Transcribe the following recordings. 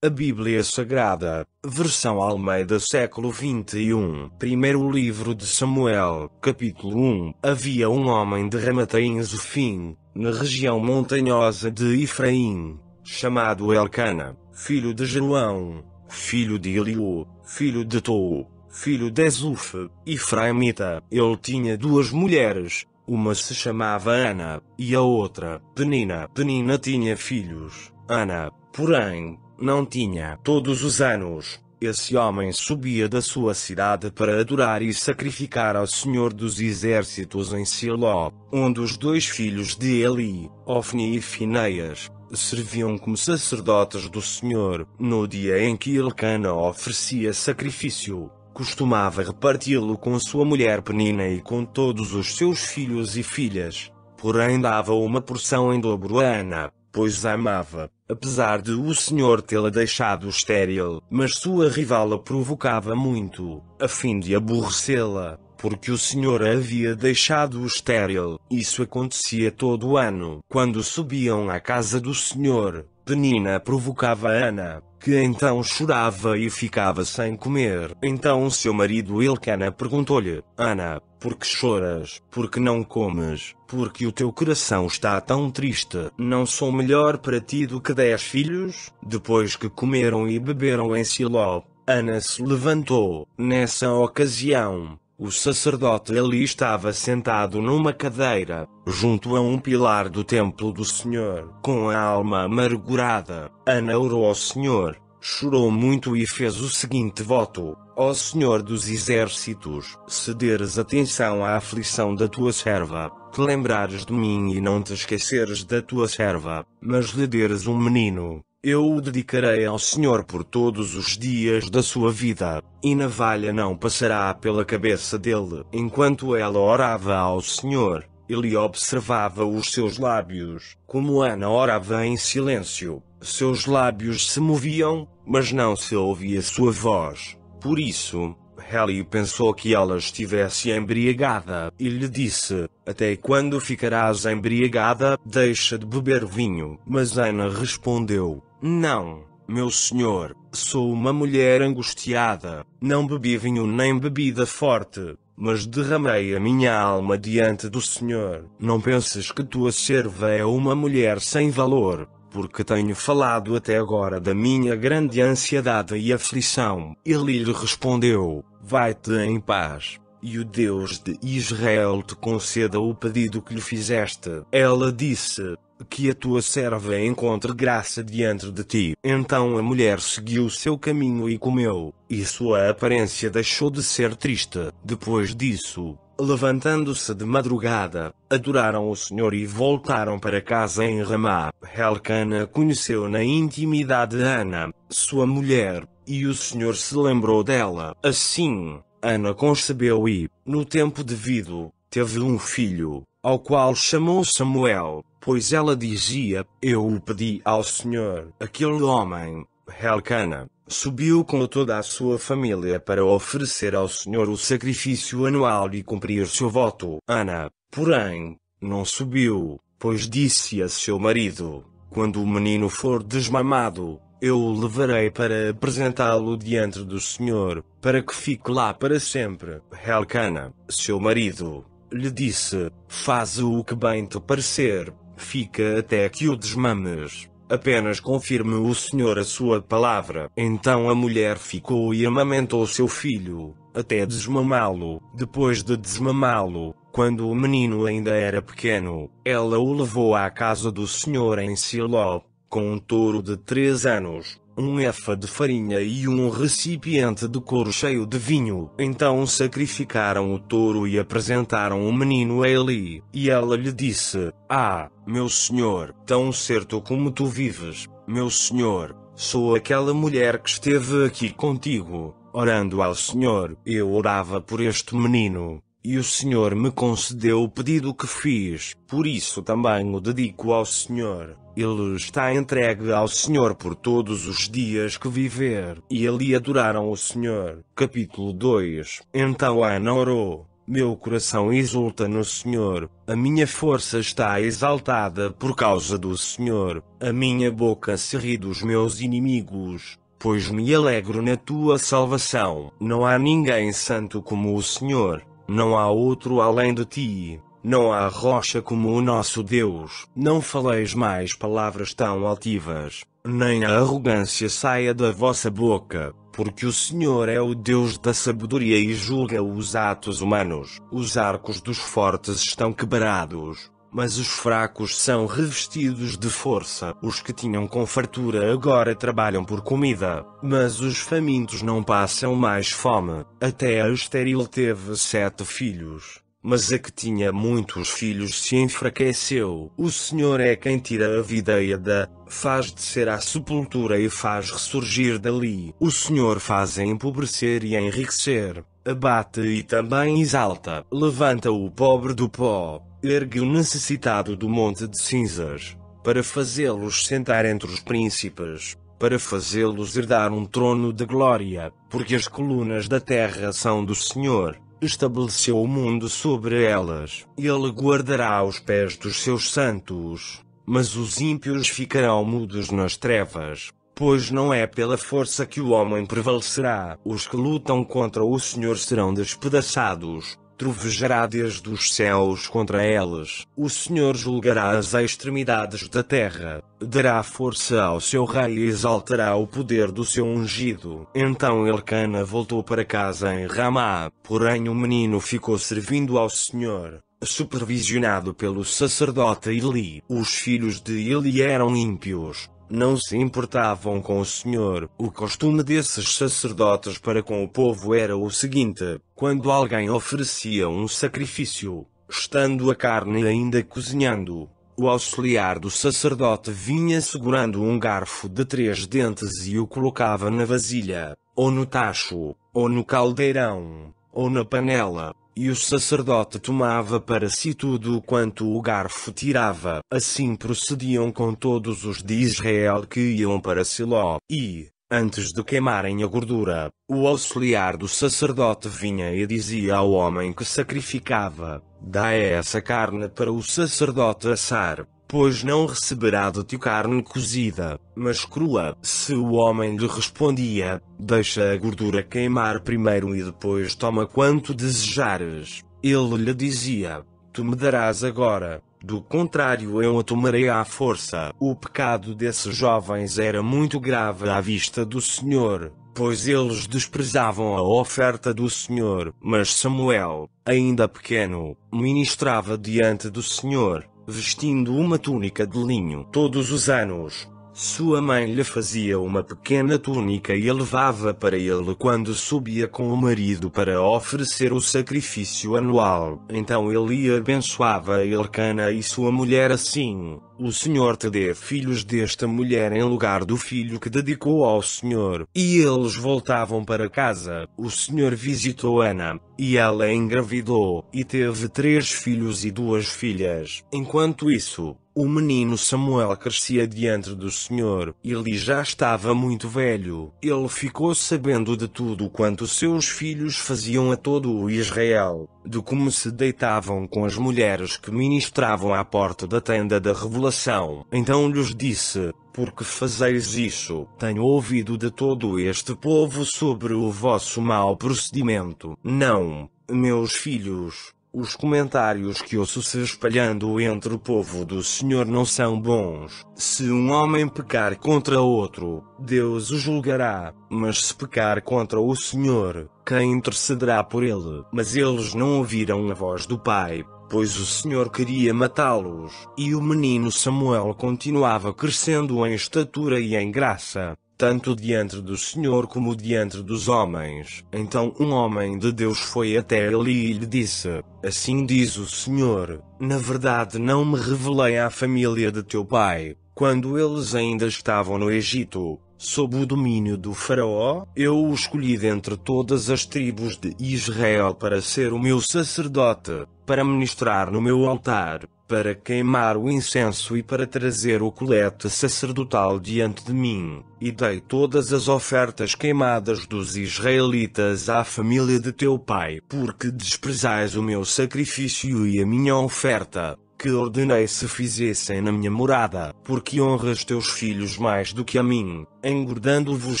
A Bíblia Sagrada, versão Almeida século XXI, primeiro livro de Samuel, capítulo 1. Havia um homem de Ramataim Zufim, Zofim, na região montanhosa de Efraim, chamado Elcana, filho de Jeruão, filho de Eliú, filho de Tou, filho de Ezuf, Efraimita. Ele tinha duas mulheres, uma se chamava Ana, e a outra, Penina. Penina tinha filhos, Ana, porém, não tinha. Todos os anos, esse homem subia da sua cidade para adorar e sacrificar ao Senhor dos Exércitos em Siló, onde os dois filhos de Eli, Ofni e Fineias, serviam como sacerdotes do Senhor. No dia em que Elcana oferecia sacrifício, costumava reparti-lo com sua mulher Penina e com todos os seus filhos e filhas, porém dava uma porção em dobro a Ana, pois amava. Apesar de o senhor tê-la deixado estéril, mas sua rival a provocava muito, a fim de aborrecê-la, porque o senhor a havia deixado estéril. Isso acontecia todo ano. Quando subiam à casa do senhor, Penina provocava Ana, que então chorava e ficava sem comer. Então seu marido Ilkana perguntou-lhe, Ana, por que choras? Por que não comes? Porque o teu coração está tão triste. Não sou melhor para ti do que dez filhos? Depois que comeram e beberam em Siló, Ana se levantou. Nessa ocasião, o sacerdote ali estava sentado numa cadeira, junto a um pilar do templo do Senhor, com a alma amargurada. Ana orou ao Senhor, chorou muito e fez o seguinte voto: Ó Senhor dos Exércitos, se deres atenção à aflição da tua serva, te lembrares de mim e não te esqueceres da tua serva, mas lhe deres um menino, eu o dedicarei ao Senhor por todos os dias da sua vida, e navalha não passará pela cabeça dele. Enquanto ela orava ao Senhor, ele observava os seus lábios, como Ana orava em silêncio. Seus lábios se moviam, mas não se ouvia sua voz. Por isso, Hallie pensou que ela estivesse embriagada e lhe disse: Até quando ficarás embriagada? Deixa de beber vinho. Mas Ana respondeu: não, meu senhor, sou uma mulher angustiada, não bebi vinho nem bebida forte, mas derramei a minha alma diante do Senhor. Não penses que tua serva é uma mulher sem valor, porque tenho falado até agora da minha grande ansiedade e aflição. Ele lhe respondeu: Vai-te em paz. E o Deus de Israel te conceda o pedido que lhe fizeste. Ela disse: que a tua serva encontre graça diante de ti. Então a mulher seguiu seu caminho e comeu, e sua aparência deixou de ser triste. Depois disso, levantando-se de madrugada, adoraram o Senhor e voltaram para casa em Ramá. Helcana conheceu na intimidade Ana, sua mulher, e o Senhor se lembrou dela. Assim, Ana concebeu e, no tempo devido, teve um filho ao qual chamou Samuel, pois ela dizia: Eu o pedi ao Senhor. Aquele homem, Helcana, subiu com toda a sua família para oferecer ao Senhor o sacrifício anual e cumprir seu voto. Ana, porém, não subiu, pois disse a seu marido: Quando o menino for desmamado, eu o levarei para apresentá-lo diante do Senhor, para que fique lá para sempre. Helcana, seu marido, lhe disse: Faz o que bem te parecer, fica até que o desmames. Apenas confirme o Senhor a sua palavra. Então a mulher ficou e amamentou seu filho, até desmamá-lo. Depois de desmamá-lo, quando o menino ainda era pequeno, ela o levou à casa do Senhor em Siló, com um touro de três anos um efa de farinha e um recipiente de couro cheio de vinho. Então sacrificaram o touro e apresentaram o menino a Eli. E ela lhe disse: Ah, meu senhor, tão certo como tu vives, meu senhor, sou aquela mulher que esteve aqui contigo, orando ao senhor. Eu orava por este menino e o Senhor me concedeu o pedido que fiz, por isso também o dedico ao Senhor. Ele está entregue ao Senhor por todos os dias que viver. E ali adoraram o Senhor. Capítulo 2 Então Ana orou. Meu coração exulta no Senhor, a minha força está exaltada por causa do Senhor, a minha boca se ri dos meus inimigos, pois me alegro na tua salvação. Não há ninguém santo como o Senhor, não há outro além de ti. Não há rocha como o nosso Deus. Não faleis mais palavras tão altivas, nem a arrogância saia da vossa boca, porque o Senhor é o Deus da sabedoria e julga os atos humanos. Os arcos dos fortes estão quebrados, mas os fracos são revestidos de força. Os que tinham com fartura agora trabalham por comida, mas os famintos não passam mais fome. Até a estéril teve sete filhos mas a que tinha muitos filhos se enfraqueceu. O Senhor é quem tira a videia da, faz descer à sepultura e faz ressurgir dali. O Senhor faz empobrecer e enriquecer, abate e também exalta, levanta o pobre do pó, ergue o necessitado do monte de cinzas, para fazê-los sentar entre os príncipes para fazê-los herdar um trono de glória, porque as colunas da terra são do Senhor, estabeleceu o mundo sobre elas, e ele guardará os pés dos seus santos. Mas os ímpios ficarão mudos nas trevas, pois não é pela força que o homem prevalecerá. Os que lutam contra o Senhor serão despedaçados trovejará desde os céus contra elas. O Senhor julgará as extremidades da terra, dará força ao seu rei e exaltará o poder do seu ungido. Então Elcana voltou para casa em Ramá, porém o menino ficou servindo ao Senhor supervisionado pelo sacerdote Eli. Os filhos de Eli eram ímpios, não se importavam com o Senhor. O costume desses sacerdotes para com o povo era o seguinte: quando alguém oferecia um sacrifício, estando a carne ainda cozinhando, o auxiliar do sacerdote vinha segurando um garfo de três dentes e o colocava na vasilha, ou no tacho, ou no caldeirão, ou na panela, e o sacerdote tomava para si tudo quanto o garfo tirava. Assim procediam com todos os de Israel que iam para Siló, e, antes de queimarem a gordura, o auxiliar do sacerdote vinha e dizia ao homem que sacrificava: Dá essa carne para o sacerdote assar pois não receberá de ti carne cozida, mas crua. Se o homem lhe respondia, deixa a gordura queimar primeiro e depois toma quanto desejares, ele lhe dizia, tu me darás agora. Do contrário, eu a tomarei à força. O pecado desses jovens era muito grave à vista do Senhor, pois eles desprezavam a oferta do Senhor. Mas Samuel, ainda pequeno, ministrava diante do Senhor vestindo uma túnica de linho todos os anos. Sua mãe lhe fazia uma pequena túnica e a levava para ele quando subia com o marido para oferecer o sacrifício anual. Então ele abençoava Elcana e sua mulher assim: O Senhor te dê filhos desta mulher em lugar do filho que dedicou ao Senhor. E eles voltavam para casa. O Senhor visitou Ana, e ela engravidou, e teve três filhos e duas filhas. Enquanto isso, o menino Samuel crescia diante do Senhor, ele já estava muito velho. Ele ficou sabendo de tudo quanto seus filhos faziam a todo o Israel, de como se deitavam com as mulheres que ministravam à porta da tenda da revelação. Então lhes disse: Por que fazeis isso? Tenho ouvido de todo este povo sobre o vosso mau procedimento. Não, meus filhos, os comentários que ouço se espalhando entre o povo do Senhor não são bons. Se um homem pecar contra outro, Deus o julgará. Mas se pecar contra o Senhor, quem intercederá por ele? Mas eles não ouviram a voz do Pai, pois o Senhor queria matá-los. E o menino Samuel continuava crescendo em estatura e em graça tanto diante do Senhor como diante dos homens. Então um homem de Deus foi até ele e lhe disse: Assim diz o Senhor, na verdade não me revelei à família de teu pai, quando eles ainda estavam no Egito, sob o domínio do Faraó, eu o escolhi dentre todas as tribos de Israel para ser o meu sacerdote, para ministrar no meu altar, para queimar o incenso e para trazer o colete sacerdotal diante de mim, e dei todas as ofertas queimadas dos israelitas à família de teu pai, porque desprezais o meu sacrifício e a minha oferta que ordenei se fizessem na minha morada, porque honras teus filhos mais do que a mim, engordando-vos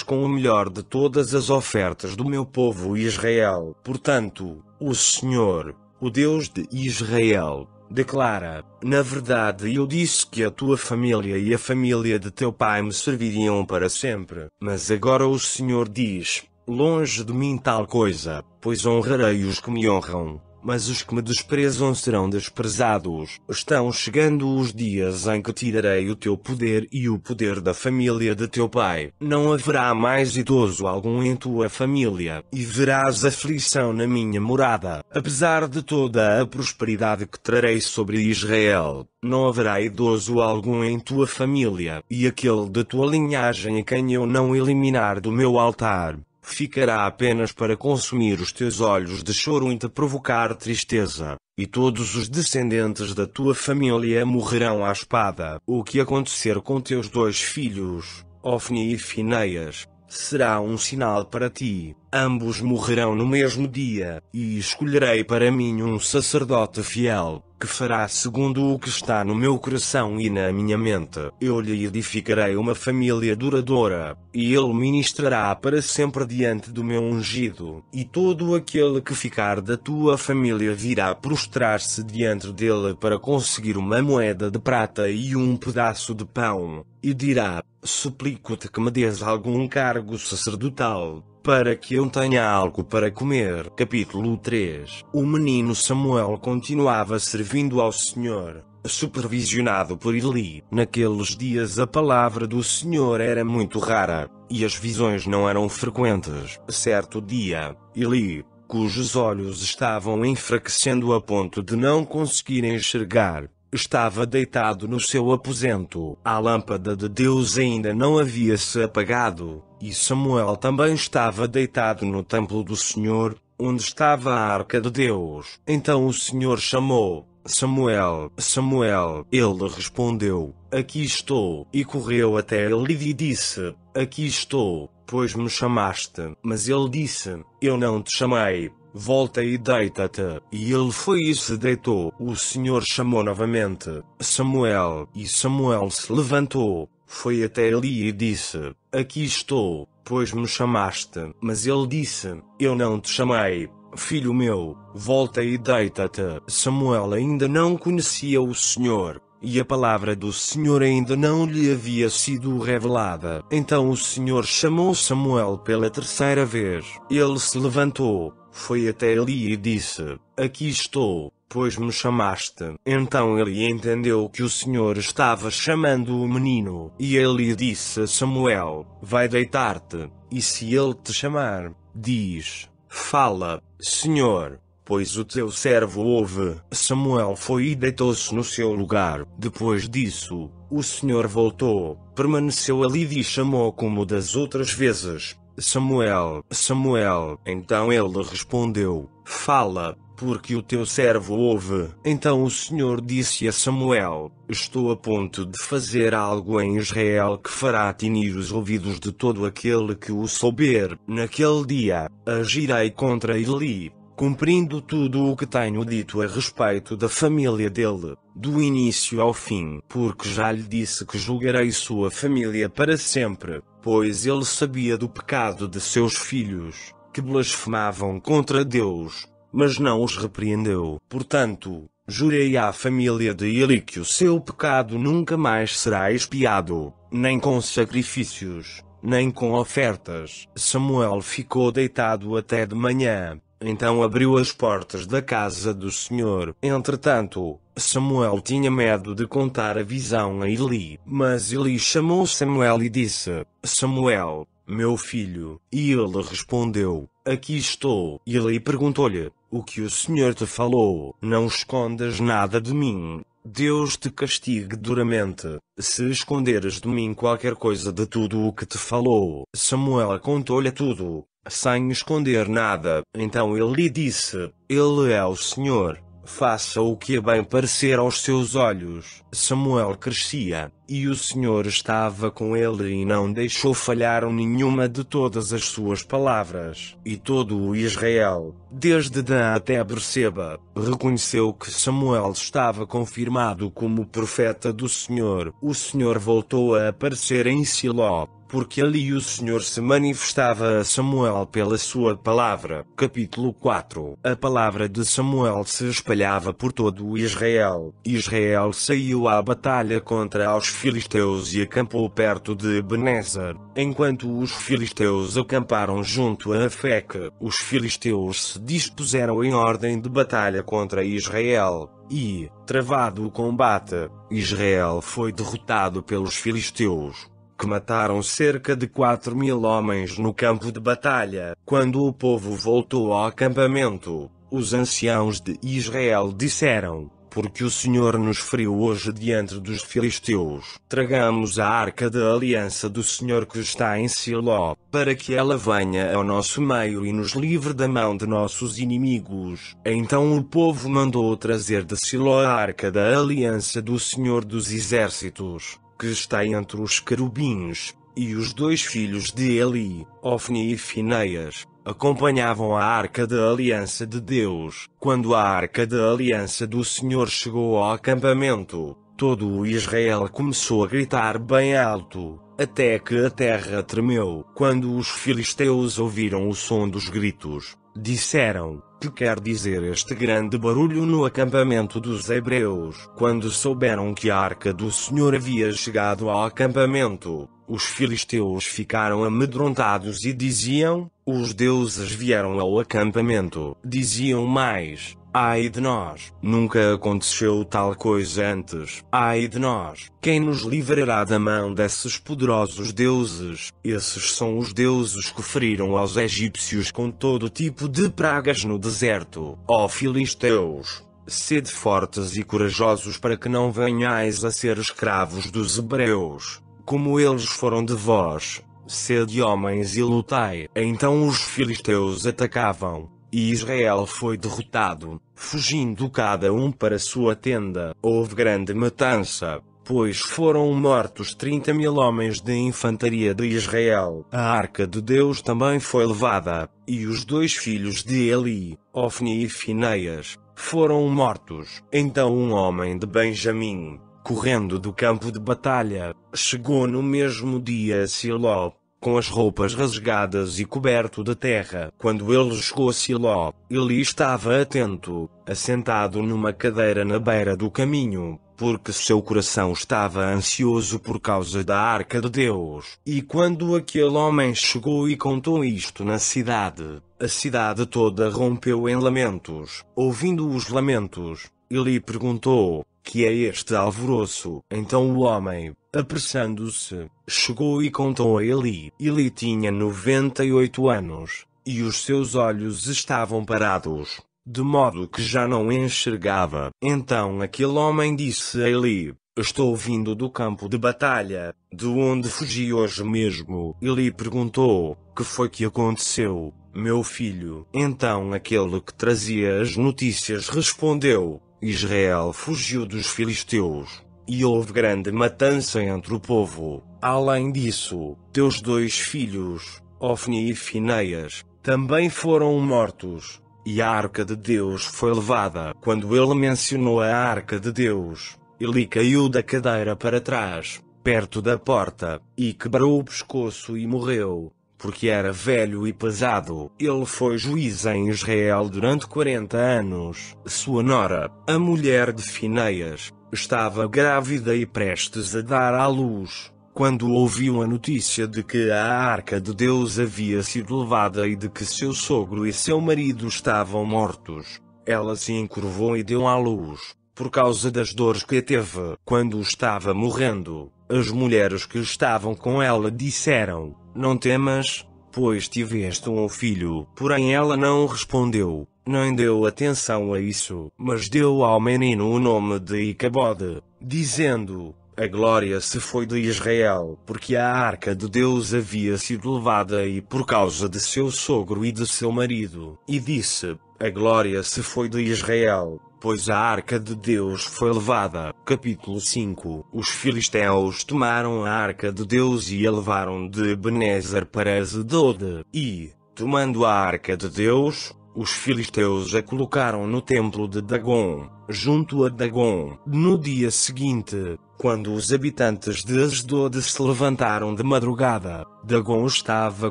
com o melhor de todas as ofertas do meu povo Israel. Portanto, o Senhor, o Deus de Israel, declara: Na verdade, eu disse que a tua família e a família de teu pai me serviriam para sempre, mas agora o Senhor diz: Longe de mim tal coisa, pois honrarei os que me honram mas os que me desprezam serão desprezados. Estão chegando os dias em que tirarei o teu poder e o poder da família de teu pai. Não haverá mais idoso algum em tua família, e verás aflição na minha morada. Apesar de toda a prosperidade que trarei sobre Israel, não haverá idoso algum em tua família, e aquele de tua linhagem a quem eu não eliminar do meu altar ficará apenas para consumir os teus olhos de choro e te provocar tristeza, e todos os descendentes da tua família morrerão à espada. O que acontecer com teus dois filhos, Ofni e Fineias, será um sinal para ti. Ambos morrerão no mesmo dia, e escolherei para mim um sacerdote fiel, que fará segundo o que está no meu coração e na minha mente. Eu lhe edificarei uma família duradoura, e ele ministrará para sempre diante do meu ungido, e todo aquele que ficar da tua família virá prostrar-se diante dele para conseguir uma moeda de prata e um pedaço de pão, e dirá: Suplico-te que me dês algum cargo sacerdotal para que eu tenha algo para comer. Capítulo 3 O menino Samuel continuava servindo ao Senhor, supervisionado por Eli. Naqueles dias a palavra do Senhor era muito rara, e as visões não eram frequentes. Certo dia, Eli, cujos olhos estavam enfraquecendo a ponto de não conseguir enxergar, Estava deitado no seu aposento. A lâmpada de Deus ainda não havia se apagado, e Samuel também estava deitado no templo do Senhor, onde estava a arca de Deus. Então o Senhor chamou: Samuel, Samuel. Ele respondeu: Aqui estou. E correu até ele e disse: Aqui estou, pois me chamaste. Mas ele disse: Eu não te chamei Volta e deita-te. E ele foi e se deitou. O Senhor chamou novamente, Samuel, e Samuel se levantou. Foi até ali e disse, Aqui estou, pois me chamaste. Mas ele disse, Eu não te chamei, Filho meu, volta e deita-te. Samuel ainda não conhecia o Senhor, e a palavra do Senhor ainda não lhe havia sido revelada. Então o Senhor chamou Samuel pela terceira vez. Ele se levantou, foi até ele e disse: Aqui estou, pois me chamaste. Então ele entendeu que o Senhor estava chamando o menino, e ele disse a Samuel: Vai deitar-te, e se ele te chamar, diz: Fala, Senhor, pois o teu servo ouve. Samuel foi e deitou-se no seu lugar. Depois disso, o Senhor voltou, permaneceu ali e chamou como das outras vezes. Samuel, Samuel. Então ele respondeu: Fala, porque o teu servo ouve. Então o Senhor disse a Samuel: Estou a ponto de fazer algo em Israel que fará tinir os ouvidos de todo aquele que o souber. Naquele dia, agirei contra Eli, cumprindo tudo o que tenho dito a respeito da família dele, do início ao fim, porque já lhe disse que julgarei sua família para sempre pois ele sabia do pecado de seus filhos, que blasfemavam contra Deus, mas não os repreendeu. Portanto, jurei à família de Eli que o seu pecado nunca mais será expiado, nem com sacrifícios, nem com ofertas. Samuel ficou deitado até de manhã, então abriu as portas da casa do Senhor. Entretanto, Samuel tinha medo de contar a visão a Eli, mas Eli chamou Samuel e disse: Samuel, meu filho. E ele respondeu: Aqui estou. E Eli perguntou-lhe: O que o Senhor te falou? Não escondas nada de mim. Deus te castigue duramente, se esconderes de mim qualquer coisa de tudo o que te falou. Samuel contou-lhe tudo, sem esconder nada. Então ele disse: Ele é o Senhor, faça o que é bem parecer aos seus olhos. Samuel crescia, e o Senhor estava com ele e não deixou falhar nenhuma de todas as suas palavras. E todo o Israel, desde Dan até Berseba, reconheceu que Samuel estava confirmado como profeta do Senhor. O Senhor voltou a aparecer em Siló, porque ali o Senhor se manifestava a Samuel pela sua palavra. Capítulo 4 A palavra de Samuel se espalhava por todo Israel. Israel saiu à batalha contra os filisteus e acampou perto de Benézer, enquanto os filisteus acamparam junto a Afeca. Os filisteus se dispuseram em ordem de batalha contra Israel, e, travado o combate, Israel foi derrotado pelos filisteus que mataram cerca de 4 mil homens no campo de batalha. Quando o povo voltou ao acampamento, os anciãos de Israel disseram: Porque o Senhor nos feriu hoje diante dos filisteus. Tragamos a arca da aliança do Senhor que está em Siló, para que ela venha ao nosso meio e nos livre da mão de nossos inimigos. Então o povo mandou trazer de Siló a arca da aliança do Senhor dos exércitos que está entre os querubins, e os dois filhos de Eli, Ofni e Fineias, acompanhavam a arca da aliança de Deus. Quando a arca da aliança do Senhor chegou ao acampamento, todo o Israel começou a gritar bem alto, até que a terra tremeu. Quando os filisteus ouviram o som dos gritos, disseram, que quer dizer este grande barulho no acampamento dos hebreus? Quando souberam que a arca do Senhor havia chegado ao acampamento, os filisteus ficaram amedrontados e diziam: Os deuses vieram ao acampamento. Diziam mais: Ai de nós, nunca aconteceu tal coisa antes. Ai de nós, quem nos livrará da mão desses poderosos deuses? Esses são os deuses que feriram aos egípcios com todo tipo de pragas no deserto. Ó oh, filisteus, sede fortes e corajosos para que não venhais a ser escravos dos hebreus, como eles foram de vós. Sede homens e lutai. Então os filisteus atacavam e Israel foi derrotado, fugindo cada um para sua tenda. Houve grande matança, pois foram mortos 30 mil homens de infantaria de Israel. A arca de Deus também foi levada, e os dois filhos de Eli, Ofni e Fineias, foram mortos. Então um homem de Benjamim, correndo do campo de batalha, chegou no mesmo dia a Siló, com as roupas rasgadas e coberto de terra. Quando ele chegou a Siló, ele estava atento, assentado numa cadeira na beira do caminho, porque seu coração estava ansioso por causa da arca de Deus. E quando aquele homem chegou e contou isto na cidade, a cidade toda rompeu em lamentos. Ouvindo os lamentos, ele perguntou: Que é este alvoroço? Então o homem, Apressando-se, chegou e contou a Eli. Eli tinha 98 anos, e os seus olhos estavam parados, de modo que já não enxergava. Então aquele homem disse a Eli: Estou vindo do campo de batalha, de onde fugi hoje mesmo. Eli perguntou: Que foi que aconteceu, meu filho? Então aquele que trazia as notícias respondeu: Israel fugiu dos filisteus e houve grande matança entre o povo. Além disso, teus dois filhos, Ofni e Fineias, também foram mortos. E a arca de Deus foi levada. Quando ele mencionou a arca de Deus, ele caiu da cadeira para trás, perto da porta, e quebrou o pescoço e morreu, porque era velho e pesado. Ele foi juiz em Israel durante 40 anos. Sua nora, a mulher de Fineias, Estava grávida e prestes a dar à luz, quando ouviu a notícia de que a arca de Deus havia sido levada e de que seu sogro e seu marido estavam mortos. Ela se encurvou e deu à luz, por causa das dores que teve quando estava morrendo. As mulheres que estavam com ela disseram: Não temas, Pois tiveste um filho, porém ela não respondeu, nem deu atenção a isso, mas deu ao menino o nome de Icabode, dizendo: A glória se foi de Israel, porque a arca de Deus havia sido levada e por causa de seu sogro e de seu marido, e disse: A glória se foi de Israel, pois a arca de Deus foi levada. Capítulo 5 Os filisteus tomaram a arca de Deus e a levaram de Benézer para Zedode, e, tomando a arca de Deus, os filisteus a colocaram no templo de Dagon, junto a Dagon. No dia seguinte, quando os habitantes de Asdod se levantaram de madrugada, Dagon estava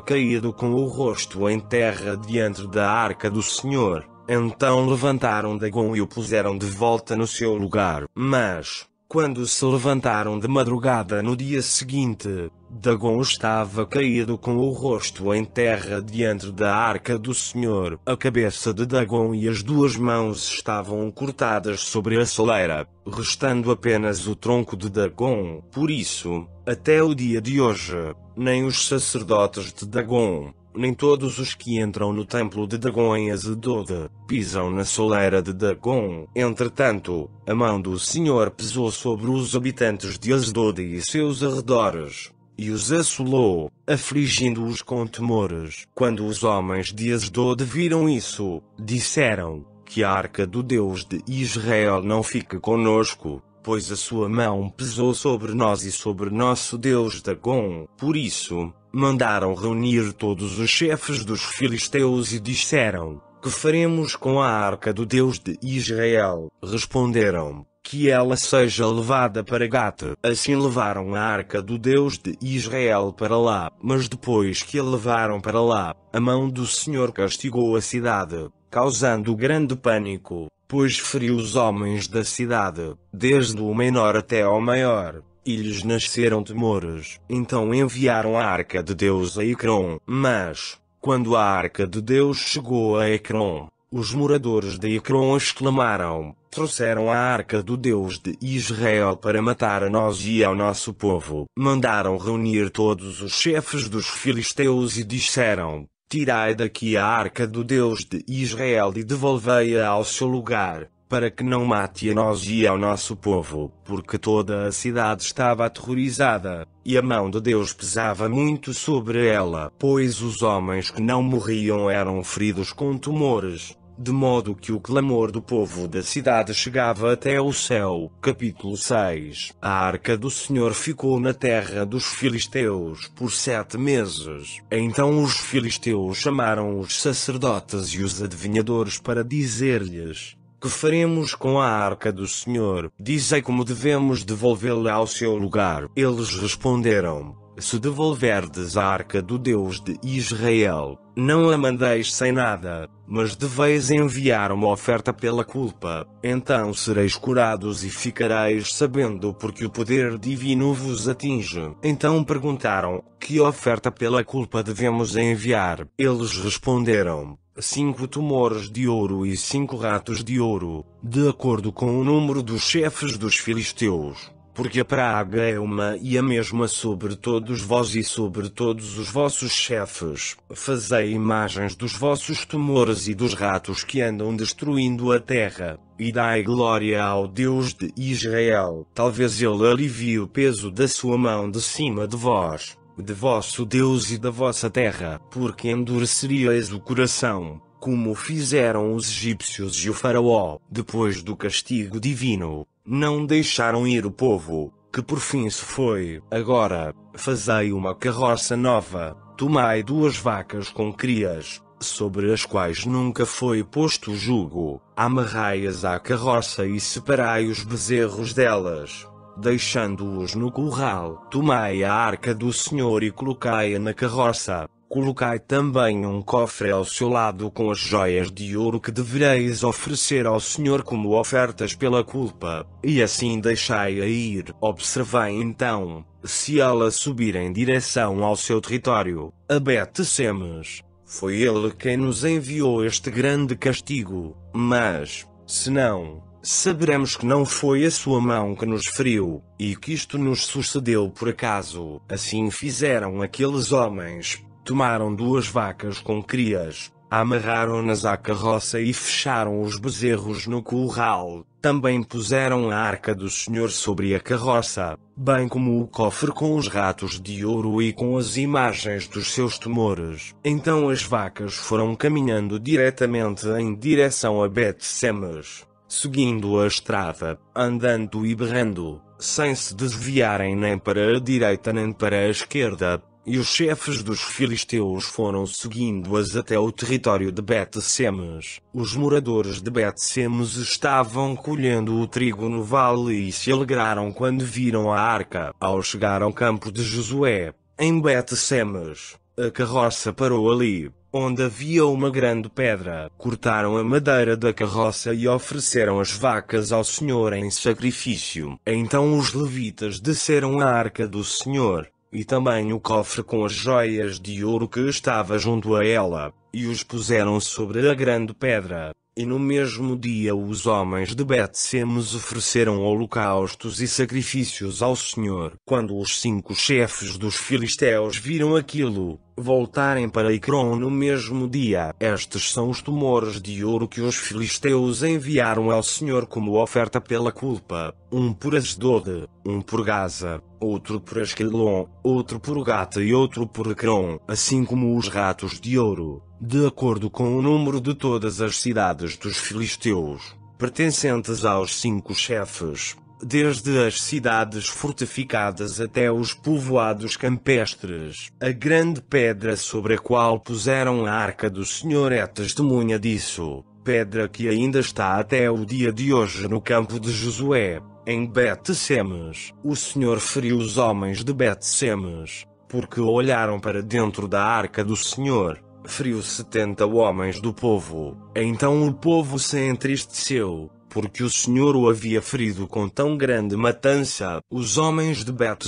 caído com o rosto em terra diante da arca do Senhor. Então levantaram Dagon e o puseram de volta no seu lugar. Mas, quando se levantaram de madrugada no dia seguinte, Dagon estava caído com o rosto em terra diante da arca do Senhor. A cabeça de Dagon e as duas mãos estavam cortadas sobre a soleira, restando apenas o tronco de Dagon. Por isso, até o dia de hoje, nem os sacerdotes de Dagon, nem todos os que entram no templo de Dagon em Azedoda, pisam na soleira de Dagon. Entretanto, a mão do Senhor pesou sobre os habitantes de Azedoda e seus arredores e os assolou, afligindo-os com temores. Quando os homens de Asdod viram isso, disseram, que a arca do Deus de Israel não fique conosco, pois a sua mão pesou sobre nós e sobre nosso Deus Dagon. Por isso, mandaram reunir todos os chefes dos filisteus e disseram: Que faremos com a arca do Deus de Israel? Responderam: Que ela seja levada para Gata. Assim levaram a arca do Deus de Israel para lá. Mas depois que a levaram para lá, a mão do Senhor castigou a cidade, causando grande pânico pois feriu os homens da cidade, desde o menor até ao maior, e lhes nasceram temores. Então enviaram a arca de Deus a Ecrón. mas, quando a arca de Deus chegou a Ecrón, os moradores de Ecrón exclamaram: Trouxeram a arca do Deus de Israel para matar a nós e ao nosso povo. Mandaram reunir todos os chefes dos filisteus e disseram: Tirai daqui a arca do Deus de Israel e devolvei-a ao seu lugar, para que não mate a nós e ao nosso povo, porque toda a cidade estava aterrorizada, e a mão de Deus pesava muito sobre ela, pois os homens que não morriam eram feridos com tumores, de modo que o clamor do povo da cidade chegava até o céu. Capítulo 6 A arca do Senhor ficou na terra dos filisteus por sete meses. Então os filisteus chamaram os sacerdotes e os adivinhadores para dizer-lhes: que faremos com a arca do Senhor? Dizei como devemos devolvê-la ao seu lugar. Eles responderam: Se devolverdes a arca do Deus de Israel, não a mandeis sem nada, mas deveis enviar uma oferta pela culpa, então sereis curados e ficareis sabendo porque o poder divino vos atinge. Então perguntaram: Que oferta pela culpa devemos enviar? Eles responderam: cinco tumores de ouro e cinco ratos de ouro, de acordo com o número dos chefes dos filisteus porque a praga é uma e a mesma sobre todos vós e sobre todos os vossos chefes. Fazei imagens dos vossos temores e dos ratos que andam destruindo a terra, e dai glória ao Deus de Israel. Talvez ele alivie o peso da sua mão de cima de vós, de vosso Deus e da vossa terra, porque endureceríeis o coração como fizeram os egípcios e o Faraó, depois do castigo divino, não deixaram ir o povo, que por fim se foi. Agora, fazei uma carroça nova, tomai duas vacas com crias, sobre as quais nunca foi posto jugo, amarrai-as à carroça e separai os bezerros delas, deixando-os no curral. Tomai a arca do Senhor e colocai-a na carroça, Colocai também um cofre ao seu lado com as joias de ouro que devereis oferecer ao Senhor como ofertas pela culpa, e assim deixai-a ir. Observai então, se ela subir em direção ao seu território, abete-semes. Foi ele quem nos enviou este grande castigo, mas, se não, saberemos que não foi a sua mão que nos feriu, e que isto nos sucedeu por acaso. Assim fizeram aqueles homens, Tomaram duas vacas com crias, amarraram-nas à carroça e fecharam os bezerros no curral. Também puseram a arca do Senhor sobre a carroça, bem como o cofre com os ratos de ouro e com as imagens dos seus temores. Então as vacas foram caminhando diretamente em direção a Bet-Semes, seguindo a estrada, andando e berrando, sem se desviarem nem para a direita nem para a esquerda, e os chefes dos filisteus foram seguindo-as até o território de Bet-Semes. Os moradores de Bet-Semes estavam colhendo o trigo no vale e se alegraram quando viram a arca. Ao chegar ao campo de Josué, em Bet-Semes, a carroça parou ali, onde havia uma grande pedra. Cortaram a madeira da carroça e ofereceram as vacas ao Senhor em sacrifício. Então os levitas desceram a arca do Senhor e também o cofre com as joias de ouro que estava junto a ela, e os puseram sobre a grande pedra. E no mesmo dia os homens de Betsemes ofereceram holocaustos e sacrifícios ao Senhor. Quando os cinco chefes dos filisteus viram aquilo, voltarem para Icrom no mesmo dia. Estes são os tumores de ouro que os filisteus enviaram ao Senhor como oferta pela culpa, um por Asdode, um por Gaza, outro por Asquelon, outro por Gata e outro por Ecrom, assim como os ratos de ouro de acordo com o número de todas as cidades dos filisteus, pertencentes aos cinco chefes, desde as cidades fortificadas até os povoados campestres. A grande pedra sobre a qual puseram a arca do Senhor é testemunha disso, pedra que ainda está até o dia de hoje no campo de Josué, em Bet-Semes. O Senhor feriu os homens de Bet-Semes, porque olharam para dentro da arca do Senhor feriu setenta homens do povo. Então o povo se entristeceu, porque o Senhor o havia ferido com tão grande matança. Os homens de beto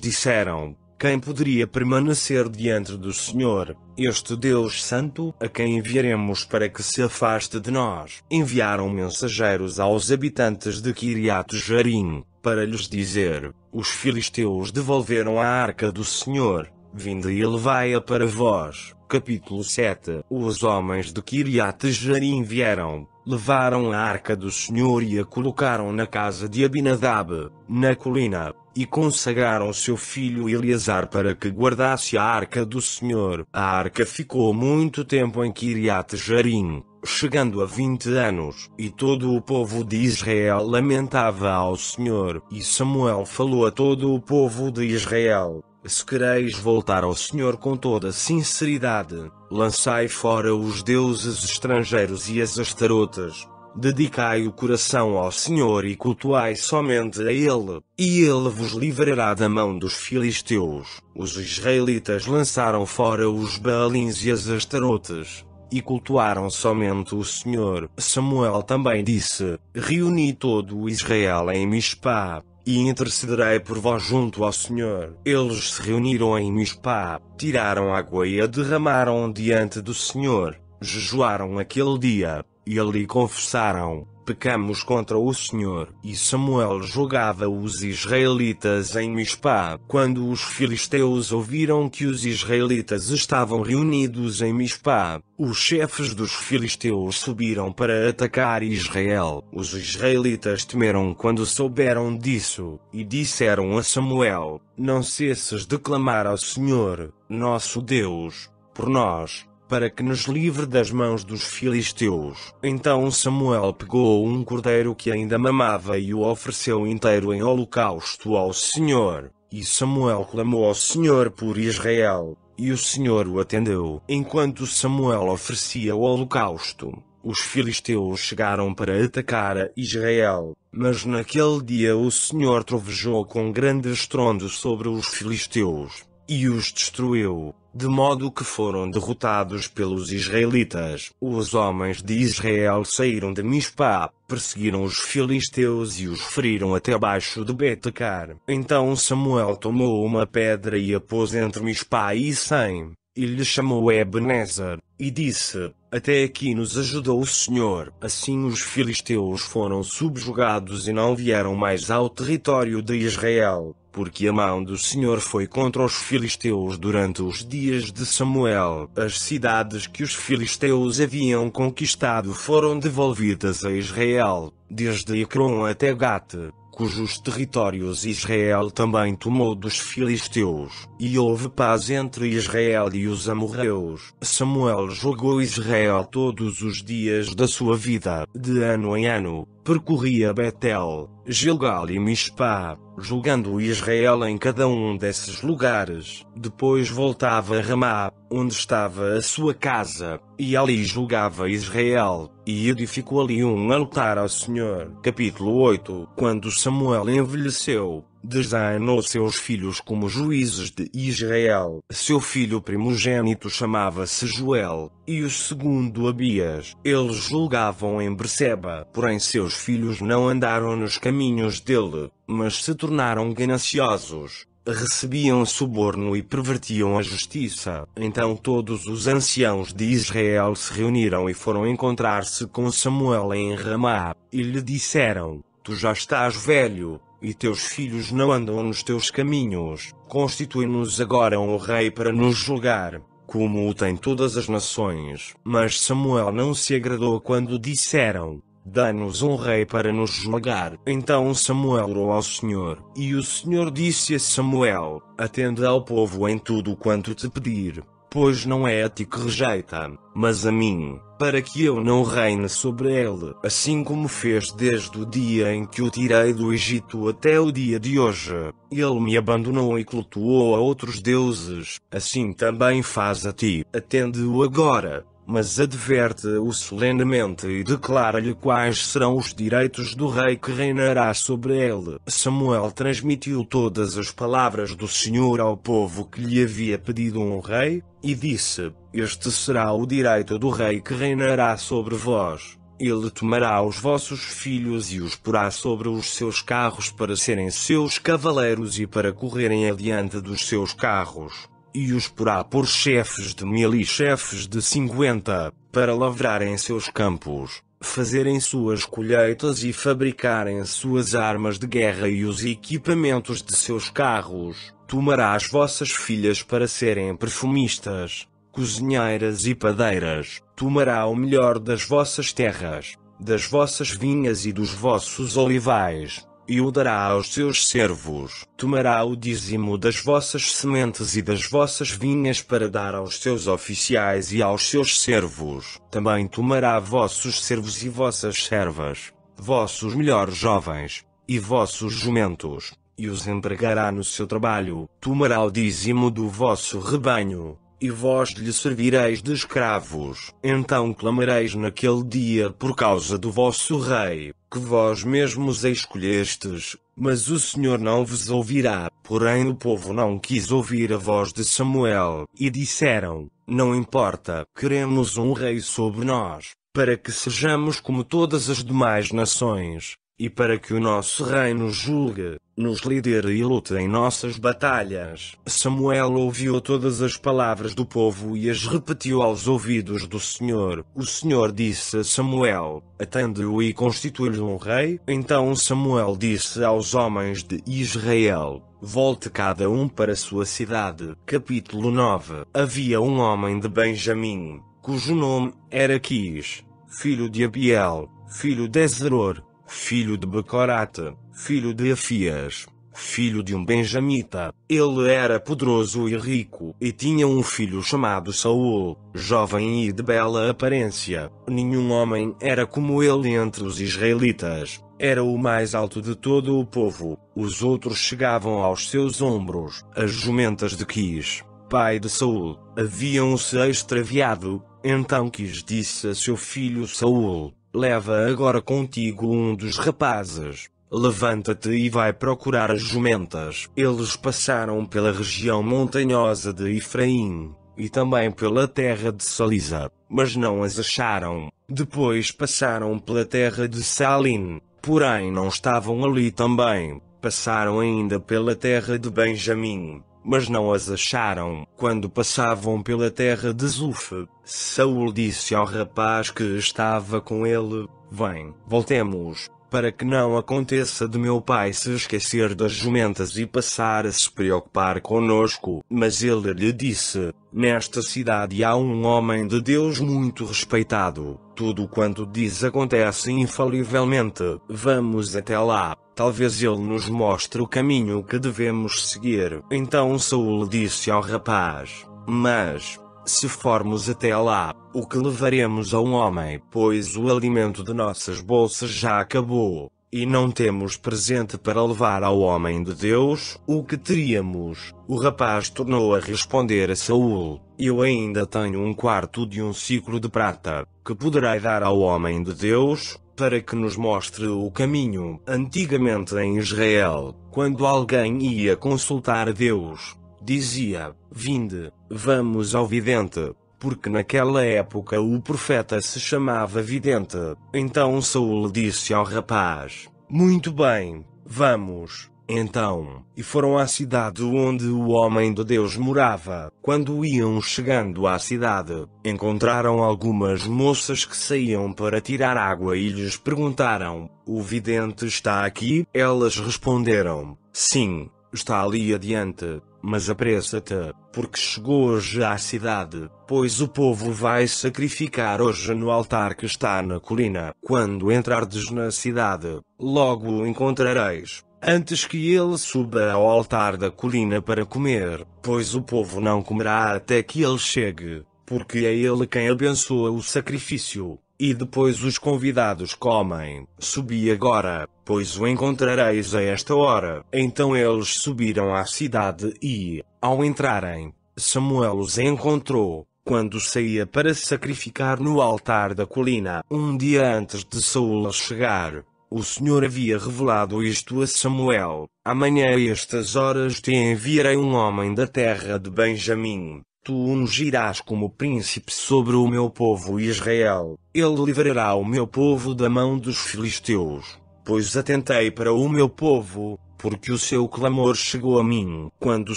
disseram, quem poderia permanecer diante do Senhor, este Deus Santo, a quem enviaremos para que se afaste de nós? Enviaram mensageiros aos habitantes de Kiriato Jarim, para lhes dizer, os filisteus devolveram a arca do Senhor, vinde e levai-a para vós. Capítulo 7 Os homens de Kiriat Jarim vieram, levaram a arca do Senhor e a colocaram na casa de Abinadab, na colina, e consagraram seu filho Eleazar para que guardasse a arca do Senhor. A arca ficou muito tempo em Kiriat Jarim, chegando a vinte anos, e todo o povo de Israel lamentava ao Senhor. E Samuel falou a todo o povo de Israel, se quereis voltar ao Senhor com toda sinceridade, lançai fora os deuses estrangeiros e as astarotas. Dedicai o coração ao Senhor e cultuai somente a Ele, e Ele vos livrará da mão dos filisteus. Os israelitas lançaram fora os baalins e as astarotas e cultuaram somente o Senhor. Samuel também disse: Reuni todo o Israel em Mispá, e intercederei por vós junto ao Senhor. Eles se reuniram em Mispá, tiraram água e a derramaram diante do Senhor, jejuaram aquele dia, e ali confessaram, pecamos contra o Senhor. E Samuel julgava os israelitas em Mispá. Quando os filisteus ouviram que os israelitas estavam reunidos em Mispá, os chefes dos filisteus subiram para atacar Israel. Os israelitas temeram quando souberam disso, e disseram a Samuel: Não cesses de clamar ao Senhor, nosso Deus, por nós para que nos livre das mãos dos filisteus. Então Samuel pegou um cordeiro que ainda mamava e o ofereceu inteiro em holocausto ao Senhor. E Samuel clamou ao Senhor por Israel, e o Senhor o atendeu. Enquanto Samuel oferecia o holocausto, os filisteus chegaram para atacar a Israel. Mas naquele dia o Senhor trovejou com grande estrondo sobre os filisteus e os destruiu, de modo que foram derrotados pelos israelitas. Os homens de Israel saíram de Mispa, perseguiram os filisteus e os feriram até abaixo de Betecar. Então Samuel tomou uma pedra e a pôs entre Mispa e Sem, e lhe chamou Ebenezer, e disse, até aqui nos ajudou o Senhor. Assim os filisteus foram subjugados e não vieram mais ao território de Israel porque a mão do Senhor foi contra os filisteus durante os dias de Samuel. As cidades que os filisteus haviam conquistado foram devolvidas a Israel, desde Ecrom até Gate, cujos territórios Israel também tomou dos filisteus, e houve paz entre Israel e os amorreus. Samuel jogou Israel todos os dias da sua vida, de ano em ano, percorria Betel, Gilgal e Mispá, julgando Israel em cada um desses lugares. Depois voltava a Ramá, onde estava a sua casa, e ali julgava Israel, e edificou ali um altar ao Senhor. Capítulo 8 Quando Samuel envelheceu, Designou seus filhos como juízes de Israel. Seu filho primogênito chamava-se Joel, e o segundo Abias. Eles julgavam em Berseba, porém seus filhos não andaram nos caminhos dele, mas se tornaram gananciosos recebiam suborno e pervertiam a justiça. Então todos os anciãos de Israel se reuniram e foram encontrar-se com Samuel em Ramá, e lhe disseram: Tu já estás velho, e teus filhos não andam nos teus caminhos, constitui-nos agora um rei para nos julgar, como o têm todas as nações. Mas Samuel não se agradou quando disseram, Dá-nos um rei para nos julgar Então Samuel orou ao Senhor, e o Senhor disse a Samuel: Atenda ao povo em tudo quanto te pedir, pois não é a ti que rejeita, mas a mim, para que eu não reine sobre ele, assim como fez desde o dia em que o tirei do Egito até o dia de hoje. Ele me abandonou e cultuou a outros deuses, assim também faz a ti. Atende-o agora, mas adverte-o solenemente e declara-lhe quais serão os direitos do rei que reinará sobre ele. Samuel transmitiu todas as palavras do Senhor ao povo que lhe havia pedido um rei, e disse: Este será o direito do rei que reinará sobre vós. Ele tomará os vossos filhos e os porá sobre os seus carros para serem seus cavaleiros e para correrem adiante dos seus carros e os porá por chefes de mil e chefes de cinquenta, para lavrarem seus campos, fazerem suas colheitas e fabricarem suas armas de guerra e os equipamentos de seus carros. Tomarás vossas filhas para serem perfumistas, cozinheiras e padeiras. Tomará o melhor das vossas terras, das vossas vinhas e dos vossos olivais e o dará aos seus servos. Tomará o dízimo das vossas sementes e das vossas vinhas para dar aos seus oficiais e aos seus servos. Também tomará vossos servos e vossas servas, vossos melhores jovens, e vossos jumentos, e os empregará no seu trabalho. Tomará o dízimo do vosso rebanho e vós lhe servireis de escravos. Então clamareis naquele dia por causa do vosso rei, que vós mesmos escolhestes, mas o Senhor não vos ouvirá. Porém, o povo não quis ouvir a voz de Samuel, e disseram: Não importa, queremos um rei sobre nós, para que sejamos como todas as demais nações e para que o nosso reino julgue, nos lidere e lute em nossas batalhas. Samuel ouviu todas as palavras do povo e as repetiu aos ouvidos do Senhor. O Senhor disse a Samuel: Atende-o e constitui-lhe um rei. Então Samuel disse aos homens de Israel: Volte cada um para sua cidade. Capítulo 9 Havia um homem de Benjamim, cujo nome era Quis, filho de Abiel, filho de Zeror filho de Becorate, filho de Afias, filho de um benjamita. Ele era poderoso e rico, e tinha um filho chamado Saul, jovem e de bela aparência. Nenhum homem era como ele entre os israelitas. Era o mais alto de todo o povo. Os outros chegavam aos seus ombros. As jumentas de Quis, pai de Saul, haviam-se extraviado. Então Quis disse a seu filho Saul: Leva agora contigo um dos rapazes. Levanta-te e vai procurar as jumentas. Eles passaram pela região montanhosa de Efraim e também pela terra de Saliza, mas não as acharam. Depois passaram pela terra de Salim, porém não estavam ali também. Passaram ainda pela terra de Benjamim, mas não as acharam. Quando passavam pela terra de Zuf, Saul disse ao rapaz que estava com ele: Vem, voltemos, para que não aconteça de meu pai se esquecer das jumentas e passar a se preocupar conosco. Mas ele lhe disse: Nesta cidade há um homem de Deus muito respeitado tudo quanto diz acontece infalivelmente. Vamos até lá. Talvez ele nos mostre o caminho que devemos seguir. Então Saul disse ao rapaz: Mas, se formos até lá, o que levaremos a um homem? Pois o alimento de nossas bolsas já acabou. E não temos presente para levar ao homem de Deus o que teríamos. O rapaz tornou a responder a Saul: eu ainda tenho um quarto de um ciclo de prata, que poderei dar ao homem de Deus, para que nos mostre o caminho. Antigamente em Israel, quando alguém ia consultar Deus, dizia: Vinde, vamos ao vidente. Porque naquela época o profeta se chamava vidente. Então Saul disse ao rapaz: Muito bem, vamos. Então, e foram à cidade onde o homem de Deus morava. Quando iam chegando à cidade, encontraram algumas moças que saíam para tirar água e lhes perguntaram: O vidente está aqui? Elas responderam: Sim, está ali adiante. Mas apressa-te, porque chegou hoje à cidade, pois o povo vai sacrificar hoje no altar que está na colina. Quando entrardes na cidade, logo o encontrareis antes que ele suba ao altar da colina para comer, pois o povo não comerá até que ele chegue, porque é ele quem abençoa o sacrifício. E depois os convidados comem. Subi agora, pois o encontrareis a esta hora. Então eles subiram à cidade e, ao entrarem, Samuel os encontrou, quando saía para sacrificar no altar da colina, um dia antes de Saul chegar. O Senhor havia revelado isto a Samuel: Amanhã a estas horas te enviarei um homem da terra de Benjamim. Tu ungirás como príncipe sobre o meu povo Israel. Ele livrará o meu povo da mão dos filisteus. Pois atentei para o meu povo, porque o seu clamor chegou a mim. Quando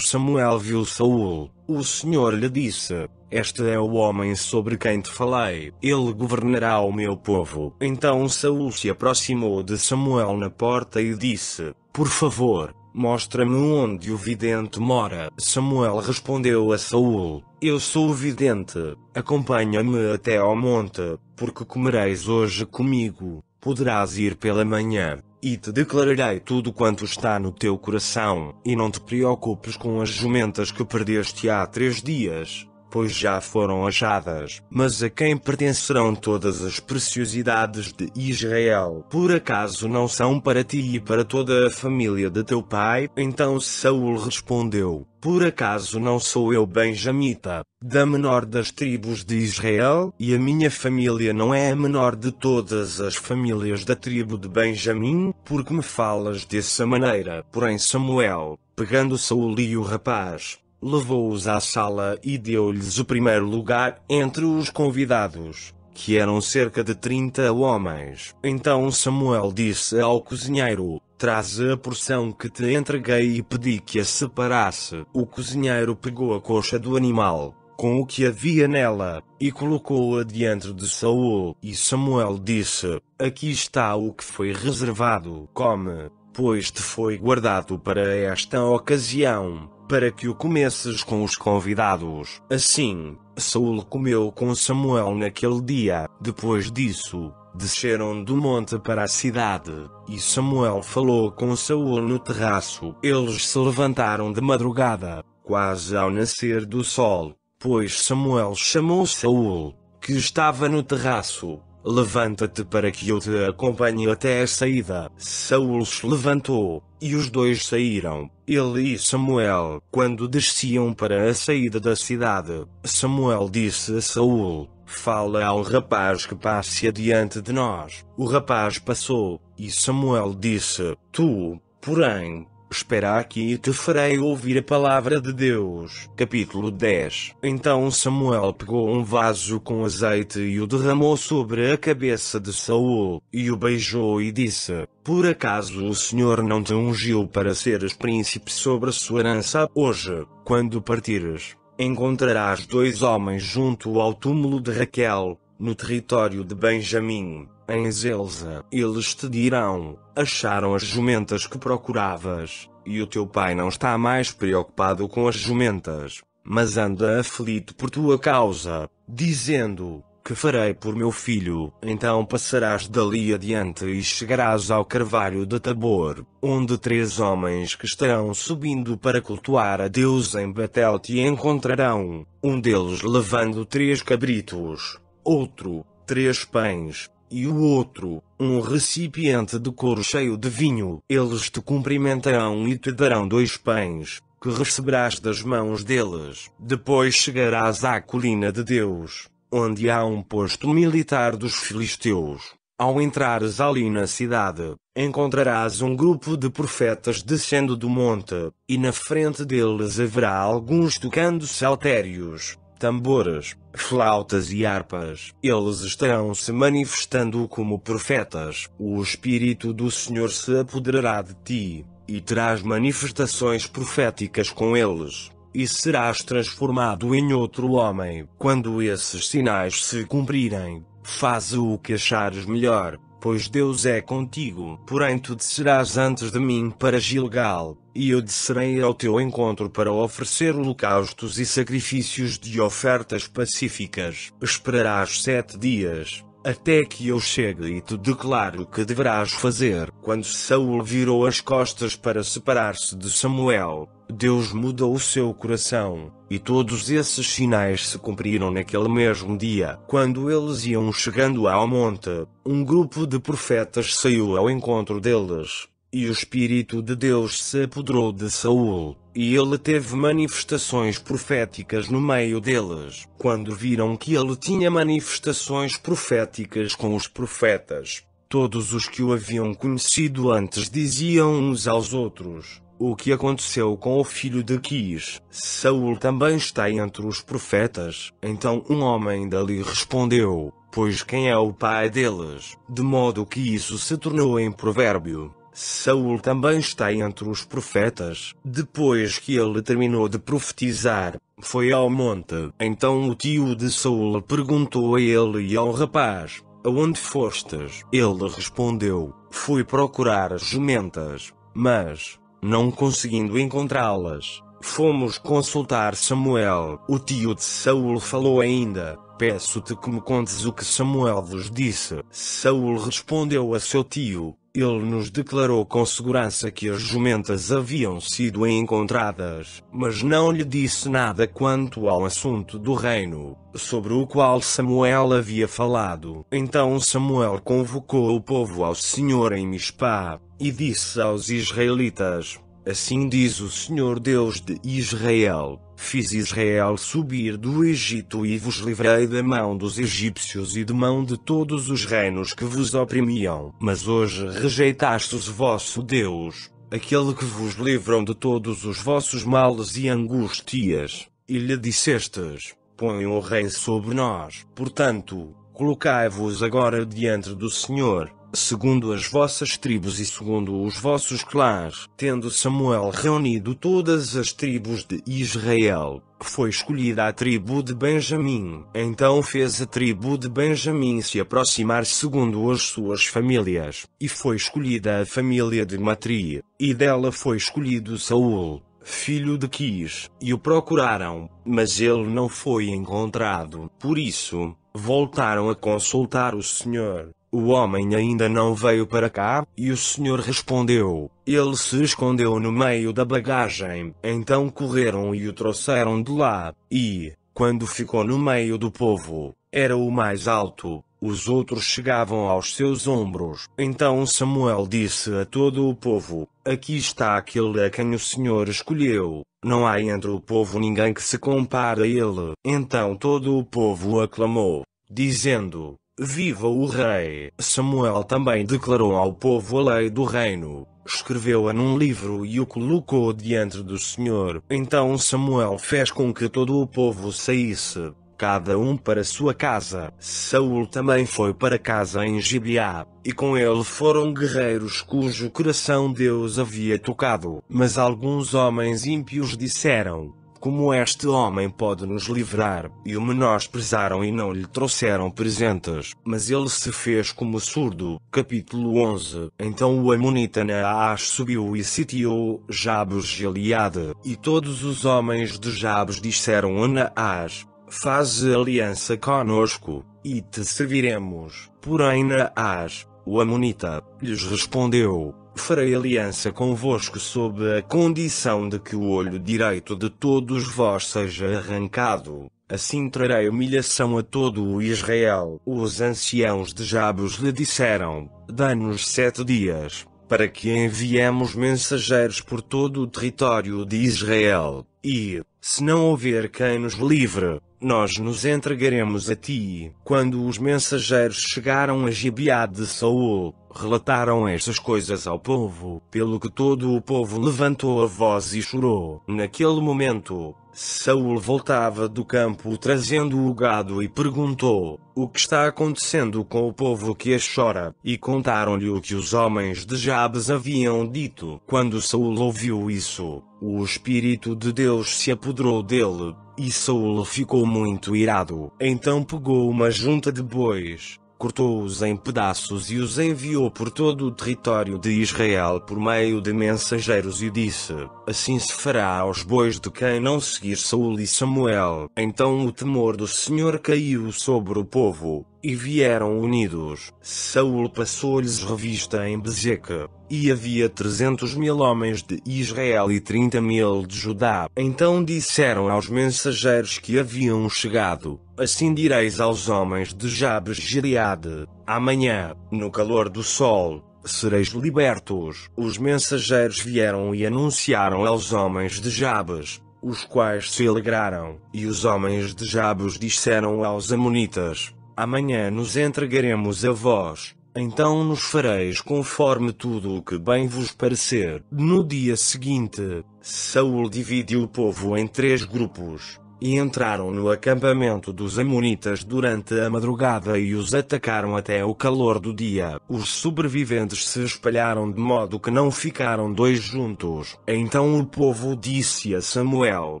Samuel viu Saul, o Senhor lhe disse: este é o homem sobre quem te falei, ele governará o meu povo. Então Saul se aproximou de Samuel na porta e disse: Por favor, mostra-me onde o vidente mora. Samuel respondeu a Saul: Eu sou o vidente, acompanha-me até ao monte, porque comereis hoje comigo. Poderás ir pela manhã, e te declararei tudo quanto está no teu coração, e não te preocupes com as jumentas que perdeste há três dias pois já foram achadas, mas a quem pertencerão todas as preciosidades de Israel? Por acaso não são para ti e para toda a família de teu pai? Então Saul respondeu: Por acaso não sou eu benjamita, da menor das tribos de Israel, e a minha família não é a menor de todas as famílias da tribo de Benjamim? Porque me falas dessa maneira? Porém Samuel, pegando Saul e o rapaz, levou-os à sala e deu-lhes o primeiro lugar entre os convidados, que eram cerca de 30 homens. Então Samuel disse ao cozinheiro: Traz a porção que te entreguei e pedi que a separasse. O cozinheiro pegou a coxa do animal, com o que havia nela, e colocou-a diante de Saul. E Samuel disse: Aqui está o que foi reservado. Come, pois te foi guardado para esta ocasião, para que o comesses com os convidados. Assim, Saul comeu com Samuel naquele dia. Depois disso, desceram do monte para a cidade, e Samuel falou com Saul no terraço. Eles se levantaram de madrugada, quase ao nascer do sol, pois Samuel chamou Saul, que estava no terraço, Levanta-te para que eu te acompanhe até a saída. Saul se levantou, e os dois saíram, ele e Samuel. Quando desciam para a saída da cidade, Samuel disse a Saul: Fala ao rapaz que passe adiante de nós. O rapaz passou, e Samuel disse: Tu, porém, Espera aqui e te farei ouvir a palavra de Deus. Capítulo 10 Então Samuel pegou um vaso com azeite e o derramou sobre a cabeça de Saul, e o beijou e disse: Por acaso o Senhor não te ungiu para seres príncipe sobre a sua herança? Hoje, quando partires, encontrarás dois homens junto ao túmulo de Raquel, no território de Benjamim. Em Zelza, eles te dirão, acharam as jumentas que procuravas, e o teu pai não está mais preocupado com as jumentas, mas anda aflito por tua causa, dizendo, que farei por meu filho? Então passarás dali adiante e chegarás ao carvalho de Tabor, onde três homens que estarão subindo para cultuar a Deus em Betel te encontrarão, um deles levando três cabritos, outro, três pães, e o outro, um recipiente de couro cheio de vinho. Eles te cumprimentarão e te darão dois pães, que receberás das mãos deles. Depois chegarás à colina de Deus, onde há um posto militar dos filisteus. Ao entrares ali na cidade, encontrarás um grupo de profetas descendo do monte, e na frente deles haverá alguns tocando saltérios tambores, flautas e harpas, eles estarão se manifestando como profetas. O Espírito do Senhor se apoderará de ti, e terás manifestações proféticas com eles e serás transformado em outro homem. Quando esses sinais se cumprirem, faz o que achares melhor pois Deus é contigo. Porém tu descerás antes de mim para Gilgal, e eu descerei ao teu encontro para oferecer holocaustos e sacrifícios de ofertas pacíficas. Esperarás sete dias, até que eu chegue e te declaro o que deverás fazer. Quando Saul virou as costas para separar-se de Samuel, Deus muda o seu coração, e todos esses sinais se cumpriram naquele mesmo dia. Quando eles iam chegando ao monte, um grupo de profetas saiu ao encontro deles, e o Espírito de Deus se apoderou de Saul, e ele teve manifestações proféticas no meio deles. Quando viram que ele tinha manifestações proféticas com os profetas, todos os que o haviam conhecido antes diziam uns aos outros: o que aconteceu com o filho de Quis? Saul também está entre os profetas. Então um homem dali respondeu: Pois quem é o pai deles? De modo que isso se tornou em provérbio. Saul também está entre os profetas. Depois que ele terminou de profetizar, foi ao monte. Então o tio de Saul perguntou a ele e ao rapaz: Aonde fostes? Ele respondeu: Fui procurar as jumentas. Mas, não conseguindo encontrá-las, fomos consultar Samuel. O tio de Saul falou ainda: Peço-te que me contes o que Samuel vos disse. Saul respondeu a seu tio: ele nos declarou com segurança que as jumentas haviam sido encontradas, mas não lhe disse nada quanto ao assunto do reino, sobre o qual Samuel havia falado. Então Samuel convocou o povo ao Senhor em Mispá, e disse aos israelitas: Assim diz o Senhor Deus de Israel Fiz Israel subir do Egito e vos livrei da mão dos egípcios e de mão de todos os reinos que vos oprimiam. Mas hoje rejeitastes vosso Deus, aquele que vos livrou de todos os vossos males e angustias, e lhe dissestes, põe o rei sobre nós. Portanto, colocai-vos agora diante do Senhor, segundo as vossas tribos e segundo os vossos clãs, tendo Samuel reunido todas as tribos de Israel, foi escolhida a tribo de Benjamim. Então fez a tribo de Benjamim se aproximar segundo as suas famílias, e foi escolhida a família de Matri, e dela foi escolhido Saul, filho de Quis, e o procuraram, mas ele não foi encontrado. Por isso, voltaram a consultar o Senhor, o homem ainda não veio para cá, e o senhor respondeu. Ele se escondeu no meio da bagagem. Então correram e o trouxeram de lá, e, quando ficou no meio do povo, era o mais alto. Os outros chegavam aos seus ombros. Então Samuel disse a todo o povo: Aqui está aquele a quem o Senhor escolheu. Não há entre o povo ninguém que se compare a ele. Então todo o povo aclamou, dizendo: Viva o Rei! Samuel também declarou ao povo a lei do reino, escreveu-a num livro e o colocou diante do Senhor. Então Samuel fez com que todo o povo saísse, cada um para sua casa. Saul também foi para casa em Gibeá, e com ele foram guerreiros cujo coração Deus havia tocado. Mas alguns homens ímpios disseram: como este homem pode nos livrar? E o menosprezaram e não lhe trouxeram presentes, mas ele se fez como surdo. Capítulo 11 Então o Amonita Naás subiu e sitiou Jabes Gileade, e todos os homens de Jabes disseram a Naás, faz aliança conosco, e te serviremos. Porém Naás, o Amonita, lhes respondeu, Farei aliança convosco sob a condição de que o olho direito de todos vós seja arrancado. Assim trarei humilhação a todo o Israel. Os anciãos de Jabos lhe disseram: Dá-nos sete dias, para que enviemos mensageiros por todo o território de Israel, e, se não houver quem nos livre, nós nos entregaremos a ti. Quando os mensageiros chegaram a Gibeá de Saul, relataram estas coisas ao povo, pelo que todo o povo levantou a voz e chorou. Naquele momento, Saul voltava do campo trazendo o gado e perguntou: O que está acontecendo com o povo que as chora? E contaram-lhe o que os homens de Jabes haviam dito. Quando Saul ouviu isso, o Espírito de Deus se apoderou dele, e Saul ficou muito irado, então pegou uma junta de bois, cortou-os em pedaços e os enviou por todo o território de Israel por meio de mensageiros e disse: Assim se fará aos bois de quem não seguir Saul e Samuel. Então o temor do Senhor caiu sobre o povo, e vieram unidos. Saul passou-lhes revista em Bezeca, e havia trezentos mil homens de Israel e trinta mil de Judá. Então disseram aos mensageiros que haviam chegado, Assim direis aos homens de Jabes Gileade: Amanhã, no calor do sol, sereis libertos. Os mensageiros vieram e anunciaram aos homens de Jabes, os quais se alegraram. E os homens de Jabes disseram aos Amonitas: Amanhã nos entregaremos a vós. Então nos fareis conforme tudo o que bem vos parecer. No dia seguinte, Saul divide o povo em três grupos e entraram no acampamento dos Amonitas durante a madrugada e os atacaram até o calor do dia. Os sobreviventes se espalharam de modo que não ficaram dois juntos. Então o povo disse a Samuel: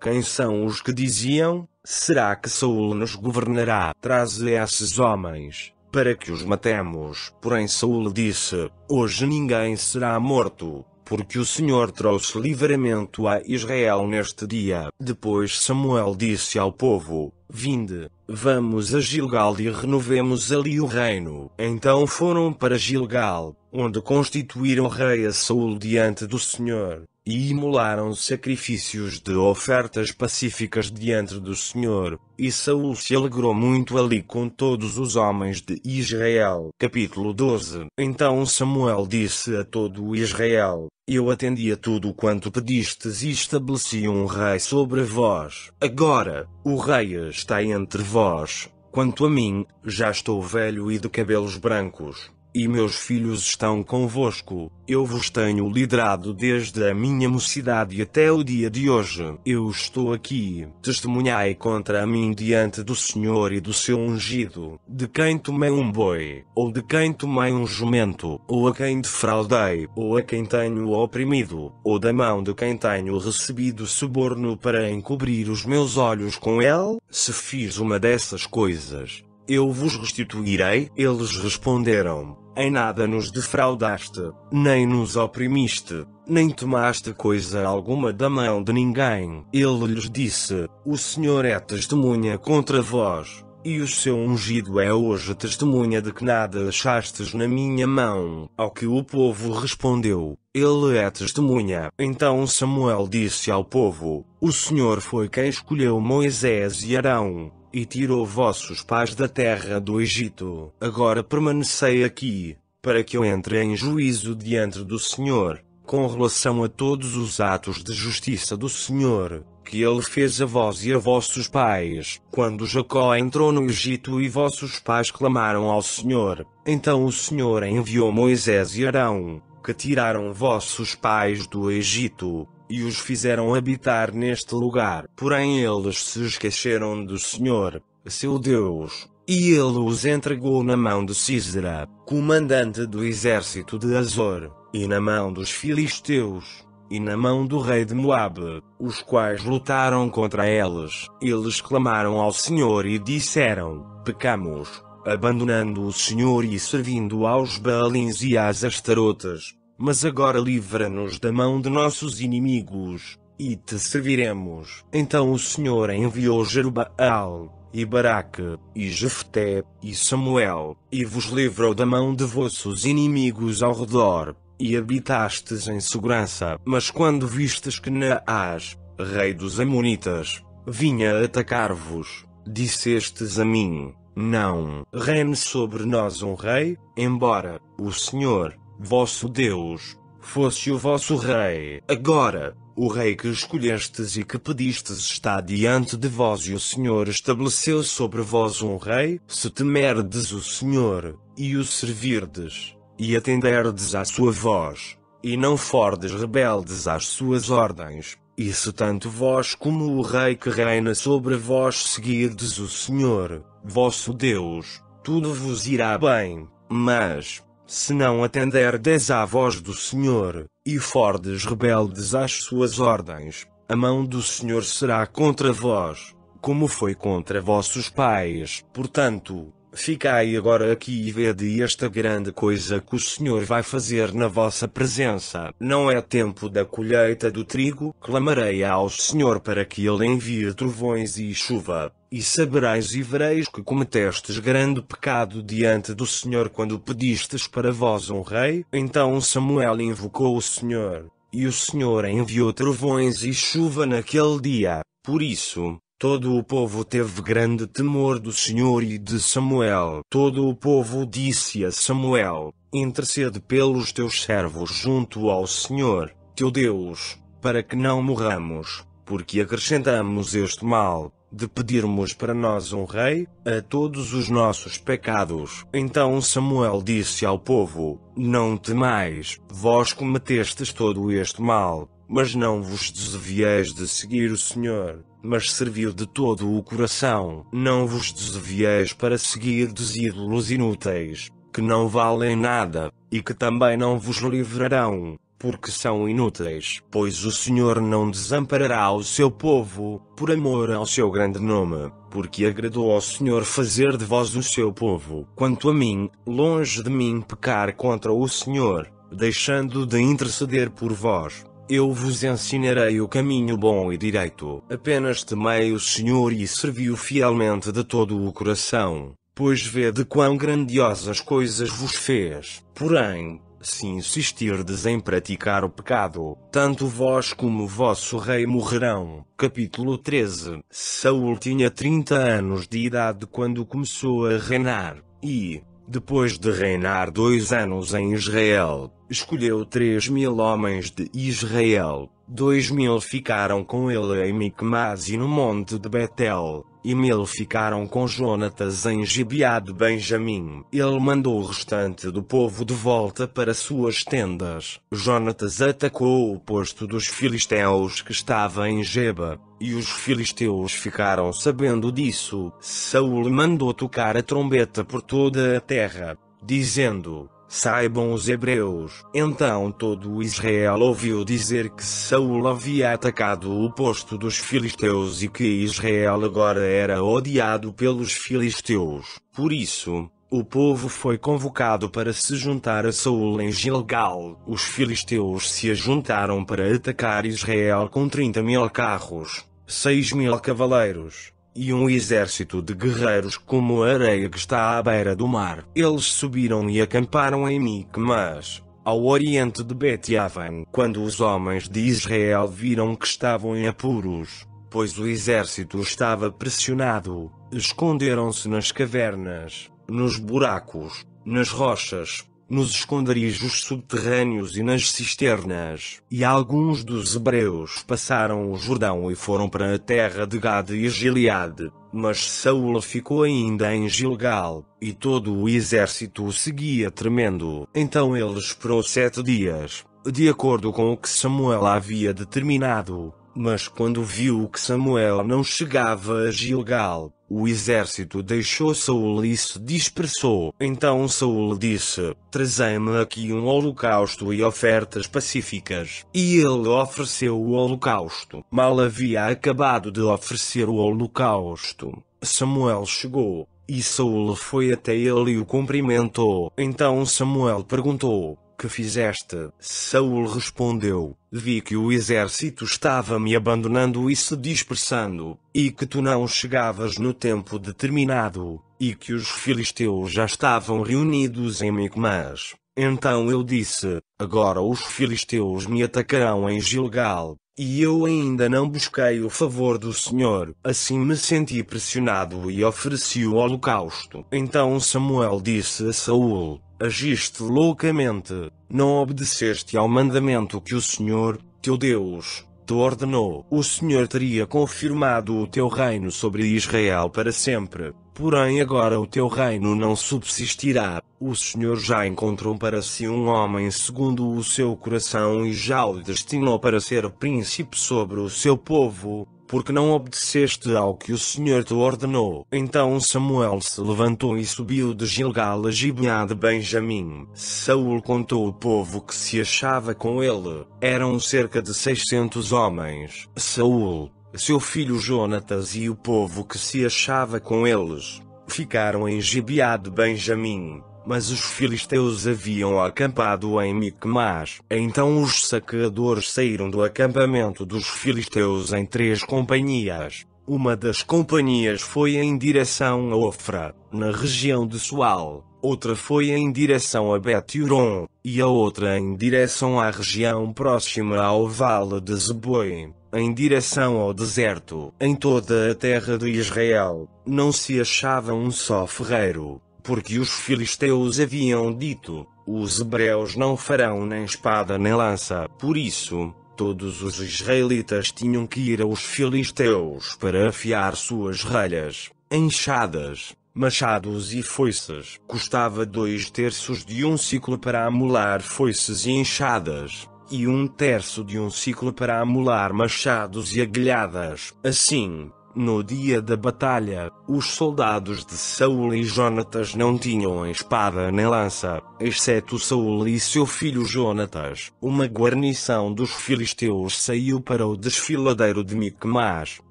Quem são os que diziam? Será que Saul nos governará? Traze esses homens para que os matemos. Porém Saul disse: Hoje ninguém será morto porque o Senhor trouxe livramento a Israel neste dia. Depois Samuel disse ao povo: Vinde, vamos a Gilgal e renovemos ali o reino. Então foram para Gilgal, onde constituíram rei a Saul diante do Senhor e imolaram sacrifícios de ofertas pacíficas diante do Senhor, e Saul se alegrou muito ali com todos os homens de Israel. Capítulo 12 Então Samuel disse a todo Israel, Eu atendi a tudo quanto pedistes e estabeleci um rei sobre vós. Agora, o rei está entre vós. Quanto a mim, já estou velho e de cabelos brancos e meus filhos estão convosco. Eu vos tenho liderado desde a minha mocidade até o dia de hoje. Eu estou aqui. Testemunhai contra mim diante do Senhor e do seu ungido, de quem tomei um boi, ou de quem tomei um jumento, ou a quem defraudei, ou a quem tenho oprimido, ou da mão de quem tenho recebido suborno para encobrir os meus olhos com ele. Se fiz uma dessas coisas, eu vos restituirei. Eles responderam: em nada nos defraudaste, nem nos oprimiste, nem tomaste coisa alguma da mão de ninguém. Ele lhes disse: O Senhor é testemunha contra vós, e o seu ungido é hoje testemunha de que nada achastes na minha mão. Ao que o povo respondeu: Ele é testemunha. Então Samuel disse ao povo: O Senhor foi quem escolheu Moisés e Arão e tirou vossos pais da terra do Egito. Agora permanecei aqui, para que eu entre em juízo diante do Senhor, com relação a todos os atos de justiça do Senhor, que ele fez a vós e a vossos pais. Quando Jacó entrou no Egito e vossos pais clamaram ao Senhor, então o Senhor enviou Moisés e Arão, que tiraram vossos pais do Egito e os fizeram habitar neste lugar. Porém eles se esqueceram do Senhor, seu Deus, e ele os entregou na mão de Císera, comandante do exército de Azor, e na mão dos filisteus, e na mão do rei de Moabe, os quais lutaram contra eles. Eles clamaram ao Senhor e disseram, pecamos, abandonando o Senhor e servindo aos Baalins e às Astarotas mas agora livra-nos da mão de nossos inimigos, e te serviremos. Então o Senhor enviou Jerubaal, e Baraque, e Jefté, e Samuel, e vos livrou da mão de vossos inimigos ao redor, e habitastes em segurança. Mas quando vistes que Naás, rei dos Amonitas, vinha atacar-vos, dissestes a mim, não reine sobre nós um rei, embora, o Senhor, vosso Deus, fosse o vosso rei. Agora, o rei que escolhestes e que pedistes está diante de vós e o Senhor estabeleceu sobre vós um rei, se temerdes o Senhor, e o servirdes, e atenderdes à sua voz, e não fordes rebeldes às suas ordens, e se tanto vós como o rei que reina sobre vós seguirdes o Senhor, vosso Deus, tudo vos irá bem, mas, se não atenderdes à voz do Senhor, e fordes rebeldes às suas ordens, a mão do Senhor será contra vós, como foi contra vossos pais. Portanto, Ficai agora aqui e vede esta grande coisa que o Senhor vai fazer na vossa presença. Não é tempo da colheita do trigo, clamarei ao Senhor para que ele envie trovões e chuva. E sabereis e vereis que cometestes grande pecado diante do Senhor quando pedistes para vós um rei. Então Samuel invocou o Senhor, e o Senhor enviou trovões e chuva naquele dia. Por isso, Todo o povo teve grande temor do Senhor e de Samuel. Todo o povo disse a Samuel: Intercede pelos teus servos junto ao Senhor, teu Deus, para que não morramos, porque acrescentamos este mal, de pedirmos para nós um rei, a todos os nossos pecados. Então Samuel disse ao povo: Não temais, vós cometestes todo este mal, mas não vos desvieis de seguir o Senhor mas serviu de todo o coração. Não vos desvieis para seguir ídolos inúteis, que não valem nada, e que também não vos livrarão, porque são inúteis. Pois o Senhor não desamparará o seu povo, por amor ao seu grande nome, porque agradou ao Senhor fazer de vós o seu povo. Quanto a mim, longe de mim pecar contra o Senhor, deixando de interceder por vós. Eu vos ensinarei o caminho bom e direito. Apenas temei o Senhor e servi-o fielmente de todo o coração, pois de quão grandiosas coisas vos fez. Porém, se insistirdes em praticar o pecado, tanto vós como vosso rei morrerão. Capítulo 13 Saul tinha 30 anos de idade quando começou a reinar, e, depois de reinar dois anos em Israel, escolheu três mil homens de Israel, dois mil ficaram com ele em Micmas e no monte de Betel, e mil ficaram com Jonatas em Gibeá de Benjamim. Ele mandou o restante do povo de volta para suas tendas. Jonatas atacou o posto dos filisteus que estava em Geba, e os filisteus ficaram sabendo disso. Saul mandou tocar a trombeta por toda a terra, dizendo: Saibam os hebreus. Então todo Israel ouviu dizer que Saul havia atacado o posto dos filisteus e que Israel agora era odiado pelos filisteus. Por isso, o povo foi convocado para se juntar a Saul em Gilgal. Os filisteus se ajuntaram para atacar Israel com 30 mil carros seis mil cavaleiros, e um exército de guerreiros como a areia que está à beira do mar. Eles subiram e acamparam em Micmas, ao oriente de Betiaven, quando os homens de Israel viram que estavam em apuros, pois o exército estava pressionado, esconderam-se nas cavernas, nos buracos, nas rochas, nos esconderijos subterrâneos e nas cisternas, e alguns dos hebreus passaram o Jordão e foram para a terra de Gade e Gileade, mas Saul ficou ainda em Gilgal, e todo o exército o seguia tremendo. Então ele esperou sete dias, de acordo com o que Samuel havia determinado, mas quando viu que Samuel não chegava a Gilgal, o exército deixou Saul e se dispersou. Então Saul disse: Trazei-me aqui um holocausto e ofertas pacíficas. E ele ofereceu o holocausto. Mal havia acabado de oferecer o holocausto. Samuel chegou, e Saul foi até ele e o cumprimentou. Então Samuel perguntou: que fizeste? Saul respondeu: Vi que o exército estava me abandonando e se dispersando, e que tu não chegavas no tempo determinado, e que os filisteus já estavam reunidos em Micmas. Então eu disse: Agora os filisteus me atacarão em Gilgal, e eu ainda não busquei o favor do Senhor, assim me senti pressionado e ofereci o holocausto. Então Samuel disse a Saul: agiste loucamente, não obedeceste ao mandamento que o Senhor, teu Deus, te ordenou. O Senhor teria confirmado o teu reino sobre Israel para sempre, porém agora o teu reino não subsistirá. O Senhor já encontrou para si um homem segundo o seu coração e já o destinou para ser príncipe sobre o seu povo porque não obedeceste ao que o Senhor te ordenou. Então Samuel se levantou e subiu de Gilgal a Gibeá de Benjamim. Saul contou o povo que se achava com ele. Eram cerca de seiscentos homens. Saul, seu filho Jonatas e o povo que se achava com eles, ficaram em Gibeá de Benjamim mas os filisteus haviam acampado em Micmas. Então os saqueadores saíram do acampamento dos filisteus em três companhias. Uma das companhias foi em direção a Ofra, na região de Sual, outra foi em direção a Bet-Uron, e a outra em direção à região próxima ao vale de Zeboim em direção ao deserto. Em toda a terra de Israel, não se achava um só ferreiro porque os filisteus haviam dito: Os hebreus não farão nem espada nem lança. Por isso, todos os israelitas tinham que ir aos filisteus para afiar suas relhas, enxadas, machados e foices. Custava dois terços de um ciclo para amolar foices e enxadas, e um terço de um ciclo para amolar machados e aguilhadas. Assim, no dia da batalha, os soldados de Saul e Jonatas não tinham espada nem lança, exceto Saul e seu filho Jonatas. Uma guarnição dos filisteus saiu para o desfiladeiro de Micmas,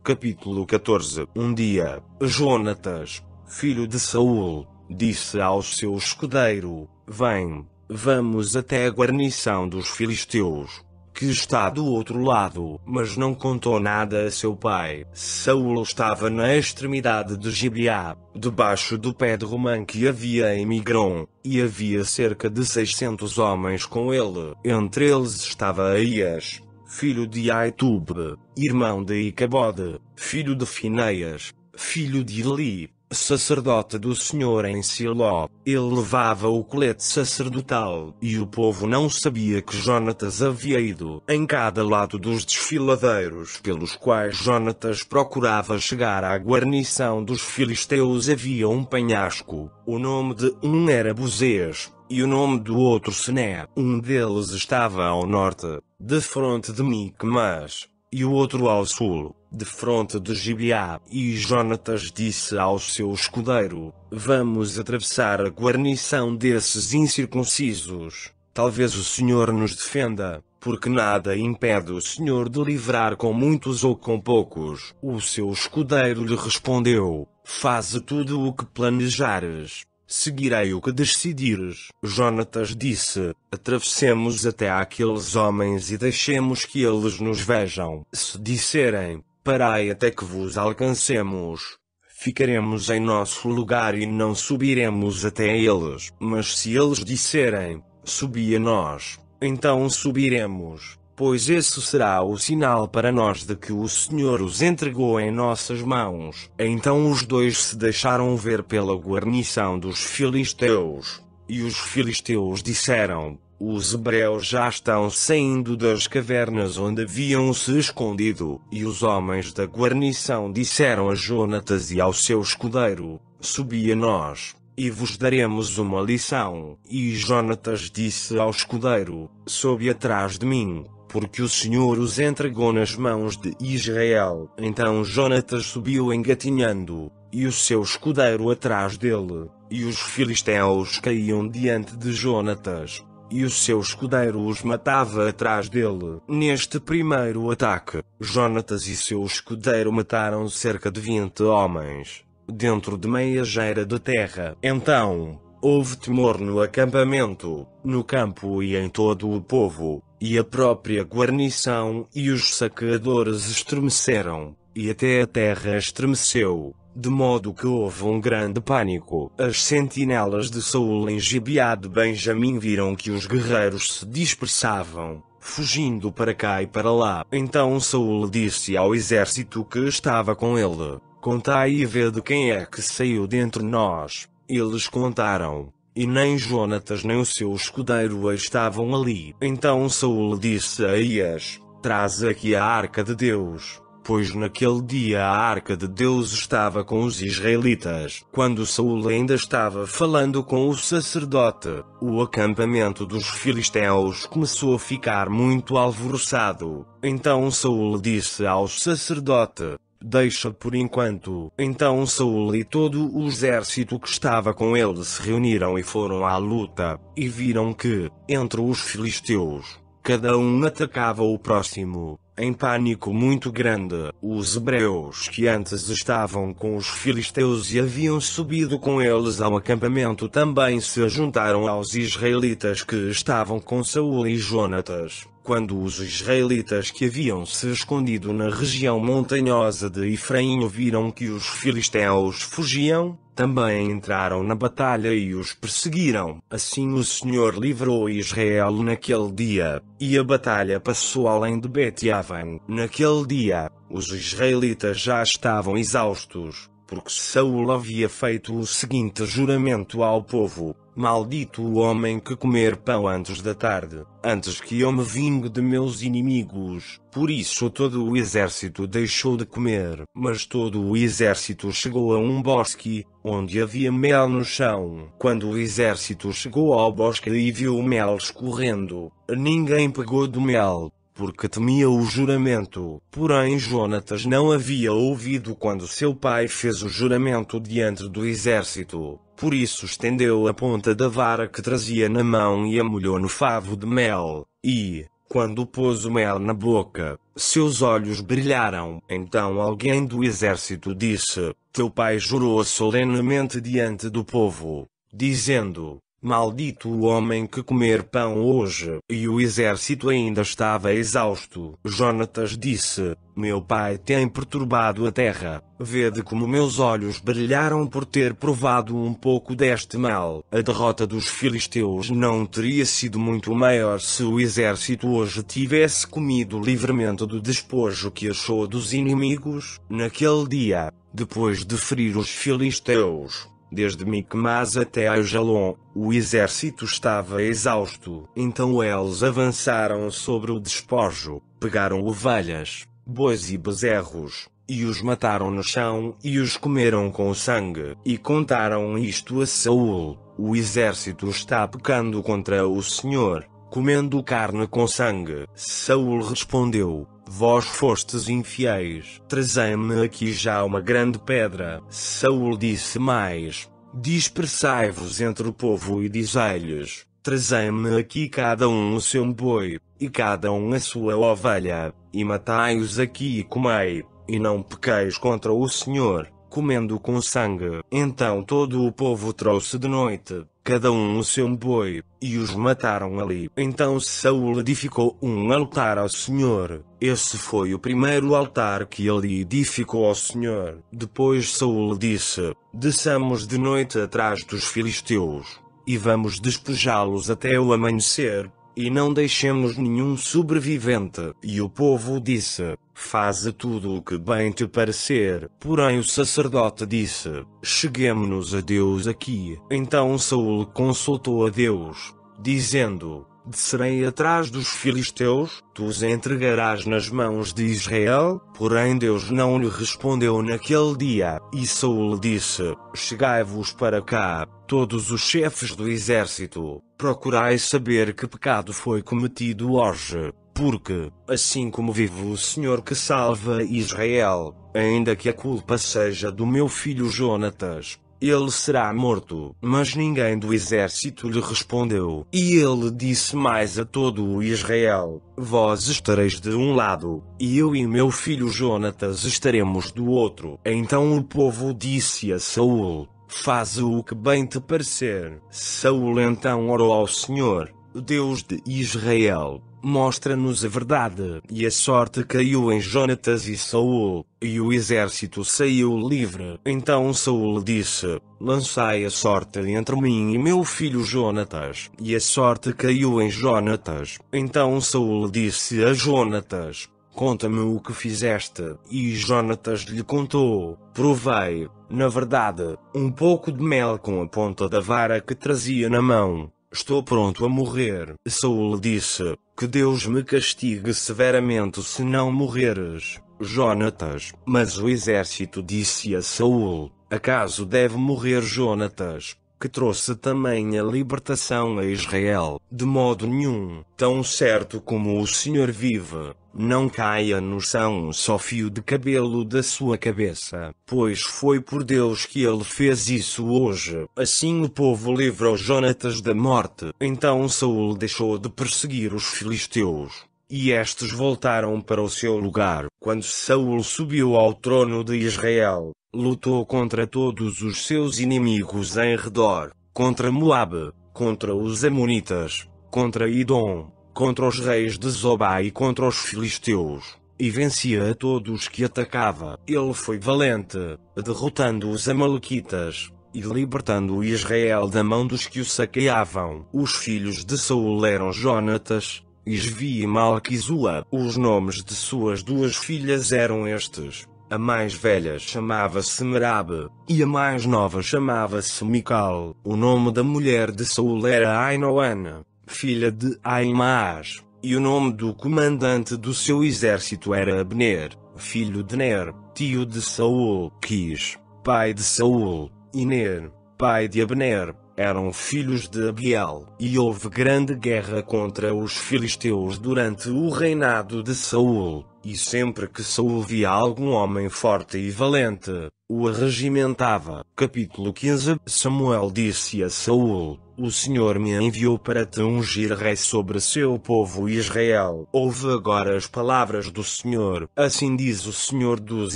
capítulo 14. Um dia, Jonatas, filho de Saul, disse ao seu escudeiro: Vem, vamos até a guarnição dos filisteus que está do outro lado, mas não contou nada a seu pai. Saul estava na extremidade de Gibeá, debaixo do pé de Romã que havia em Migron, e havia cerca de 600 homens com ele. Entre eles estava Aias, filho de Aitube, irmão de Icabode, filho de Fineias, filho de Eli, sacerdote do Senhor em Siló, ele levava o colete sacerdotal, e o povo não sabia que Jonatas havia ido em cada lado dos desfiladeiros pelos quais Jonatas procurava chegar à guarnição dos filisteus havia um penhasco, o nome de um era Buzês, e o nome do outro Sené, um deles estava ao norte, de fronte de Micmas, e o outro ao sul de fronte de Gibeá, e Jonatas disse ao seu escudeiro, Vamos atravessar a guarnição desses incircuncisos. Talvez o Senhor nos defenda, porque nada impede o Senhor de livrar com muitos ou com poucos. O seu escudeiro lhe respondeu, Faze tudo o que planejares. Seguirei o que decidires. Jonatas disse: Atravessemos até aqueles homens e deixemos que eles nos vejam. Se disserem, Parai até que vos alcancemos. Ficaremos em nosso lugar e não subiremos até eles. Mas se eles disserem, subi a nós, então subiremos, pois esse será o sinal para nós de que o Senhor os entregou em nossas mãos. Então os dois se deixaram ver pela guarnição dos filisteus. E os filisteus disseram: os hebreus já estão saindo das cavernas onde haviam se escondido, e os homens da guarnição disseram a Jonatas e ao seu escudeiro: Subi a nós, e vos daremos uma lição. E Jonatas disse ao escudeiro: Sobe atrás de mim, porque o Senhor os entregou nas mãos de Israel. Então Jonatas subiu engatinhando, e o seu escudeiro atrás dele, e os filisteus caíam diante de Jonatas e o seu escudeiro os matava atrás dele. Neste primeiro ataque, Jonatas e seu escudeiro mataram cerca de 20 homens, dentro de meia geira de terra. Então, houve temor no acampamento, no campo e em todo o povo, e a própria guarnição e os saqueadores estremeceram, e até a terra estremeceu de modo que houve um grande pânico. As sentinelas de Saul em Gibeá de Benjamim viram que os guerreiros se dispersavam, fugindo para cá e para lá. Então Saul disse ao exército que estava com ele: Contai e vede quem é que saiu dentre nós. Eles contaram. E nem Jonatas nem o seu escudeiro estavam ali. Então Saul disse a Ias: Traz aqui a arca de Deus pois naquele dia a arca de Deus estava com os israelitas. Quando Saul ainda estava falando com o sacerdote, o acampamento dos filisteus começou a ficar muito alvoroçado. Então Saul disse ao sacerdote: deixa por enquanto. Então Saul e todo o exército que estava com ele se reuniram e foram à luta, e viram que, entre os filisteus, cada um atacava o próximo em pânico muito grande. Os hebreus que antes estavam com os filisteus e haviam subido com eles ao acampamento também se juntaram aos israelitas que estavam com Saul e Jonatas quando os israelitas que haviam se escondido na região montanhosa de Efraim ouviram que os filisteus fugiam, também entraram na batalha e os perseguiram. Assim o Senhor livrou Israel naquele dia, e a batalha passou além de Bet-Yavan. Naquele dia, os israelitas já estavam exaustos, porque Saul havia feito o seguinte juramento ao povo: Maldito o homem que comer pão antes da tarde, antes que eu me vingue de meus inimigos. Por isso todo o exército deixou de comer. Mas todo o exército chegou a um bosque, onde havia mel no chão. Quando o exército chegou ao bosque e viu o mel escorrendo, ninguém pegou do mel, porque temia o juramento. Porém Jonatas não havia ouvido quando seu pai fez o juramento diante do exército. Por isso estendeu a ponta da vara que trazia na mão e a molhou no favo de mel, e, quando pôs o mel na boca, seus olhos brilharam. Então alguém do exército disse: Teu pai jurou solenemente diante do povo, dizendo: Maldito o homem que comer pão hoje, e o exército ainda estava exausto. Jonatas disse: Meu pai tem perturbado a terra. Vede como meus olhos brilharam por ter provado um pouco deste mal. A derrota dos filisteus não teria sido muito maior se o exército hoje tivesse comido livremente do despojo que achou dos inimigos, naquele dia, depois de ferir os filisteus Desde Micmas até Aijalon, o exército estava exausto. Então eles avançaram sobre o despojo, pegaram ovelhas, bois e bezerros, e os mataram no chão e os comeram com sangue. E contaram isto a Saul: O exército está pecando contra o Senhor, comendo carne com sangue. Saul respondeu: Vós fostes infiéis, trazei-me aqui já uma grande pedra. Saul disse mais: Dispersai-vos entre o povo e dizei-lhes: Trazei-me aqui cada um o seu boi, e cada um a sua ovelha, e matai-os aqui e comei, e não pequeis contra o Senhor comendo com sangue. Então todo o povo trouxe de noite, cada um o seu boi, e os mataram ali. Então Saul edificou um altar ao Senhor. Esse foi o primeiro altar que ele edificou ao Senhor. Depois Saul disse: Desçamos de noite atrás dos filisteus, e vamos despejá-los até o amanhecer, e não deixemos nenhum sobrevivente. E o povo disse: Faze tudo o que bem te parecer. Porém o sacerdote disse: Cheguemo-nos a Deus aqui. Então Saul consultou a Deus, dizendo: Descerei atrás dos filisteus, tu os entregarás nas mãos de Israel. Porém Deus não lhe respondeu naquele dia, e Saul disse: Chegai-vos para cá, todos os chefes do exército, procurai saber que pecado foi cometido hoje, porque, assim como vive o Senhor que salva Israel, ainda que a culpa seja do meu filho Jonatas, ele será morto. Mas ninguém do exército lhe respondeu. E ele disse mais a todo o Israel: Vós estareis de um lado, e eu e meu filho Jonatas estaremos do outro. Então o povo disse a Saul: Faz o que bem te parecer. Saul então orou ao Senhor, Deus de Israel, Mostra-nos a verdade. E a sorte caiu em Jonatas e Saul, e o exército saiu livre. Então Saul disse: Lançai a sorte entre mim e meu filho Jonatas. E a sorte caiu em Jonatas. Então Saul disse a Jonatas: Conta-me o que fizeste. E Jonatas lhe contou. Provei, na verdade, um pouco de mel com a ponta da vara que trazia na mão. Estou pronto a morrer. Saul disse: Que Deus me castigue severamente se não morreres, Jonatas. Mas o exército disse a Saul: Acaso deve morrer Jonatas, que trouxe também a libertação a Israel? De modo nenhum, tão certo como o Senhor vive, não caia no chão só fio de cabelo da sua cabeça, pois foi por Deus que ele fez isso hoje. Assim o povo livrou Jonatas da morte. Então Saul deixou de perseguir os filisteus e estes voltaram para o seu lugar. Quando Saul subiu ao trono de Israel, lutou contra todos os seus inimigos em redor, contra Moabe, contra os Amonitas, contra Idom, contra os reis de Zobá e contra os filisteus, e vencia a todos que atacava. Ele foi valente, derrotando os amalequitas, e libertando Israel da mão dos que o saqueavam. Os filhos de Saul eram Jonatas, Isvi e Malquizua. Os nomes de suas duas filhas eram estes. A mais velha chamava-se Merabe, e a mais nova chamava-se Mical. O nome da mulher de Saul era Ainoana filha de Aimaas, e o nome do comandante do seu exército era Abner, filho de Ner, tio de Saul, Quis, pai de Saul, e Ner, pai de Abner, eram filhos de Abiel, e houve grande guerra contra os filisteus durante o reinado de Saul, e sempre que Saul via algum homem forte e valente, o arregimentava. Capítulo 15 Samuel disse a Saul: o Senhor me enviou para te ungir rei sobre seu povo Israel. Ouve agora as palavras do Senhor. Assim diz o Senhor dos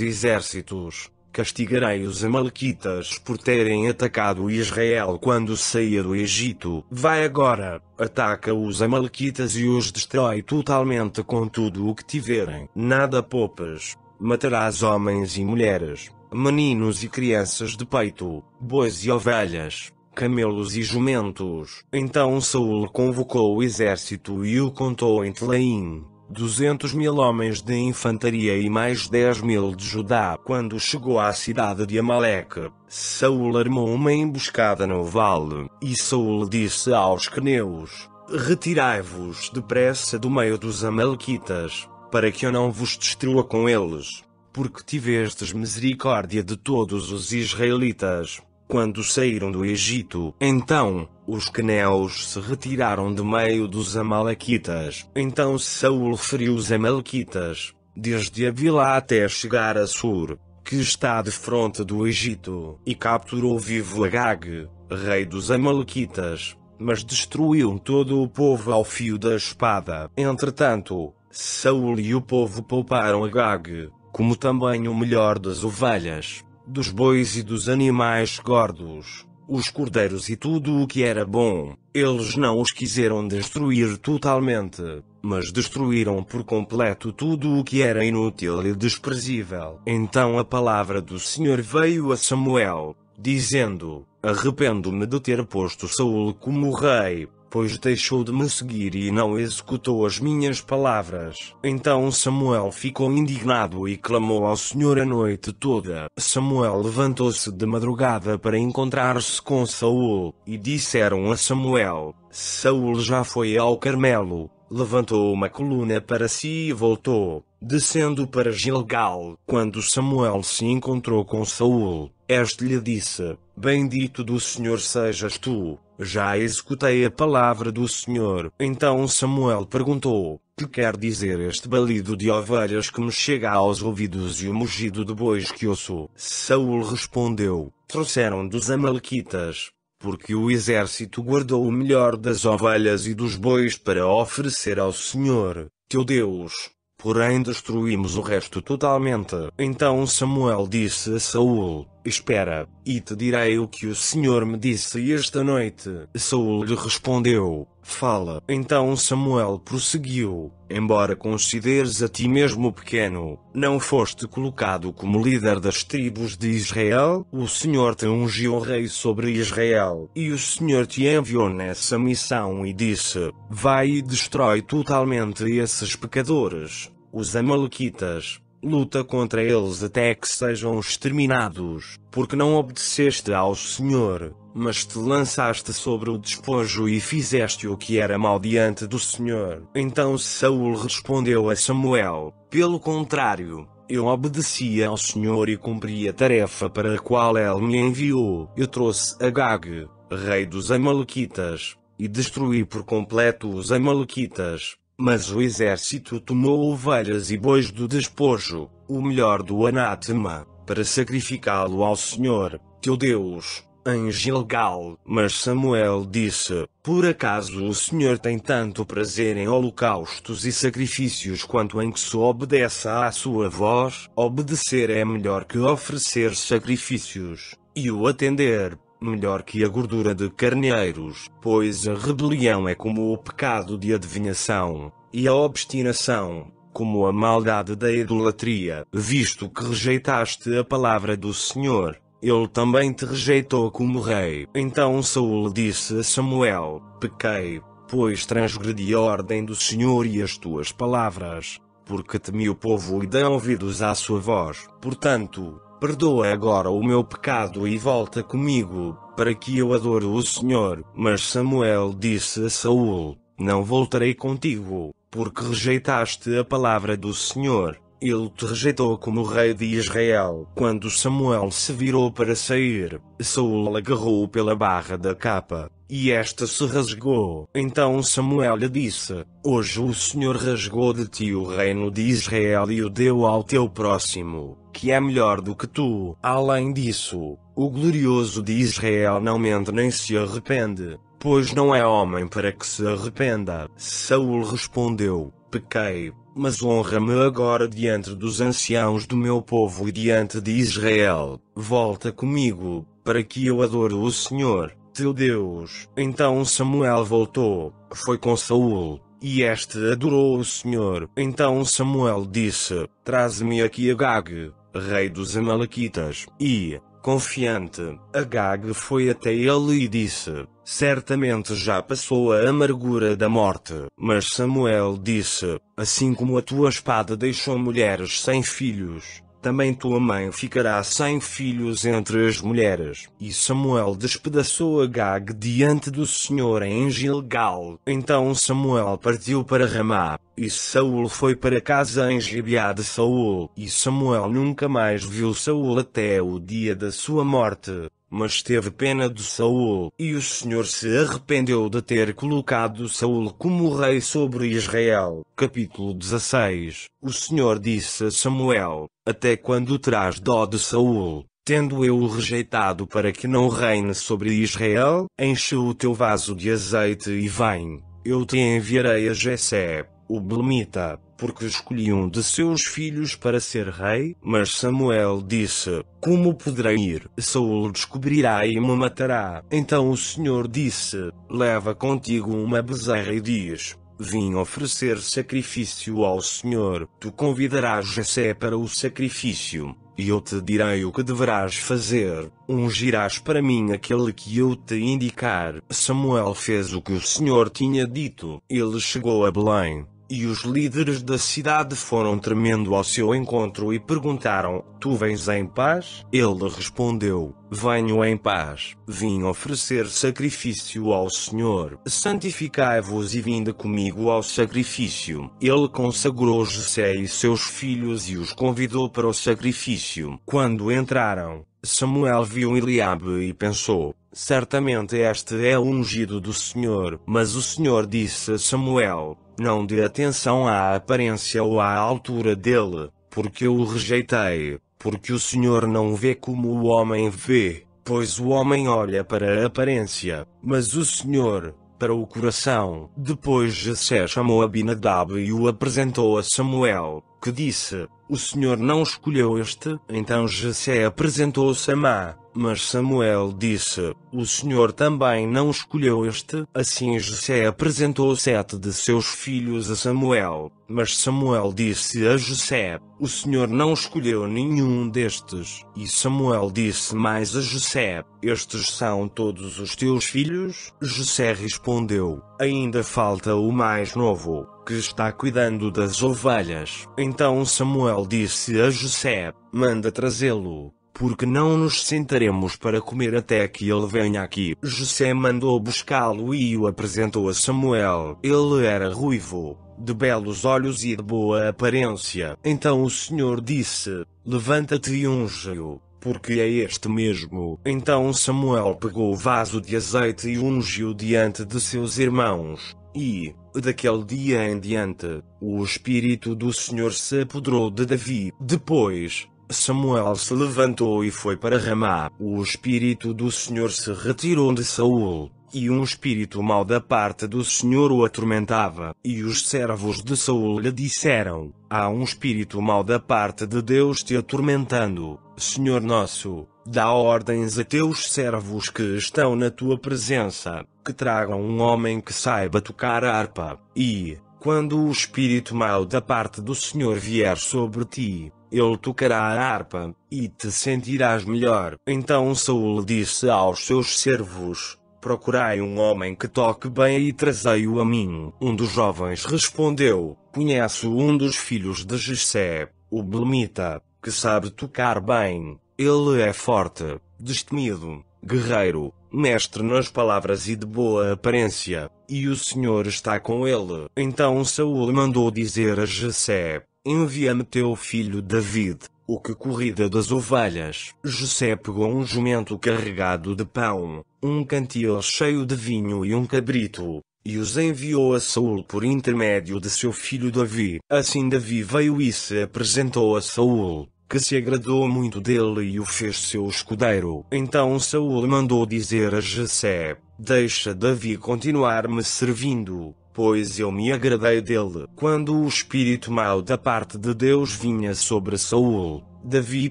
Exércitos. Castigarei os Amalequitas por terem atacado Israel quando saía do Egito. Vai agora, ataca os Amalequitas e os destrói totalmente com tudo o que tiverem. Nada poupas. Matarás homens e mulheres, meninos e crianças de peito, bois e ovelhas camelos e jumentos. Então Saul convocou o exército e o contou em Telaim. 200 mil homens de infantaria e mais 10 mil de Judá. Quando chegou à cidade de Amaleque, Saul armou uma emboscada no vale, e Saul disse aos queneus, Retirai-vos depressa do meio dos Amalequitas, para que eu não vos destrua com eles, porque tivestes misericórdia de todos os israelitas. Quando saíram do Egito, então, os queneus se retiraram de meio dos Amalequitas. Então Saul feriu os Amalequitas, desde Avila até chegar a Sur, que está de fronte do Egito, e capturou vivo Agag, rei dos Amalequitas, mas destruiu todo o povo ao fio da espada. Entretanto, Saul e o povo pouparam Agag, como também o melhor das ovelhas dos bois e dos animais gordos, os cordeiros e tudo o que era bom. Eles não os quiseram destruir totalmente, mas destruíram por completo tudo o que era inútil e desprezível. Então a palavra do Senhor veio a Samuel, dizendo: Arrependo-me de ter posto Saul como rei, pois deixou de me seguir e não executou as minhas palavras. Então Samuel ficou indignado e clamou ao Senhor a noite toda. Samuel levantou-se de madrugada para encontrar-se com Saul, e disseram a Samuel: Saul já foi ao Carmelo, levantou uma coluna para si e voltou, descendo para Gilgal. Quando Samuel se encontrou com Saul, este lhe disse: Bendito do Senhor sejas tu, já escutei a palavra do Senhor. Então Samuel perguntou: Que quer dizer este balido de ovelhas que me chega aos ouvidos e o mugido de bois que ouço? Saul respondeu: Trouxeram dos Amalequitas porque o exército guardou o melhor das ovelhas e dos bois para oferecer ao Senhor, teu Deus porém destruímos o resto totalmente. Então Samuel disse a Saul: Espera, e te direi o que o Senhor me disse esta noite. Saul lhe respondeu: Fala. Então Samuel prosseguiu: Embora consideres a ti mesmo pequeno, não foste colocado como líder das tribos de Israel? O Senhor te ungiu rei sobre Israel, e o Senhor te enviou nessa missão e disse: Vai e destrói totalmente esses pecadores, os Amalequitas. Luta contra eles até que sejam exterminados, porque não obedeceste ao Senhor, mas te lançaste sobre o despojo e fizeste o que era mal diante do Senhor. Então Saul respondeu a Samuel: Pelo contrário, eu obedecia ao Senhor e cumpri a tarefa para a qual ele me enviou. Eu trouxe Agag, rei dos Amalequitas, e destruí por completo os Amalequitas. Mas o exército tomou ovelhas e bois do despojo, o melhor do anátema, para sacrificá-lo ao Senhor, teu Deus em Gilgal. Mas Samuel disse: Por acaso o Senhor tem tanto prazer em holocaustos e sacrifícios quanto em que se obedeça à sua voz? Obedecer é melhor que oferecer sacrifícios, e o atender melhor que a gordura de carneiros, pois a rebelião é como o pecado de adivinhação, e a obstinação, como a maldade da idolatria, visto que rejeitaste a palavra do Senhor, ele também te rejeitou como rei. Então Saul disse a Samuel: Pequei, pois transgredi a ordem do Senhor e as tuas palavras, porque temi o povo e dei ouvidos à sua voz. Portanto, perdoa agora o meu pecado e volta comigo, para que eu adore o Senhor. Mas Samuel disse a Saul: Não voltarei contigo, porque rejeitaste a palavra do Senhor ele te rejeitou como rei de Israel. Quando Samuel se virou para sair, Saul agarrou pela barra da capa, e esta se rasgou. Então Samuel lhe disse: Hoje o Senhor rasgou de ti o reino de Israel e o deu ao teu próximo, que é melhor do que tu. Além disso, o glorioso de Israel não mente nem se arrepende, pois não é homem para que se arrependa. Saul respondeu: Pequei mas honra-me agora diante dos anciãos do meu povo e diante de Israel. Volta comigo, para que eu adore o Senhor, teu Deus. Então Samuel voltou, foi com Saul, e este adorou o Senhor. Então Samuel disse: Traze-me aqui Agag, rei dos Amalequitas. E, confiante, Agag foi até ele e disse: Certamente já passou a amargura da morte. Mas Samuel disse: Assim como a tua espada deixou mulheres sem filhos, também tua mãe ficará sem filhos entre as mulheres. E Samuel despedaçou Agag diante do Senhor em Gilgal. Então Samuel partiu para Ramá, e Saul foi para casa em Gibeá de Saul. E Samuel nunca mais viu Saul até o dia da sua morte mas teve pena de Saul, e o Senhor se arrependeu de ter colocado Saul como rei sobre Israel. Capítulo 16. O Senhor disse a Samuel: Até quando terás dó de Saul? Tendo eu o rejeitado para que não reine sobre Israel, enche o teu vaso de azeite e vem, eu te enviarei a Jessé, o Belmita, porque escolhi um de seus filhos para ser rei, mas Samuel disse: Como poderei ir? Saul descobrirá e me matará. Então o Senhor disse: Leva contigo uma bezerra e diz: Vim oferecer sacrifício ao Senhor. Tu convidarás Jessé para o sacrifício, e eu te direi o que deverás fazer. Ungirás para mim aquele que eu te indicar. Samuel fez o que o Senhor tinha dito. Ele chegou a Belém e os líderes da cidade foram tremendo ao seu encontro e perguntaram: Tu vens em paz? Ele respondeu: Venho em paz. Vim oferecer sacrifício ao Senhor. Santificai-vos e vinde comigo ao sacrifício. Ele consagrou José e seus filhos e os convidou para o sacrifício. Quando entraram, Samuel viu Eliabe e pensou: Certamente este é o ungido do Senhor. Mas o Senhor disse a Samuel: não dê atenção à aparência ou à altura dele, porque eu o rejeitei, porque o Senhor não vê como o homem vê, pois o homem olha para a aparência, mas o Senhor, para o coração. Depois Jessé chamou Abinadab e o apresentou a Samuel, que disse, o Senhor não escolheu este, então Jessé apresentou Samá, mas Samuel disse: O Senhor também não escolheu este. Assim José apresentou sete de seus filhos a Samuel. Mas Samuel disse a José: O Senhor não escolheu nenhum destes. E Samuel disse mais a José: Estes são todos os teus filhos? José respondeu: Ainda falta o mais novo, que está cuidando das ovelhas. Então Samuel disse a José: Manda trazê-lo porque não nos sentaremos para comer até que ele venha aqui. José mandou buscá-lo e o apresentou a Samuel. Ele era ruivo, de belos olhos e de boa aparência. Então o senhor disse: Levanta-te e unge-o. Porque é este mesmo. Então Samuel pegou o vaso de azeite e ungiu diante de seus irmãos. E, daquele dia em diante, o Espírito do Senhor se apoderou de Davi. Depois, Samuel se levantou e foi para Ramá. O espírito do Senhor se retirou de Saul, e um espírito mau da parte do Senhor o atormentava. E os servos de Saul lhe disseram: Há um espírito mau da parte de Deus te atormentando, Senhor nosso. Dá ordens a teus servos que estão na tua presença, que tragam um homem que saiba tocar a harpa, e, quando o espírito mau da parte do Senhor vier sobre ti, ele tocará a harpa, e te sentirás melhor. Então Saul disse aos seus servos: Procurai um homem que toque bem e trazei-o a mim. Um dos jovens respondeu: Conheço um dos filhos de Jessé, o Belmita, que sabe tocar bem. Ele é forte, destemido, guerreiro, mestre nas palavras e de boa aparência, e o Senhor está com ele. Então Saul mandou dizer a Jessé: Envia-me teu filho David, o que corrida das ovelhas. José pegou um jumento carregado de pão, um cantil cheio de vinho e um cabrito, e os enviou a Saul por intermédio de seu filho Davi. Assim Davi veio e se apresentou a Saul, que se agradou muito dele e o fez seu escudeiro. Então Saul mandou dizer a José: Deixa Davi continuar me servindo pois eu me agradei dele. Quando o espírito mau da parte de Deus vinha sobre Saul, Davi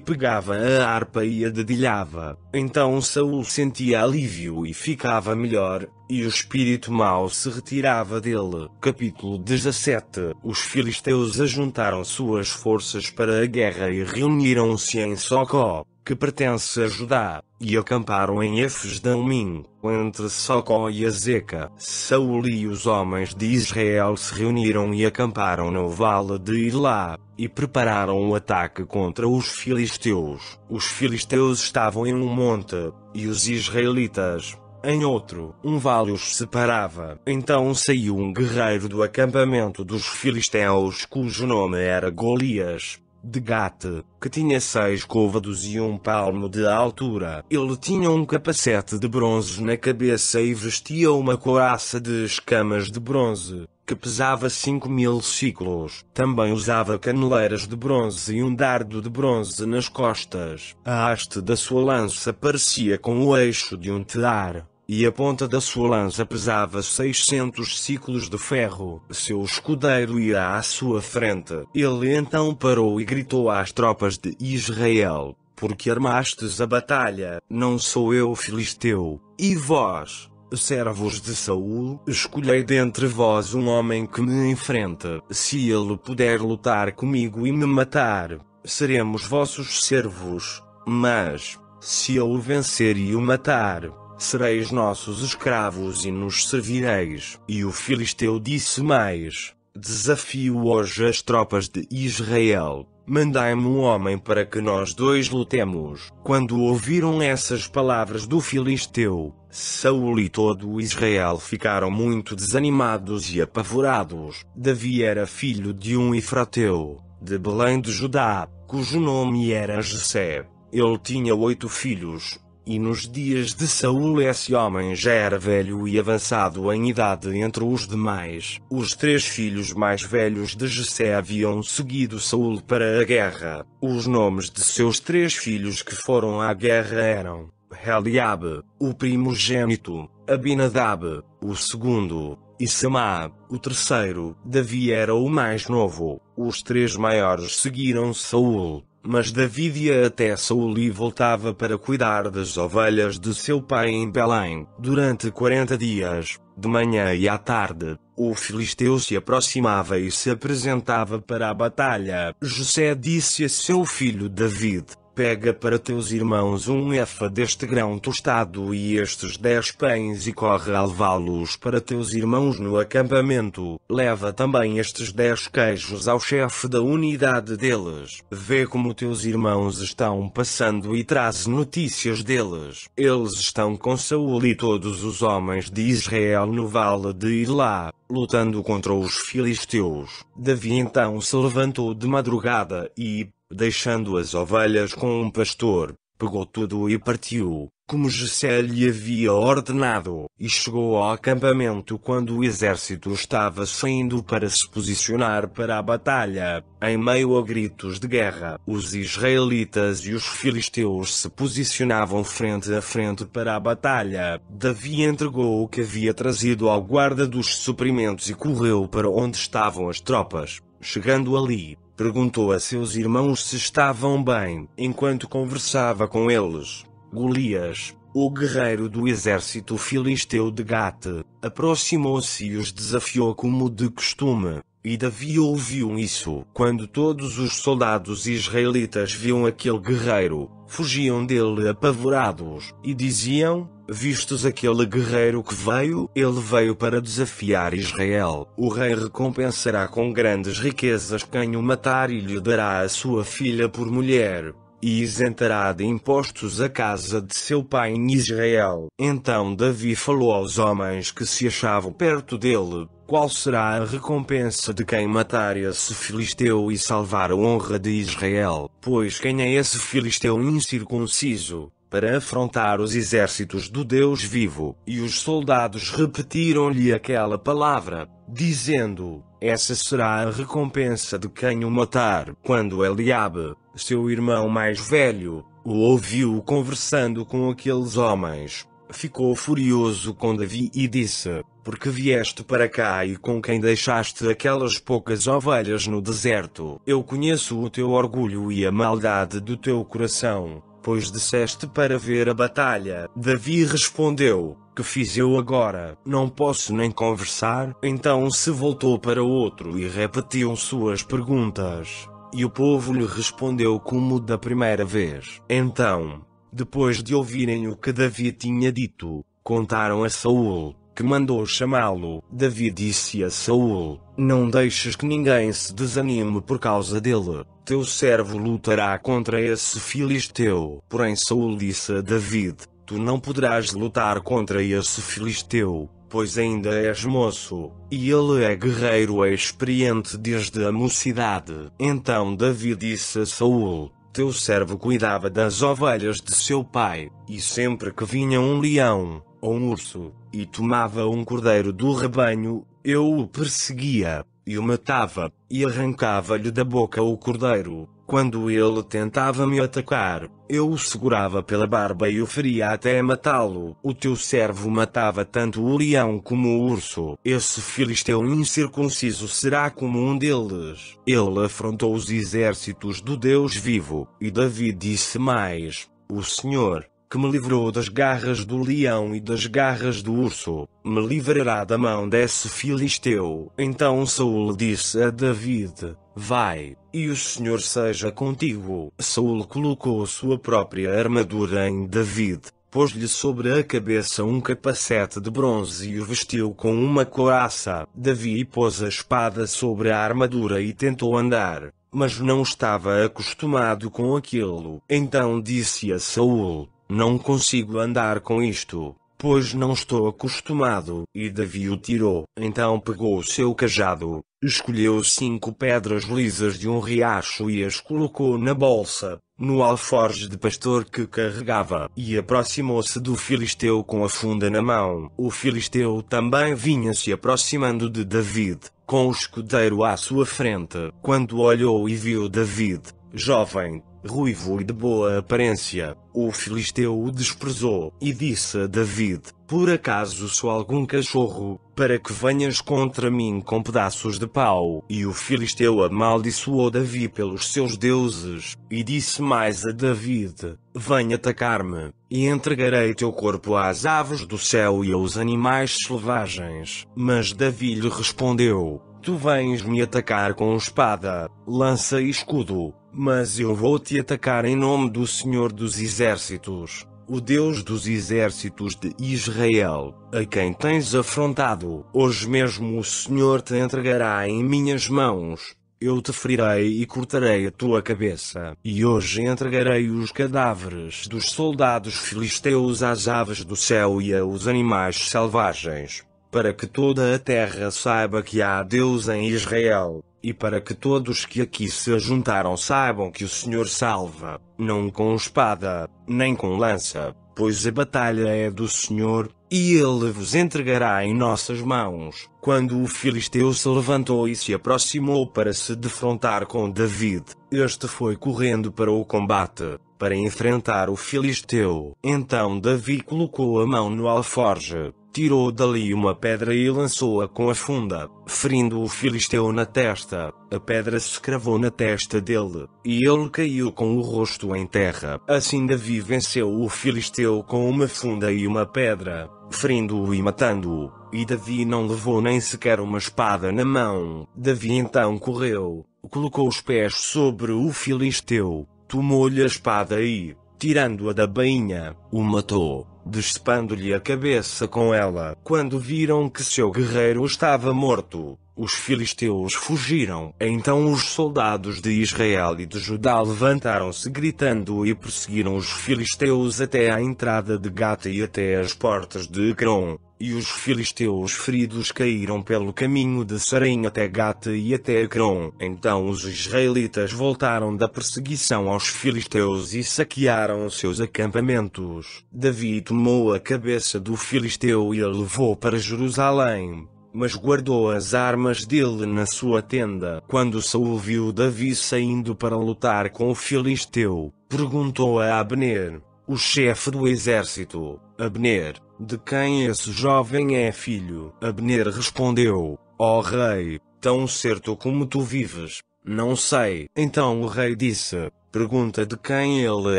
pegava a harpa e a dedilhava. Então Saul sentia alívio e ficava melhor, e o espírito mau se retirava dele. Capítulo 17 Os filisteus ajuntaram suas forças para a guerra e reuniram-se em Socó que pertence a Judá, e acamparam em Efes-Daumim, entre Socó e Azeca. Saul e os homens de Israel se reuniram e acamparam no vale de Ilá, e prepararam o um ataque contra os filisteus. Os filisteus estavam em um monte, e os israelitas, em outro, um vale os separava. Então saiu um guerreiro do acampamento dos filisteus cujo nome era Golias, de gato, que tinha seis côvados e um palmo de altura. Ele tinha um capacete de bronze na cabeça e vestia uma coraça de escamas de bronze, que pesava cinco mil ciclos. Também usava caneleiras de bronze e um dardo de bronze nas costas. A haste da sua lança parecia com o eixo de um tear e a ponta da sua lança pesava seiscentos ciclos de ferro. Seu escudeiro ia à sua frente. Ele então parou e gritou às tropas de Israel: Porque armastes a batalha? Não sou eu filisteu, e vós? Servos de Saul, escolhei dentre vós um homem que me enfrente. Se ele puder lutar comigo e me matar, seremos vossos servos. Mas, se eu o vencer e o matar, Sereis nossos escravos e nos servireis. E o Filisteu disse mais: Desafio hoje as tropas de Israel. Mandai-me um homem para que nós dois lutemos. Quando ouviram essas palavras do Filisteu, Saúl e todo Israel ficaram muito desanimados e apavorados. Davi era filho de um Ifrateu, de Belém de Judá, cujo nome era Jessé. Ele tinha oito filhos, e nos dias de Saul esse homem já era velho e avançado em idade entre os demais. Os três filhos mais velhos de Jessé haviam seguido Saul para a guerra. Os nomes de seus três filhos que foram à guerra eram Heliab, o primogênito, Abinadab, o segundo, e Samá, o terceiro. Davi era o mais novo. Os três maiores seguiram Saul mas David ia até Saul e voltava para cuidar das ovelhas de seu pai em Belém. Durante quarenta dias, de manhã e à tarde, o filisteu se aproximava e se apresentava para a batalha. José disse a seu filho David: Pega para teus irmãos um efa deste grão tostado e estes dez pães e corre a levá-los para teus irmãos no acampamento. Leva também estes dez queijos ao chefe da unidade deles. Vê como teus irmãos estão passando e traz notícias deles. Eles estão com Saúl e todos os homens de Israel no vale de Ilá, lutando contra os filisteus. Davi então se levantou de madrugada e, deixando as ovelhas com um pastor, pegou tudo e partiu, como Jessé lhe havia ordenado, e chegou ao acampamento quando o exército estava saindo para se posicionar para a batalha. Em meio a gritos de guerra, os israelitas e os filisteus se posicionavam frente a frente para a batalha. Davi entregou o que havia trazido ao guarda dos suprimentos e correu para onde estavam as tropas. Chegando ali, Perguntou a seus irmãos se estavam bem, enquanto conversava com eles. Golias, o guerreiro do exército filisteu de Gate, aproximou-se e os desafiou como de costume. E Davi ouviu isso. Quando todos os soldados israelitas viam aquele guerreiro, fugiam dele apavorados, e diziam: Vistos aquele guerreiro que veio, ele veio para desafiar Israel. O rei recompensará com grandes riquezas quem o matar e lhe dará a sua filha por mulher. E isentará de impostos a casa de seu pai em Israel. Então Davi falou aos homens que se achavam perto dele: Qual será a recompensa de quem matar esse filisteu e salvar a honra de Israel? Pois quem é esse filisteu incircunciso? para afrontar os exércitos do Deus vivo, e os soldados repetiram-lhe aquela palavra, dizendo: Essa será a recompensa de quem o matar. Quando Eliabe, seu irmão mais velho, o ouviu conversando com aqueles homens, ficou furioso com Davi e disse: Porque vieste para cá e com quem deixaste aquelas poucas ovelhas no deserto? Eu conheço o teu orgulho e a maldade do teu coração pois disseste para ver a batalha. Davi respondeu: Que fiz eu agora? Não posso nem conversar. Então se voltou para outro e repetiu suas perguntas. E o povo lhe respondeu como da primeira vez. Então, depois de ouvirem o que Davi tinha dito, contaram a Saul que mandou chamá-lo, Davi disse a Saul: Não deixes que ninguém se desanime por causa dele. Teu servo lutará contra esse filisteu. Porém, Saul disse a David: Tu não poderás lutar contra esse filisteu, pois ainda és moço, e ele é guerreiro experiente desde a mocidade. Então Davi disse a Saul: Teu servo cuidava das ovelhas de seu pai, e sempre que vinha um leão, ou um urso, e tomava um cordeiro do rebanho, eu o perseguia, e o matava, e arrancava-lhe da boca o cordeiro. Quando ele tentava me atacar, eu o segurava pela barba e o feria até matá-lo. O teu servo matava tanto o leão como o urso. Esse filisteu incircunciso será como um deles. Ele afrontou os exércitos do Deus vivo, e Davi disse mais: O Senhor, que me livrou das garras do leão e das garras do urso, me livrará da mão desse filisteu. Então Saul disse a David: Vai, e o Senhor seja contigo. Saul colocou sua própria armadura em David, pôs-lhe sobre a cabeça um capacete de bronze e o vestiu com uma coraça. Davi pôs a espada sobre a armadura e tentou andar. Mas não estava acostumado com aquilo. Então disse a Saul: não consigo andar com isto, pois não estou acostumado. E Davi o tirou. Então pegou o seu cajado, escolheu cinco pedras lisas de um riacho e as colocou na bolsa, no alforje de pastor que carregava, e aproximou-se do Filisteu com a funda na mão. O Filisteu também vinha se aproximando de David, com o escudeiro à sua frente. Quando olhou e viu David, jovem, ruivo e de boa aparência. O filisteu o desprezou e disse a David: Por acaso sou algum cachorro, para que venhas contra mim com pedaços de pau? E o filisteu amaldiçoou Davi pelos seus deuses, e disse mais a David: venha atacar-me, e entregarei teu corpo às aves do céu e aos animais selvagens. Mas Davi lhe respondeu: Tu vens me atacar com espada, lança e escudo, mas eu vou te atacar em nome do Senhor dos Exércitos, o Deus dos Exércitos de Israel, a quem tens afrontado. Hoje mesmo o Senhor te entregará em minhas mãos. Eu te ferirei e cortarei a tua cabeça, e hoje entregarei os cadáveres dos soldados filisteus às aves do céu e aos animais selvagens, para que toda a terra saiba que há Deus em Israel e para que todos que aqui se juntaram saibam que o Senhor salva, não com espada, nem com lança, pois a batalha é do Senhor, e ele vos entregará em nossas mãos. Quando o filisteu se levantou e se aproximou para se defrontar com David, este foi correndo para o combate, para enfrentar o filisteu. Então Davi colocou a mão no alforge, tirou dali uma pedra e lançou-a com a funda, ferindo o filisteu na testa. A pedra se cravou na testa dele, e ele caiu com o rosto em terra. Assim Davi venceu o filisteu com uma funda e uma pedra, ferindo-o e matando-o. E Davi não levou nem sequer uma espada na mão. Davi então correu, colocou os pés sobre o filisteu, tomou-lhe a espada e, tirando-a da bainha, o matou despando-lhe a cabeça com ela. Quando viram que seu guerreiro estava morto, os filisteus fugiram. Então os soldados de Israel e de Judá levantaram-se gritando e perseguiram os filisteus até à entrada de Gata e até às portas de Ecrom. E os filisteus feridos caíram pelo caminho de Sarim até Gata e até Ecrom. Então os israelitas voltaram da perseguição aos filisteus e saquearam seus acampamentos. Davi tomou a cabeça do filisteu e a levou para Jerusalém mas guardou as armas dele na sua tenda. Quando Saul viu Davi saindo para lutar com o Filisteu, perguntou a Abner: o chefe do exército, Abner, de quem esse jovem é filho. Abner respondeu: Ó oh rei, tão certo como tu vives, não sei. Então o rei disse: Pergunta de quem ele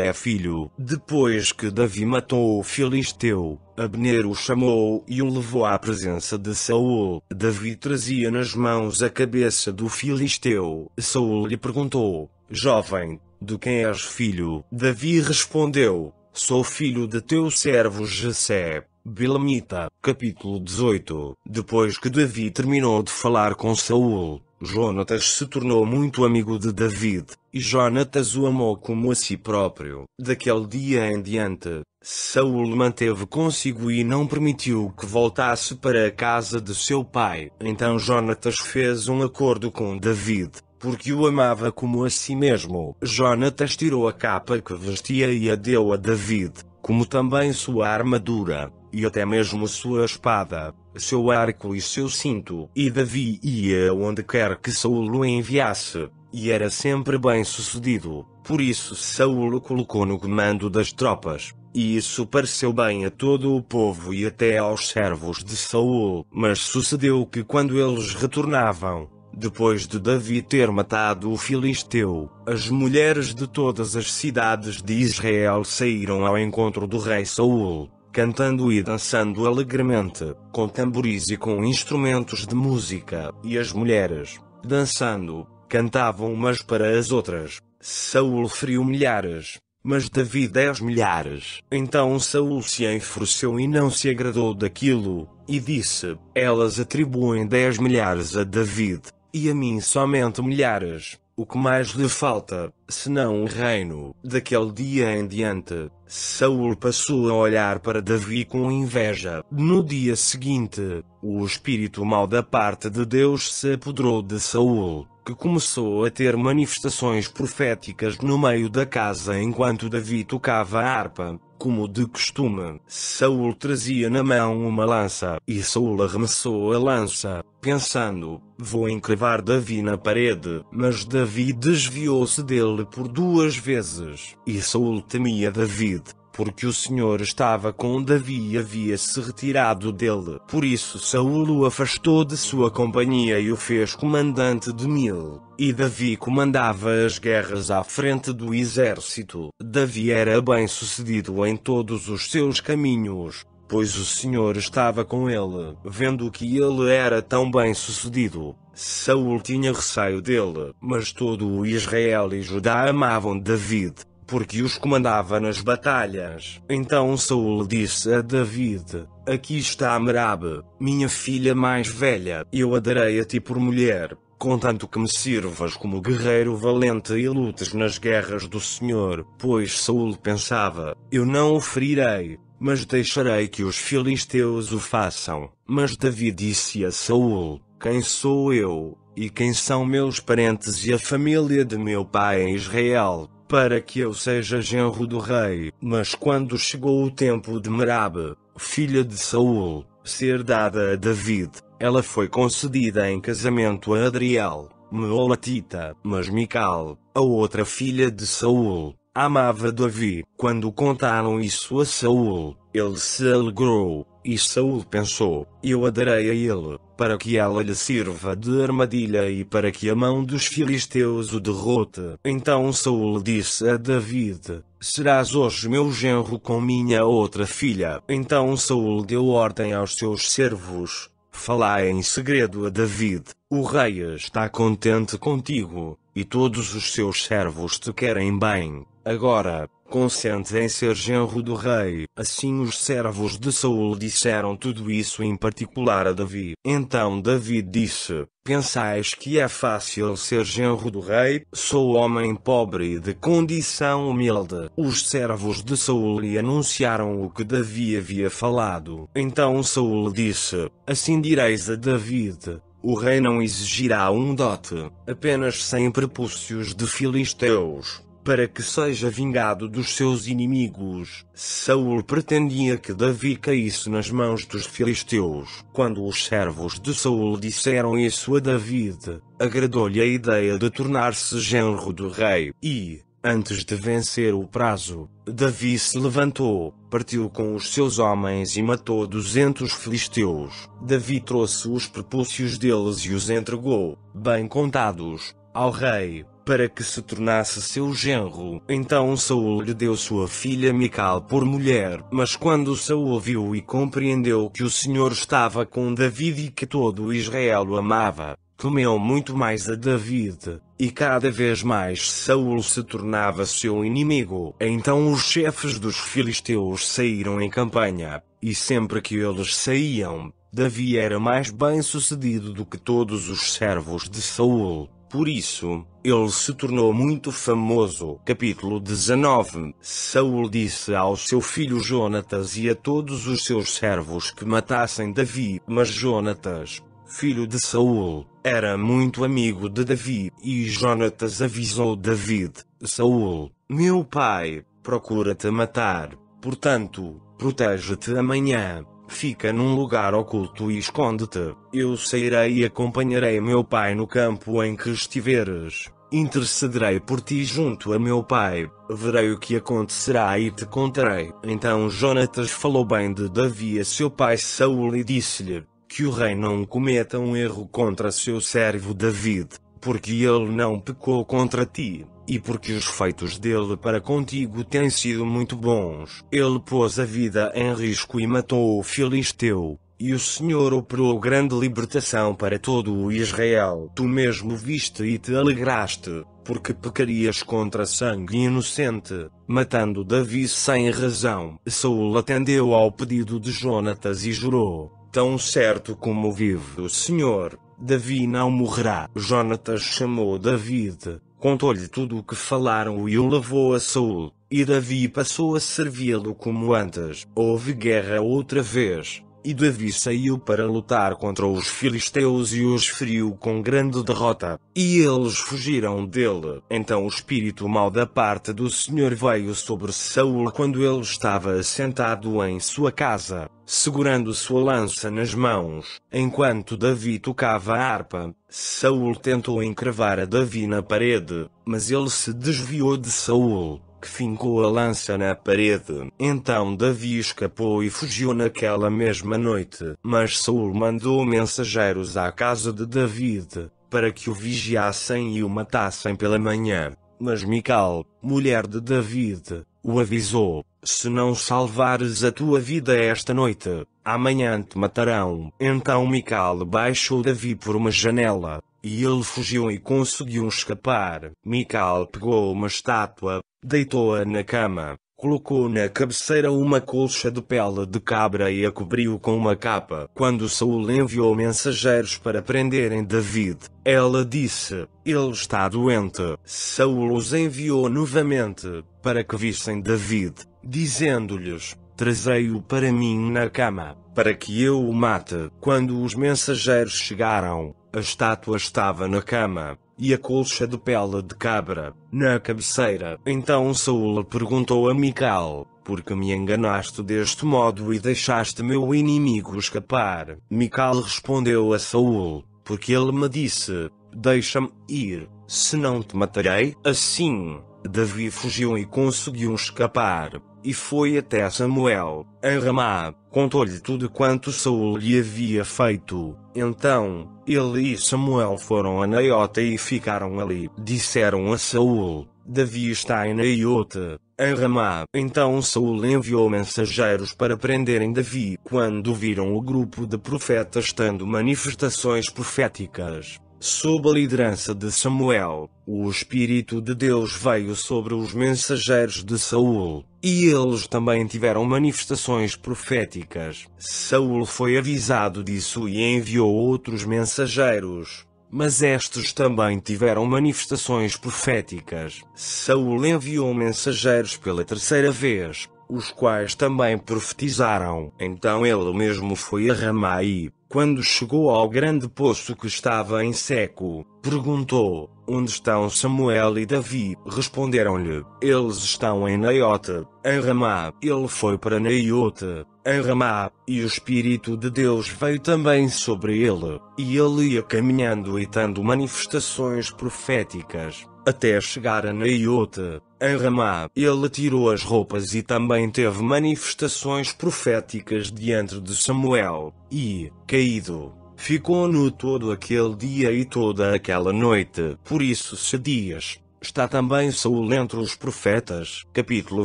é filho. Depois que Davi matou o filisteu, Abner o chamou e o levou à presença de Saul. Davi trazia nas mãos a cabeça do filisteu. Saul lhe perguntou: Jovem, de quem és filho? Davi respondeu: Sou filho de teu servo Jessé, Bilamita, Capítulo 18 Depois que Davi terminou de falar com Saul, Jonatas se tornou muito amigo de David, e Jonatas o amou como a si próprio. Daquele dia em diante, Saul manteve consigo e não permitiu que voltasse para a casa de seu pai. Então Jonatas fez um acordo com David, porque o amava como a si mesmo. Jonatas tirou a capa que vestia e a deu a David, como também sua armadura, e até mesmo sua espada, seu arco e seu cinto. E Davi ia onde quer que Saul o enviasse, e era sempre bem sucedido. Por isso Saul o colocou no comando das tropas. E isso pareceu bem a todo o povo e até aos servos de Saul. Mas sucedeu que quando eles retornavam, depois de Davi ter matado o filisteu, as mulheres de todas as cidades de Israel saíram ao encontro do rei Saul, cantando e dançando alegremente, com tamboris e com instrumentos de música, e as mulheres, dançando, cantavam umas para as outras. Saul feriu milhares, mas Davi dez milhares. Então Saul se enfureceu e não se agradou daquilo, e disse: Elas atribuem dez milhares a David, e a mim somente milhares. O que mais lhe falta, senão o reino? Daquele dia em diante, Saul passou a olhar para Davi com inveja. No dia seguinte, o espírito mau da parte de Deus se apoderou de Saul, que começou a ter manifestações proféticas no meio da casa enquanto Davi tocava a harpa. Como de costume, Saul trazia na mão uma lança, e Saul arremessou a lança, pensando, vou encravar Davi na parede, mas Davi desviou-se dele por duas vezes, e Saul temia David, porque o Senhor estava com Davi e havia se retirado dele. Por isso Saul o afastou de sua companhia e o fez comandante de mil. E Davi comandava as guerras à frente do exército. Davi era bem sucedido em todos os seus caminhos pois o Senhor estava com ele, vendo que ele era tão bem sucedido. Saul tinha receio dele, mas todo o Israel e Judá amavam David, porque os comandava nas batalhas. Então Saul disse a David: Aqui está Merab, minha filha mais velha, eu a darei a ti por mulher, contanto que me sirvas como guerreiro valente e lutes nas guerras do Senhor. Pois Saul pensava: Eu não o ferirei, mas deixarei que os filisteus o façam. Mas David disse a Saul: Quem sou eu? E quem são meus parentes e a família de meu pai em Israel? para que eu seja genro do rei. Mas quando chegou o tempo de Merab, filha de Saul, ser dada a David, ela foi concedida em casamento a Adriel, Meolatita, mas Mical, a outra filha de Saul, amava Davi. Quando contaram isso a Saul, ele se alegrou, e Saul pensou: Eu a darei a ele, para que ela lhe sirva de armadilha e para que a mão dos filisteus o derrote. Então Saul disse a David: Serás hoje meu genro com minha outra filha. Então Saul deu ordem aos seus servos: Falai em segredo a David: O rei está contente contigo, e todos os seus servos te querem bem. Agora, consentes em ser genro do rei. Assim os servos de Saul disseram tudo isso em particular a Davi. Então Davi disse, Pensais que é fácil ser genro do rei? Sou homem pobre e de condição humilde. Os servos de Saul lhe anunciaram o que Davi havia falado. Então Saul disse, Assim direis a David, o rei não exigirá um dote, apenas cem prepúcios de filisteus para que seja vingado dos seus inimigos. Saul pretendia que Davi caísse nas mãos dos filisteus. Quando os servos de Saul disseram isso a David, agradou-lhe a ideia de tornar-se genro do rei e, Antes de vencer o prazo, Davi se levantou, partiu com os seus homens e matou duzentos filisteus. Davi trouxe os prepúcios deles e os entregou, bem contados, ao rei para que se tornasse seu genro. Então Saul lhe deu sua filha Mical por mulher, mas quando Saul viu e compreendeu que o Senhor estava com David e que todo Israel o amava, temeu muito mais a David, e cada vez mais Saul se tornava seu inimigo. Então os chefes dos filisteus saíram em campanha, e sempre que eles saíam, Davi era mais bem sucedido do que todos os servos de Saul. Por isso, ele se tornou muito famoso. Capítulo 19 Saul disse ao seu filho Jonatas e a todos os seus servos que matassem Davi, mas Jonatas, filho de Saul, era muito amigo de Davi, e Jonatas avisou David, Saul, meu pai, procura-te matar, portanto, protege-te amanhã, Fica num lugar oculto e esconde-te. Eu sairei e acompanharei meu pai no campo em que estiveres. Intercederei por ti junto a meu pai, verei o que acontecerá e te contarei. Então Jonatas falou bem de Davi a seu pai Saul e disse-lhe: Que o rei não cometa um erro contra seu servo David porque ele não pecou contra ti, e porque os feitos dele para contigo têm sido muito bons. Ele pôs a vida em risco e matou o filisteu. E o Senhor operou grande libertação para todo o Israel. Tu mesmo viste e te alegraste, porque pecarias contra sangue inocente, matando Davi sem razão. Saul atendeu ao pedido de Jonatas e jurou: Tão certo como vive o Senhor, Davi não morrerá. Jonatas chamou David, contou-lhe tudo o que falaram e o levou a Saul, e Davi passou a servi-lo como antes. Houve guerra outra vez e Davi saiu para lutar contra os filisteus e os feriu com grande derrota, e eles fugiram dele. Então o espírito mau da parte do Senhor veio sobre Saul quando ele estava sentado em sua casa, segurando sua lança nas mãos, enquanto Davi tocava a harpa. Saul tentou encravar a Davi na parede, mas ele se desviou de Saul que fincou a lança na parede. Então Davi escapou e fugiu naquela mesma noite. Mas Saul mandou mensageiros à casa de David, para que o vigiassem e o matassem pela manhã. Mas Mical, mulher de David, o avisou: Se não salvares a tua vida esta noite, amanhã te matarão. Então Mical baixou Davi por uma janela, e ele fugiu e conseguiu escapar. Mical pegou uma estátua, Deitou-a na cama, colocou na cabeceira uma colcha de pele de cabra e a cobriu com uma capa. Quando Saul enviou mensageiros para prenderem David, ela disse: Ele está doente. Saul os enviou novamente para que vissem David, dizendo-lhes: Trazei-o para mim na cama, para que eu o mate. Quando os mensageiros chegaram, a estátua estava na cama, e a colcha de pele de cabra, na cabeceira. Então Saul perguntou a Mical, por que me enganaste deste modo e deixaste meu inimigo escapar? Mical respondeu a Saul, porque ele me disse, deixa-me ir, senão te matarei. Assim, Davi fugiu e conseguiu escapar, e foi até Samuel, em Ramá, contou-lhe tudo quanto Saul lhe havia feito. Então, ele e Samuel foram a Naiota e ficaram ali. Disseram a Saul: Davi está em Naiota, em Ramá. Então Saul enviou mensageiros para prenderem Davi. Quando viram o grupo de profetas tendo manifestações proféticas, Sob a liderança de Samuel, o Espírito de Deus veio sobre os mensageiros de Saul, e eles também tiveram manifestações proféticas. Saul foi avisado disso e enviou outros mensageiros. Mas estes também tiveram manifestações proféticas. Saul enviou mensageiros pela terceira vez, os quais também profetizaram. Então ele mesmo foi a Ramai, quando chegou ao grande poço que estava em seco, perguntou: Onde estão Samuel e Davi? Responderam-lhe: Eles estão em Naiote, em Ramá. Ele foi para Naiote, em Ramá, e o Espírito de Deus veio também sobre ele, e ele ia caminhando e tendo manifestações proféticas, até chegar a Naiote. Em Ramá, ele tirou as roupas e também teve manifestações proféticas diante de Samuel, e, caído, ficou nu todo aquele dia e toda aquela noite. Por isso se diz, está também Saul entre os profetas. Capítulo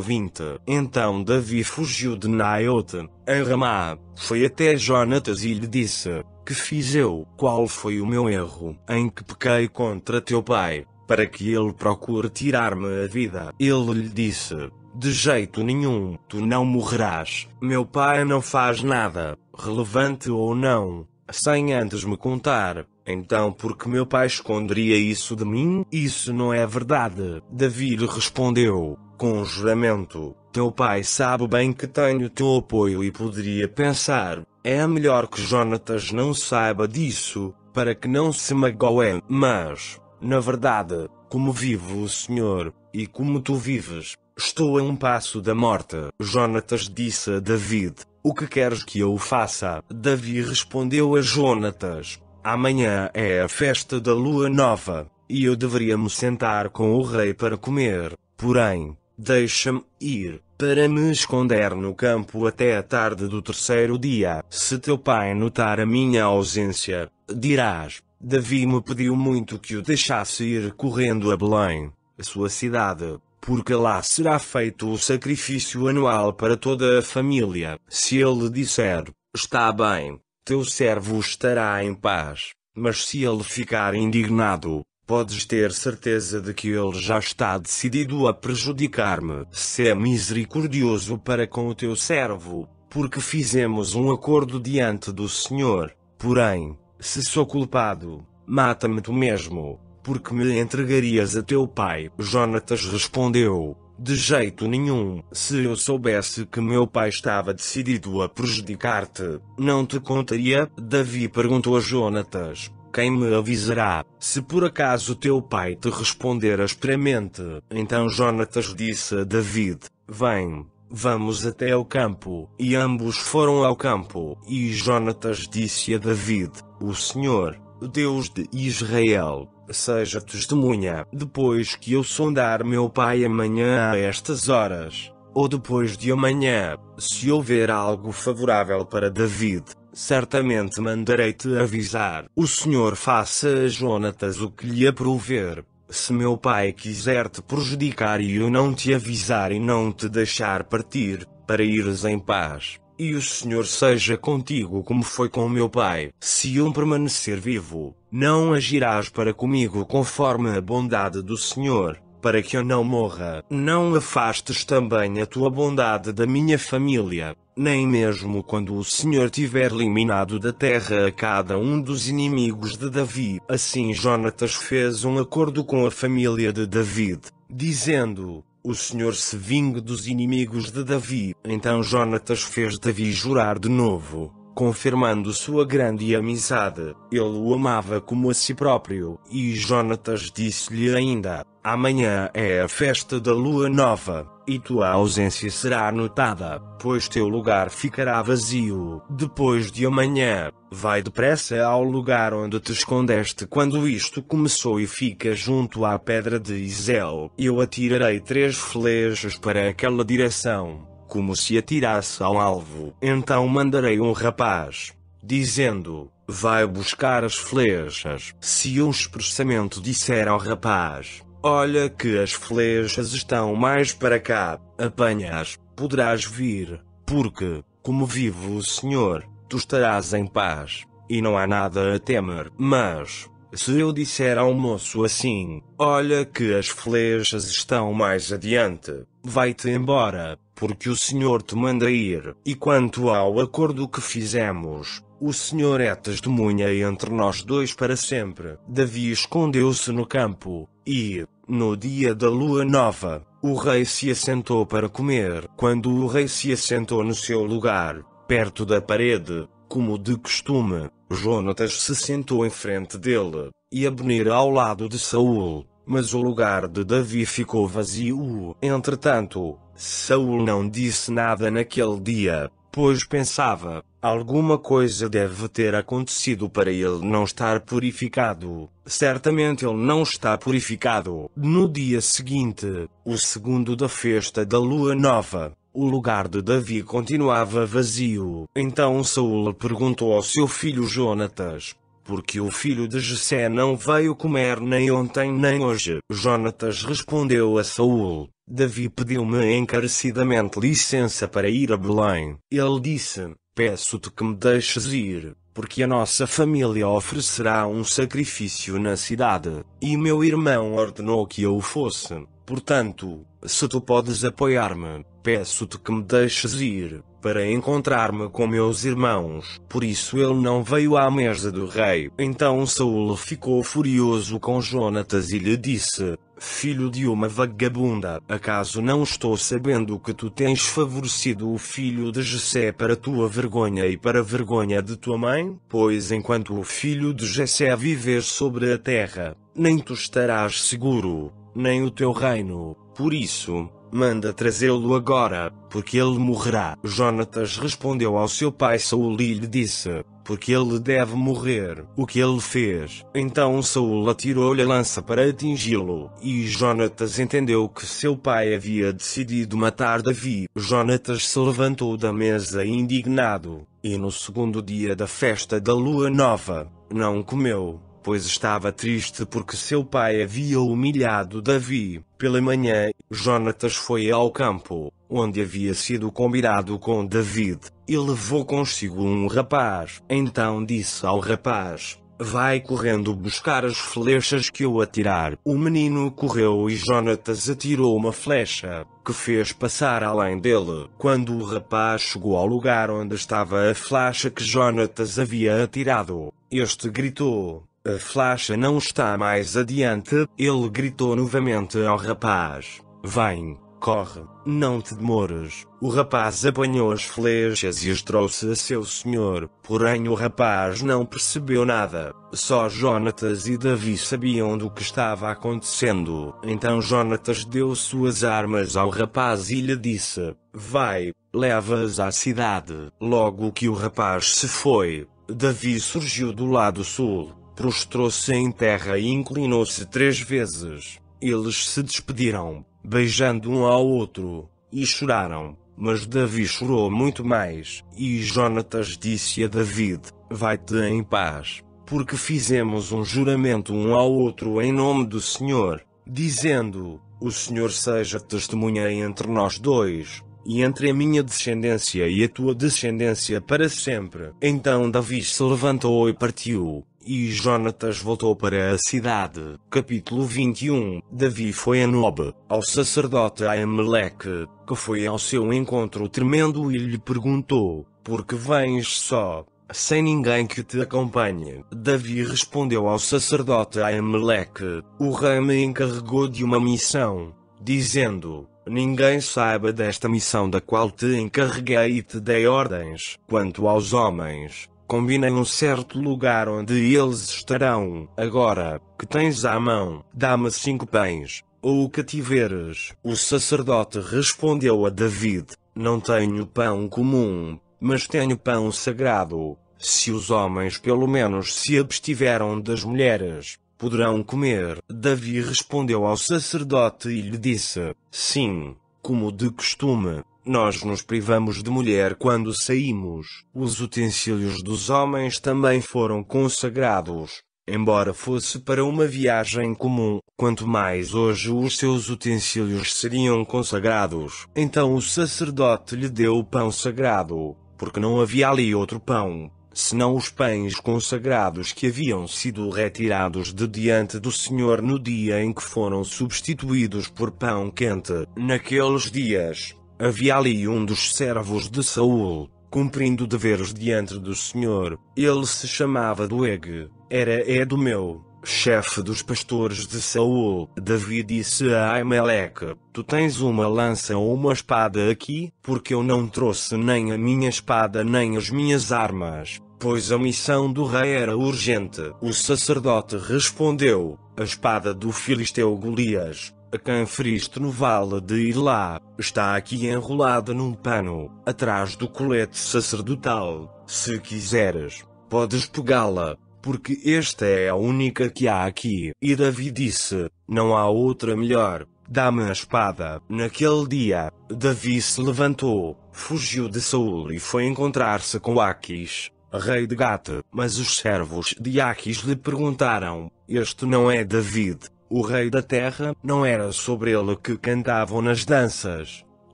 20 Então Davi fugiu de Naiote, em Ramá, foi até Jonatas e lhe disse, que fiz eu? Qual foi o meu erro? Em que pequei contra teu pai? para que ele procure tirar-me a vida. Ele lhe disse: De jeito nenhum, tu não morrerás. Meu pai não faz nada, relevante ou não, sem antes me contar. Então, porque meu pai esconderia isso de mim? Isso não é verdade. Davi lhe respondeu, com juramento: Teu pai sabe bem que tenho teu apoio e poderia pensar: é melhor que Jonatas não saiba disso, para que não se magoe. Mas, na verdade, como vivo o Senhor, e como tu vives, estou a um passo da morte. Jonatas disse a David: O que queres que eu faça? Davi respondeu a Jonatas: Amanhã é a festa da lua nova, e eu deveria me sentar com o rei para comer. Porém, deixa-me ir, para me esconder no campo até a tarde do terceiro dia. Se teu pai notar a minha ausência, dirás: Davi me pediu muito que o deixasse ir correndo a Belém, a sua cidade, porque lá será feito o sacrifício anual para toda a família. Se ele disser, está bem, teu servo estará em paz, mas se ele ficar indignado, podes ter certeza de que ele já está decidido a prejudicar-me. Sê misericordioso para com o teu servo, porque fizemos um acordo diante do Senhor. Porém, se sou culpado, mata-me tu mesmo, porque me entregarias a teu pai. Jonatas respondeu: De jeito nenhum. Se eu soubesse que meu pai estava decidido a prejudicar-te, não te contaria. Davi perguntou a Jonatas: Quem me avisará? Se por acaso teu pai te responder premente, Então Jonatas disse a David: Vem, Vamos até ao campo. E ambos foram ao campo. E Jonatas disse a David: O Senhor, Deus de Israel, seja testemunha, depois que eu sondar meu pai amanhã a estas horas, ou depois de amanhã, se houver algo favorável para David, certamente mandarei-te avisar. O Senhor faça a Jonatas o que lhe aprover. Se meu pai quiser te prejudicar e eu não te avisar e não te deixar partir, para ires em paz, e o Senhor seja contigo como foi com meu pai, se eu permanecer vivo, não agirás para comigo conforme a bondade do Senhor, para que eu não morra. Não afastes também a tua bondade da minha família, nem mesmo quando o Senhor tiver eliminado da terra a cada um dos inimigos de Davi. Assim Jonatas fez um acordo com a família de David, dizendo: O Senhor se vingue dos inimigos de Davi. Então Jonatas fez Davi jurar de novo confirmando sua grande amizade. Ele o amava como a si próprio, e Jonatas disse-lhe ainda: Amanhã é a festa da lua nova e tua ausência será notada, pois teu lugar ficará vazio. Depois de amanhã, vai depressa ao lugar onde te escondeste quando isto começou e fica junto à pedra de Isel. Eu atirarei três flechas para aquela direção, como se atirasse ao alvo. Então mandarei um rapaz, dizendo: Vai buscar as flechas. Se um expressamento disser ao rapaz: Olha que as flechas estão mais para cá, apanhas, poderás vir, porque, como vivo o Senhor, tu estarás em paz, e não há nada a temer. Mas, se eu disser ao moço assim, olha que as flechas estão mais adiante, vai-te embora, porque o Senhor te manda ir, e quanto ao acordo que fizemos, o Senhor é testemunha entre nós dois para sempre. Davi escondeu-se no campo, e, no dia da lua nova, o rei se assentou para comer. Quando o rei se assentou no seu lugar, perto da parede, como de costume, Jonatas se sentou em frente dele, e Abner ao lado de Saul, mas o lugar de Davi ficou vazio. Entretanto, Saul não disse nada naquele dia, pois pensava: Alguma coisa deve ter acontecido para ele não estar purificado. Certamente ele não está purificado. No dia seguinte, o segundo da festa da lua nova, o lugar de Davi continuava vazio. Então Saul perguntou ao seu filho Jonatas: porque o filho de Jessé não veio comer nem ontem nem hoje. Jonatas respondeu a Saul: Davi pediu-me encarecidamente licença para ir a Belém. Ele disse: Peço-te que me deixes ir, porque a nossa família oferecerá um sacrifício na cidade, e meu irmão ordenou que eu o fosse. Portanto, se tu podes apoiar-me, peço-te que me deixes ir, para encontrar-me com meus irmãos, por isso ele não veio à mesa do rei. Então Saul ficou furioso com Jonatas e lhe disse: Filho de uma vagabunda, acaso não estou sabendo que tu tens favorecido o filho de Jessé para tua vergonha e para a vergonha de tua mãe? Pois enquanto o filho de Jessé viver sobre a terra, nem tu estarás seguro, nem o teu reino. Por isso, Manda trazê-lo agora, porque ele morrerá. Jonatas respondeu ao seu pai Saul e lhe disse: Porque ele deve morrer. O que ele fez? Então Saul atirou-lhe a lança para atingi-lo. E Jonatas entendeu que seu pai havia decidido matar Davi. Jonatas se levantou da mesa indignado. E no segundo dia da festa da lua nova, não comeu pois estava triste porque seu pai havia humilhado Davi. Pela manhã, Jonatas foi ao campo, onde havia sido combinado com David, e levou consigo um rapaz. Então disse ao rapaz: Vai correndo buscar as flechas que eu atirar. O menino correu e Jonatas atirou uma flecha, que fez passar além dele. Quando o rapaz chegou ao lugar onde estava a flecha que Jonatas havia atirado, este gritou: a flecha não está mais adiante, ele gritou novamente ao rapaz. Vem, corre, não te demores. O rapaz apanhou as flechas e as trouxe a seu senhor, porém o rapaz não percebeu nada. Só Jonatas e Davi sabiam do que estava acontecendo. Então Jonatas deu suas armas ao rapaz e lhe disse: Vai, leva-as à cidade. Logo que o rapaz se foi, Davi surgiu do lado sul prostrou-se em terra e inclinou-se três vezes. Eles se despediram, beijando um ao outro, e choraram. Mas Davi chorou muito mais, e Jonatas disse a David: Vai-te em paz, porque fizemos um juramento um ao outro em nome do Senhor, dizendo: O Senhor seja testemunha entre nós dois, e entre a minha descendência e a tua descendência para sempre. Então Davi se levantou e partiu e Jonatas voltou para a cidade. Capítulo 21 Davi foi a Nob, ao sacerdote Aimeleque, que foi ao seu encontro tremendo e lhe perguntou, Por que vens só, sem ninguém que te acompanhe? Davi respondeu ao sacerdote Aimeleque, o rei me encarregou de uma missão, dizendo, Ninguém saiba desta missão da qual te encarreguei e te dei ordens. Quanto aos homens, Combinei um certo lugar onde eles estarão. Agora, que tens à mão, dá-me cinco pães, ou o que tiveres. O sacerdote respondeu a David: Não tenho pão comum, mas tenho pão sagrado. Se os homens pelo menos se abstiveram das mulheres, poderão comer. Davi respondeu ao sacerdote e lhe disse: Sim, como de costume, nós nos privamos de mulher quando saímos. Os utensílios dos homens também foram consagrados, embora fosse para uma viagem comum. Quanto mais hoje os seus utensílios seriam consagrados, então o sacerdote lhe deu o pão sagrado, porque não havia ali outro pão, senão os pães consagrados que haviam sido retirados de diante do Senhor no dia em que foram substituídos por pão quente. Naqueles dias, havia ali um dos servos de Saul, cumprindo deveres diante do Senhor. Ele se chamava Doeg, era Edomeu, chefe dos pastores de Saul. Davi disse a Aimeleque: Tu tens uma lança ou uma espada aqui, porque eu não trouxe nem a minha espada nem as minhas armas. Pois a missão do rei era urgente. O sacerdote respondeu: A espada do filisteu Golias a canfriste vale de Ilá, está aqui enrolada num pano, atrás do colete sacerdotal. Se quiseres, podes pegá-la, porque esta é a única que há aqui. E Davi disse, não há outra melhor. Dá-me a espada. Naquele dia, Davi se levantou, fugiu de Saul e foi encontrar-se com Aquis, rei de Gate. Mas os servos de Aquis lhe perguntaram: Este não é David? o rei da terra, não era sobre ele que cantavam nas danças,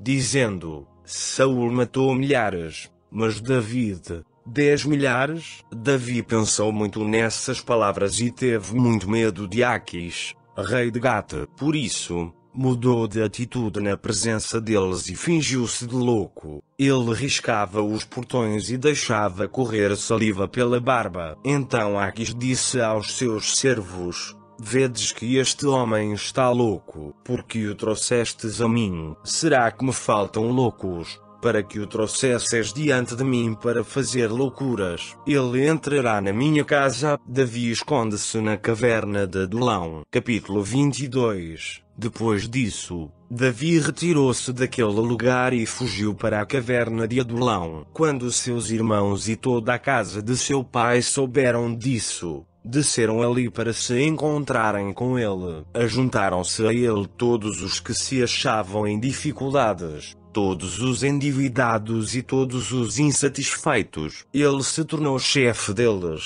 dizendo: Saul matou milhares, mas David, dez milhares. Davi pensou muito nessas palavras e teve muito medo de Aquis, rei de Gata. Por isso, mudou de atitude na presença deles e fingiu-se de louco. Ele riscava os portões e deixava correr saliva pela barba. Então Aquis disse aos seus servos: Vedes que este homem está louco, porque o trouxestes a mim. Será que me faltam loucos? Para que o trouxesses diante de mim para fazer loucuras, ele entrará na minha casa. Davi esconde-se na caverna de Adulão. Capítulo 22 Depois disso, Davi retirou-se daquele lugar e fugiu para a caverna de Adulão. Quando seus irmãos e toda a casa de seu pai souberam disso, Desceram ali para se encontrarem com ele. Ajuntaram-se a ele todos os que se achavam em dificuldades, todos os endividados e todos os insatisfeitos. Ele se tornou chefe deles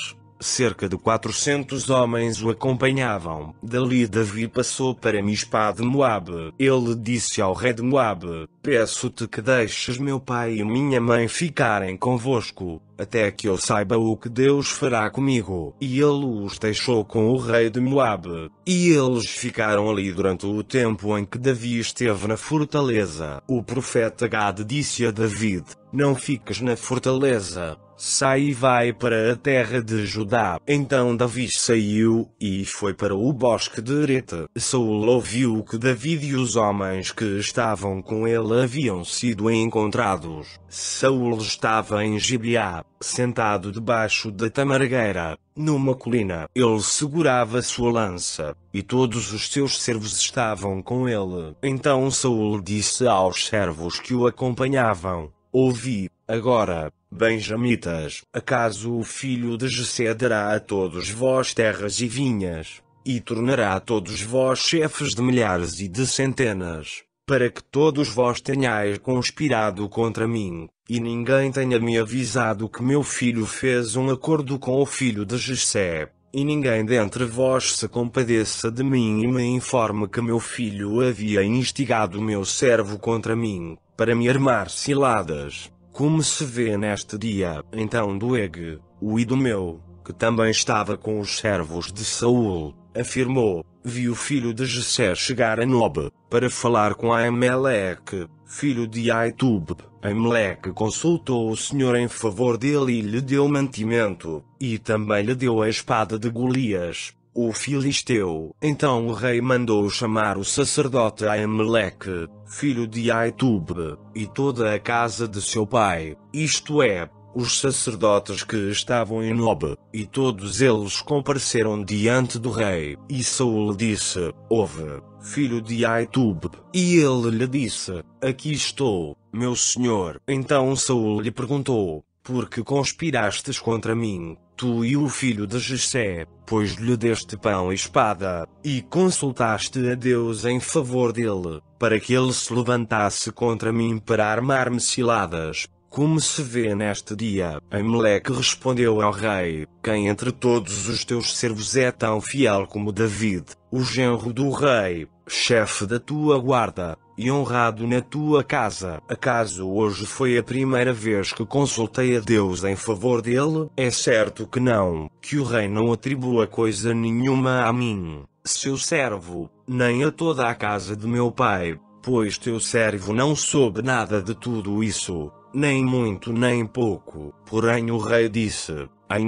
Cerca de 400 homens o acompanhavam. Dali Davi passou para Mispá de Moabe. Ele disse ao rei de Moabe, Peço-te que deixes meu pai e minha mãe ficarem convosco, até que eu saiba o que Deus fará comigo. E ele os deixou com o rei de Moabe. E eles ficaram ali durante o tempo em que Davi esteve na fortaleza. O profeta Gad disse a David, Não fiques na fortaleza, sai e vai para a terra de Judá. Então Davi saiu, e foi para o bosque de Ereta. Saul ouviu que David e os homens que estavam com ele haviam sido encontrados. Saul estava em Gibeá, sentado debaixo da tamargueira, numa colina. Ele segurava sua lança, e todos os seus servos estavam com ele. Então Saul disse aos servos que o acompanhavam: Ouvi, agora, Benjamitas, acaso o filho de Jessé dará a todos vós terras e vinhas, e tornará a todos vós chefes de milhares e de centenas, para que todos vós tenhais conspirado contra mim, e ninguém tenha me avisado que meu filho fez um acordo com o filho de Jessé, e ninguém dentre vós se compadeça de mim e me informe que meu filho havia instigado meu servo contra mim, para me armar ciladas. Como se vê neste dia, então Doeg, o idumeu, que também estava com os servos de Saul, afirmou, vi o filho de Jessé chegar a Nob, para falar com Ameleque, filho de Aitub. Ameleque consultou o Senhor em favor dele e lhe deu mantimento, e também lhe deu a espada de Golias, o filisteu. Então o rei mandou chamar o sacerdote Aimeleque, filho de Aitube, e toda a casa de seu pai, isto é, os sacerdotes que estavam em Nob, e todos eles compareceram diante do rei. E Saul disse: Ouve, filho de Aitube. E ele lhe disse: Aqui estou, meu senhor. Então Saul lhe perguntou: porque conspirastes contra mim, tu e o filho de Jessé, pois lhe deste pão e espada, e consultaste a Deus em favor dele, para que ele se levantasse contra mim para armar-me ciladas, como se vê neste dia, Ameleque respondeu ao rei: Quem entre todos os teus servos é tão fiel como David, o genro do rei, chefe da tua guarda, e honrado na tua casa? Acaso hoje foi a primeira vez que consultei a Deus em favor dele? É certo que não, que o rei não atribua coisa nenhuma a mim, seu servo, nem a toda a casa de meu pai, pois teu servo não soube nada de tudo isso nem muito nem pouco. Porém o rei disse, Em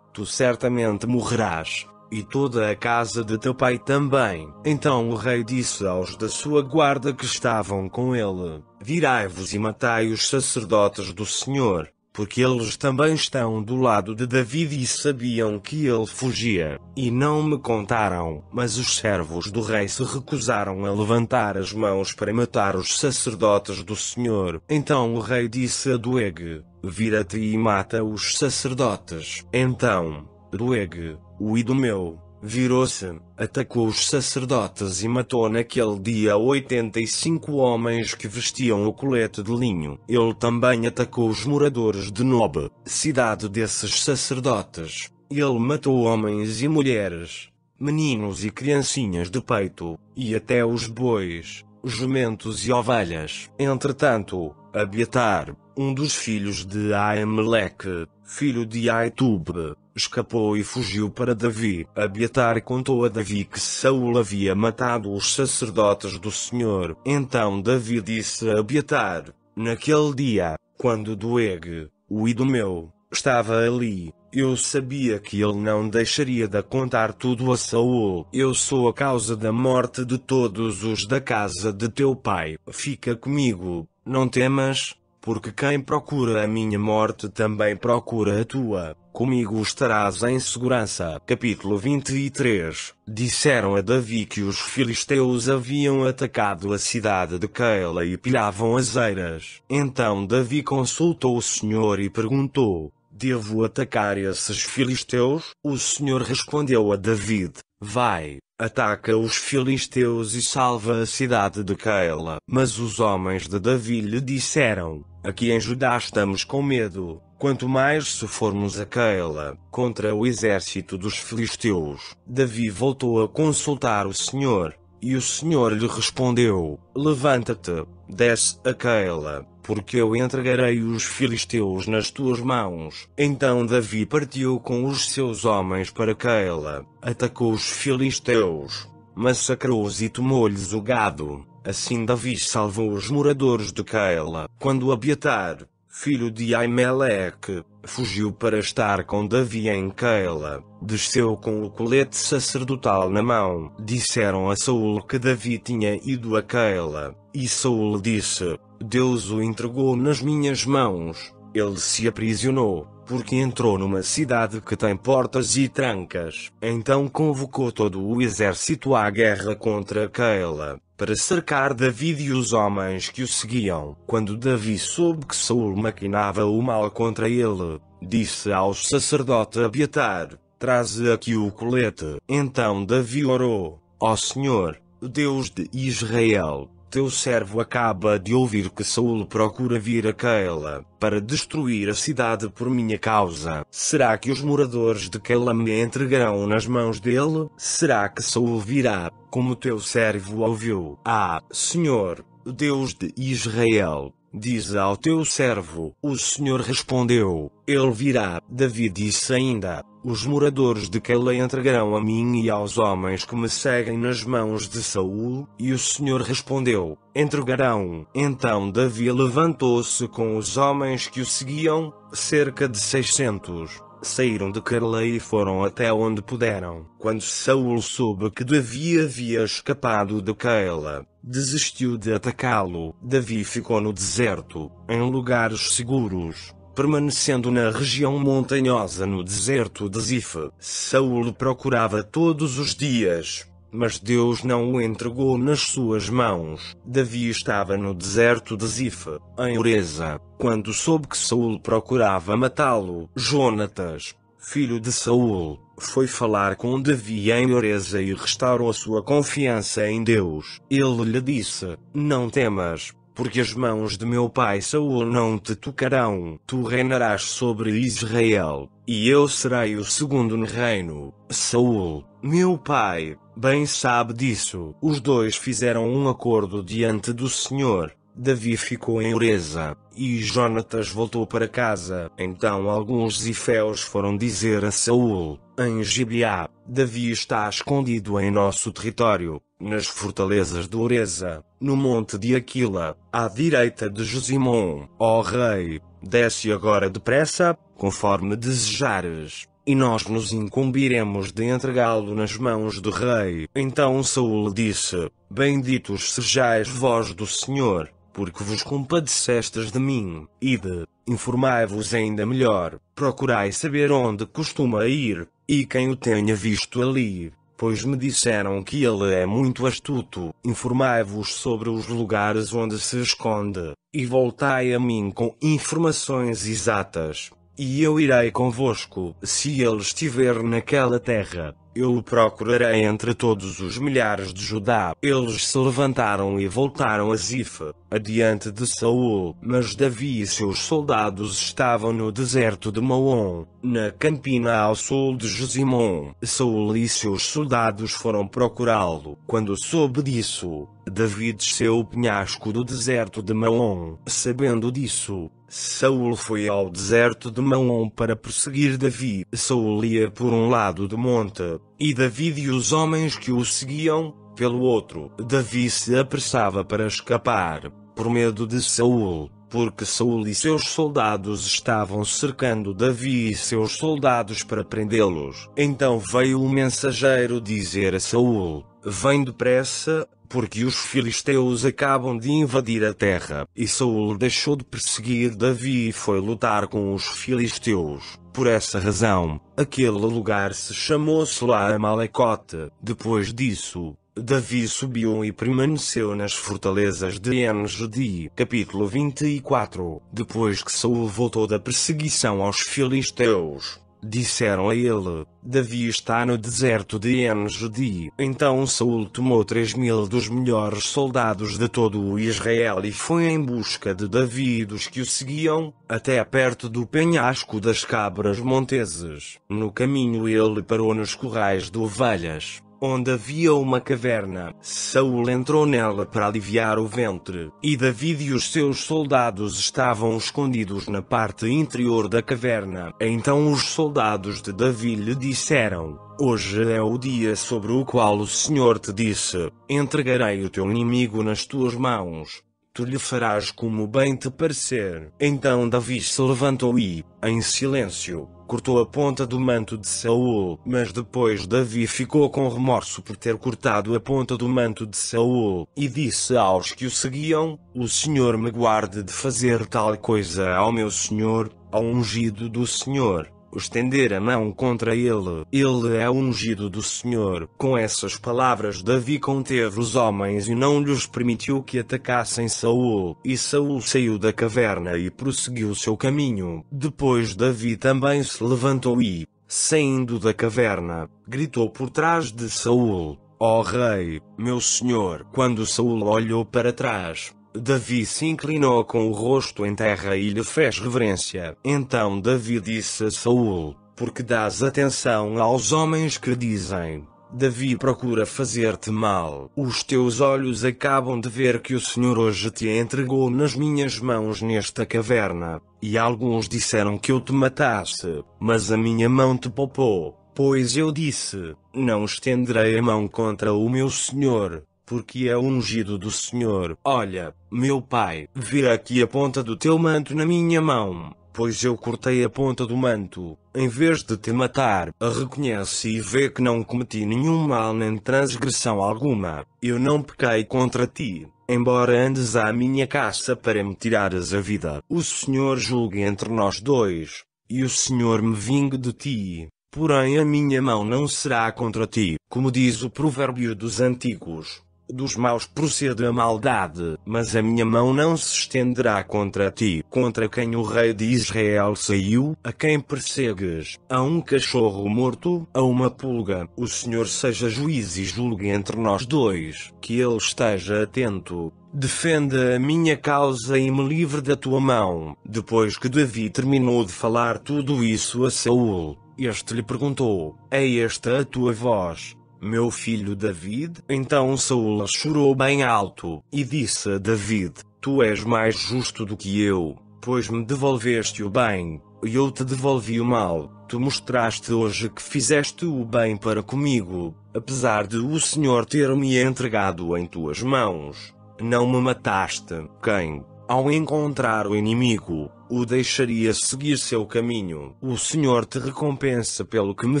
tu certamente morrerás, e toda a casa de teu pai também. Então o rei disse aos da sua guarda que estavam com ele, Virai-vos e matai os sacerdotes do Senhor, porque eles também estão do lado de David e sabiam que ele fugia, e não me contaram. Mas os servos do rei se recusaram a levantar as mãos para matar os sacerdotes do Senhor. Então o rei disse a Doeg: Vira-te e mata os sacerdotes. Então, Doeg, o ido meu, Virou-se, atacou os sacerdotes e matou naquele dia 85 homens que vestiam o colete de linho. Ele também atacou os moradores de Nob, cidade desses sacerdotes. Ele matou homens e mulheres, meninos e criancinhas de peito, e até os bois, jumentos e ovelhas. Entretanto, Abiatar, um dos filhos de Aemelec, filho de Aitub, escapou e fugiu para Davi. Abiatar contou a Davi que Saul havia matado os sacerdotes do Senhor. Então Davi disse a Abiatar, naquele dia, quando Doeg, o idumeu, estava ali, eu sabia que ele não deixaria de contar tudo a Saul. Eu sou a causa da morte de todos os da casa de teu pai. Fica comigo, não temas, porque quem procura a minha morte também procura a tua comigo estarás em segurança. Capítulo 23 Disseram a Davi que os filisteus haviam atacado a cidade de Keila e pilhavam as eiras. Então Davi consultou o Senhor e perguntou: Devo atacar esses filisteus? O Senhor respondeu a David: Vai, ataca os filisteus e salva a cidade de Keila. Mas os homens de Davi lhe disseram: Aqui em Judá estamos com medo Quanto mais se formos a Keila, contra o exército dos filisteus, Davi voltou a consultar o Senhor, e o Senhor lhe respondeu: Levanta-te, desce a Keila, porque eu entregarei os filisteus nas tuas mãos. Então Davi partiu com os seus homens para Keila, atacou os filisteus, massacrou-os e tomou-lhes o gado. Assim Davi salvou os moradores de Keila. Quando Abiatar, filho de Aimeleque, fugiu para estar com Davi em Keila, desceu com o colete sacerdotal na mão. Disseram a Saul que Davi tinha ido a Keila, e Saul disse: Deus o entregou nas minhas mãos. Ele se aprisionou, porque entrou numa cidade que tem portas e trancas. Então convocou todo o exército à guerra contra Keila para cercar David e os homens que o seguiam. Quando Davi soube que Saul maquinava o mal contra ele, disse ao sacerdote Abiatar: Traze aqui o colete. Então Davi orou: Ó oh Senhor, Deus de Israel, teu servo acaba de ouvir que Saul procura vir a Keila, para destruir a cidade por minha causa. Será que os moradores de Keila me entregarão nas mãos dele? Será que Saul virá, como teu servo ouviu? Ah, Senhor, Deus de Israel, Diz ao teu servo. O Senhor respondeu: Ele virá. Davi disse ainda: os moradores de Calé entregarão a mim e aos homens que me seguem nas mãos de Saul. E o Senhor respondeu: Entregarão. Então Davi levantou-se com os homens que o seguiam, cerca de seiscentos saíram de Carla e foram até onde puderam. Quando Saul soube que Davi havia escapado de Keila, desistiu de atacá-lo. Davi ficou no deserto, em lugares seguros. Permanecendo na região montanhosa no deserto de Zif, Saul procurava todos os dias, mas Deus não o entregou nas suas mãos. Davi estava no deserto de Zif, em Ureza, quando soube que Saul procurava matá-lo. Jonatas, filho de Saul, foi falar com Davi em Ureza e restaurou sua confiança em Deus. Ele lhe disse: Não temas, porque as mãos de meu pai Saul não te tocarão, tu reinarás sobre Israel, e eu serei o segundo no reino. Saul, meu pai, bem sabe disso. Os dois fizeram um acordo diante do Senhor, Davi ficou em Ureza, e Jonatas voltou para casa. Então alguns ziféus foram dizer a Saul, em Gibeá, Davi está escondido em nosso território, nas fortalezas de Ureza, no monte de Aquila, à direita de Josimon. Ó oh rei, desce agora depressa, conforme desejares e nós nos incumbiremos de entregá-lo nas mãos do rei. Então Saul disse: Benditos sejais vós do Senhor, porque vos compadecestes de mim, ide, informai-vos ainda melhor, procurai saber onde costuma ir, e quem o tenha visto ali, pois me disseram que ele é muito astuto, informai-vos sobre os lugares onde se esconde, e voltai a mim com informações exatas. E eu irei convosco, se ele estiver naquela terra. Eu o procurarei entre todos os milhares de Judá. Eles se levantaram e voltaram a Zifa, adiante de Saul. Mas Davi e seus soldados estavam no deserto de Maom, na campina ao sul de Josimon. Saul e seus soldados foram procurá-lo. Quando soube disso, Davi desceu o penhasco do deserto de Maom. Sabendo disso, Saul foi ao deserto de Maom para perseguir Davi. Saul ia por um lado do monte, e Davi e os homens que o seguiam, pelo outro. Davi se apressava para escapar, por medo de Saul, porque Saul e seus soldados estavam cercando Davi e seus soldados para prendê-los. Então veio o mensageiro dizer a Saul: Vem depressa, porque os filisteus acabam de invadir a terra, e Saul deixou de perseguir Davi e foi lutar com os filisteus. Por essa razão, aquele lugar se chamou Selá Amalecote. Depois disso, Davi subiu e permaneceu nas fortalezas de Enjedi. capítulo 24, depois que Saul voltou da perseguição aos filisteus. Disseram a ele: Davi está no deserto de Enjudi. Então Saul tomou três mil dos melhores soldados de todo o Israel e foi em busca de Davi e dos que o seguiam, até perto do penhasco das cabras monteses. No caminho ele parou nos corrais de ovelhas onde havia uma caverna. Saul entrou nela para aliviar o ventre, e David e os seus soldados estavam escondidos na parte interior da caverna. Então os soldados de Davi lhe disseram: Hoje é o dia sobre o qual o Senhor te disse: Entregarei o teu inimigo nas tuas mãos tu lhe farás como bem te parecer. Então Davi se levantou e, em silêncio, cortou a ponta do manto de Saul, mas depois Davi ficou com remorso por ter cortado a ponta do manto de Saul, e disse aos que o seguiam: O Senhor me guarde de fazer tal coisa ao meu senhor, ao ungido do Senhor estender a mão contra ele. Ele é ungido do Senhor. Com essas palavras, Davi conteve os homens e não lhes permitiu que atacassem Saul. E Saul saiu da caverna e prosseguiu seu caminho. Depois Davi também se levantou e, saindo da caverna, gritou por trás de Saul: Ó oh, rei, meu senhor, quando Saul olhou para trás, Davi se inclinou com o rosto em terra e lhe fez reverência. Então Davi disse a Saul: Porque dás atenção aos homens que dizem: Davi procura fazer-te mal. Os teus olhos acabam de ver que o Senhor hoje te entregou nas minhas mãos nesta caverna, e alguns disseram que eu te matasse, mas a minha mão te poupou, pois eu disse: Não estenderei a mão contra o meu Senhor, porque é ungido do Senhor. Olha, meu pai, vira aqui a ponta do teu manto na minha mão, pois eu cortei a ponta do manto, em vez de te matar. Reconhece e vê que não cometi nenhum mal nem transgressão alguma. Eu não pequei contra ti. Embora andes à minha caça para me tirares a vida, o Senhor julgue entre nós dois, e o Senhor me vingue de ti. Porém a minha mão não será contra ti, como diz o provérbio dos antigos. Dos maus procede a maldade, mas a minha mão não se estenderá contra ti. Contra quem o rei de Israel saiu, a quem persegues, a um cachorro morto, a uma pulga. O Senhor seja juiz e julgue entre nós dois, que ele esteja atento. Defenda a minha causa e me livre da tua mão. Depois que Davi terminou de falar tudo isso a Saul, este lhe perguntou: É esta a tua voz? Meu filho David. Então Saul chorou bem alto, e disse a David: Tu és mais justo do que eu, pois me devolveste o bem, e eu te devolvi o mal. Tu mostraste hoje que fizeste o bem para comigo, apesar de o Senhor ter-me entregado em tuas mãos. Não me mataste, quem, ao encontrar o inimigo, o deixaria seguir seu caminho. O Senhor te recompensa pelo que me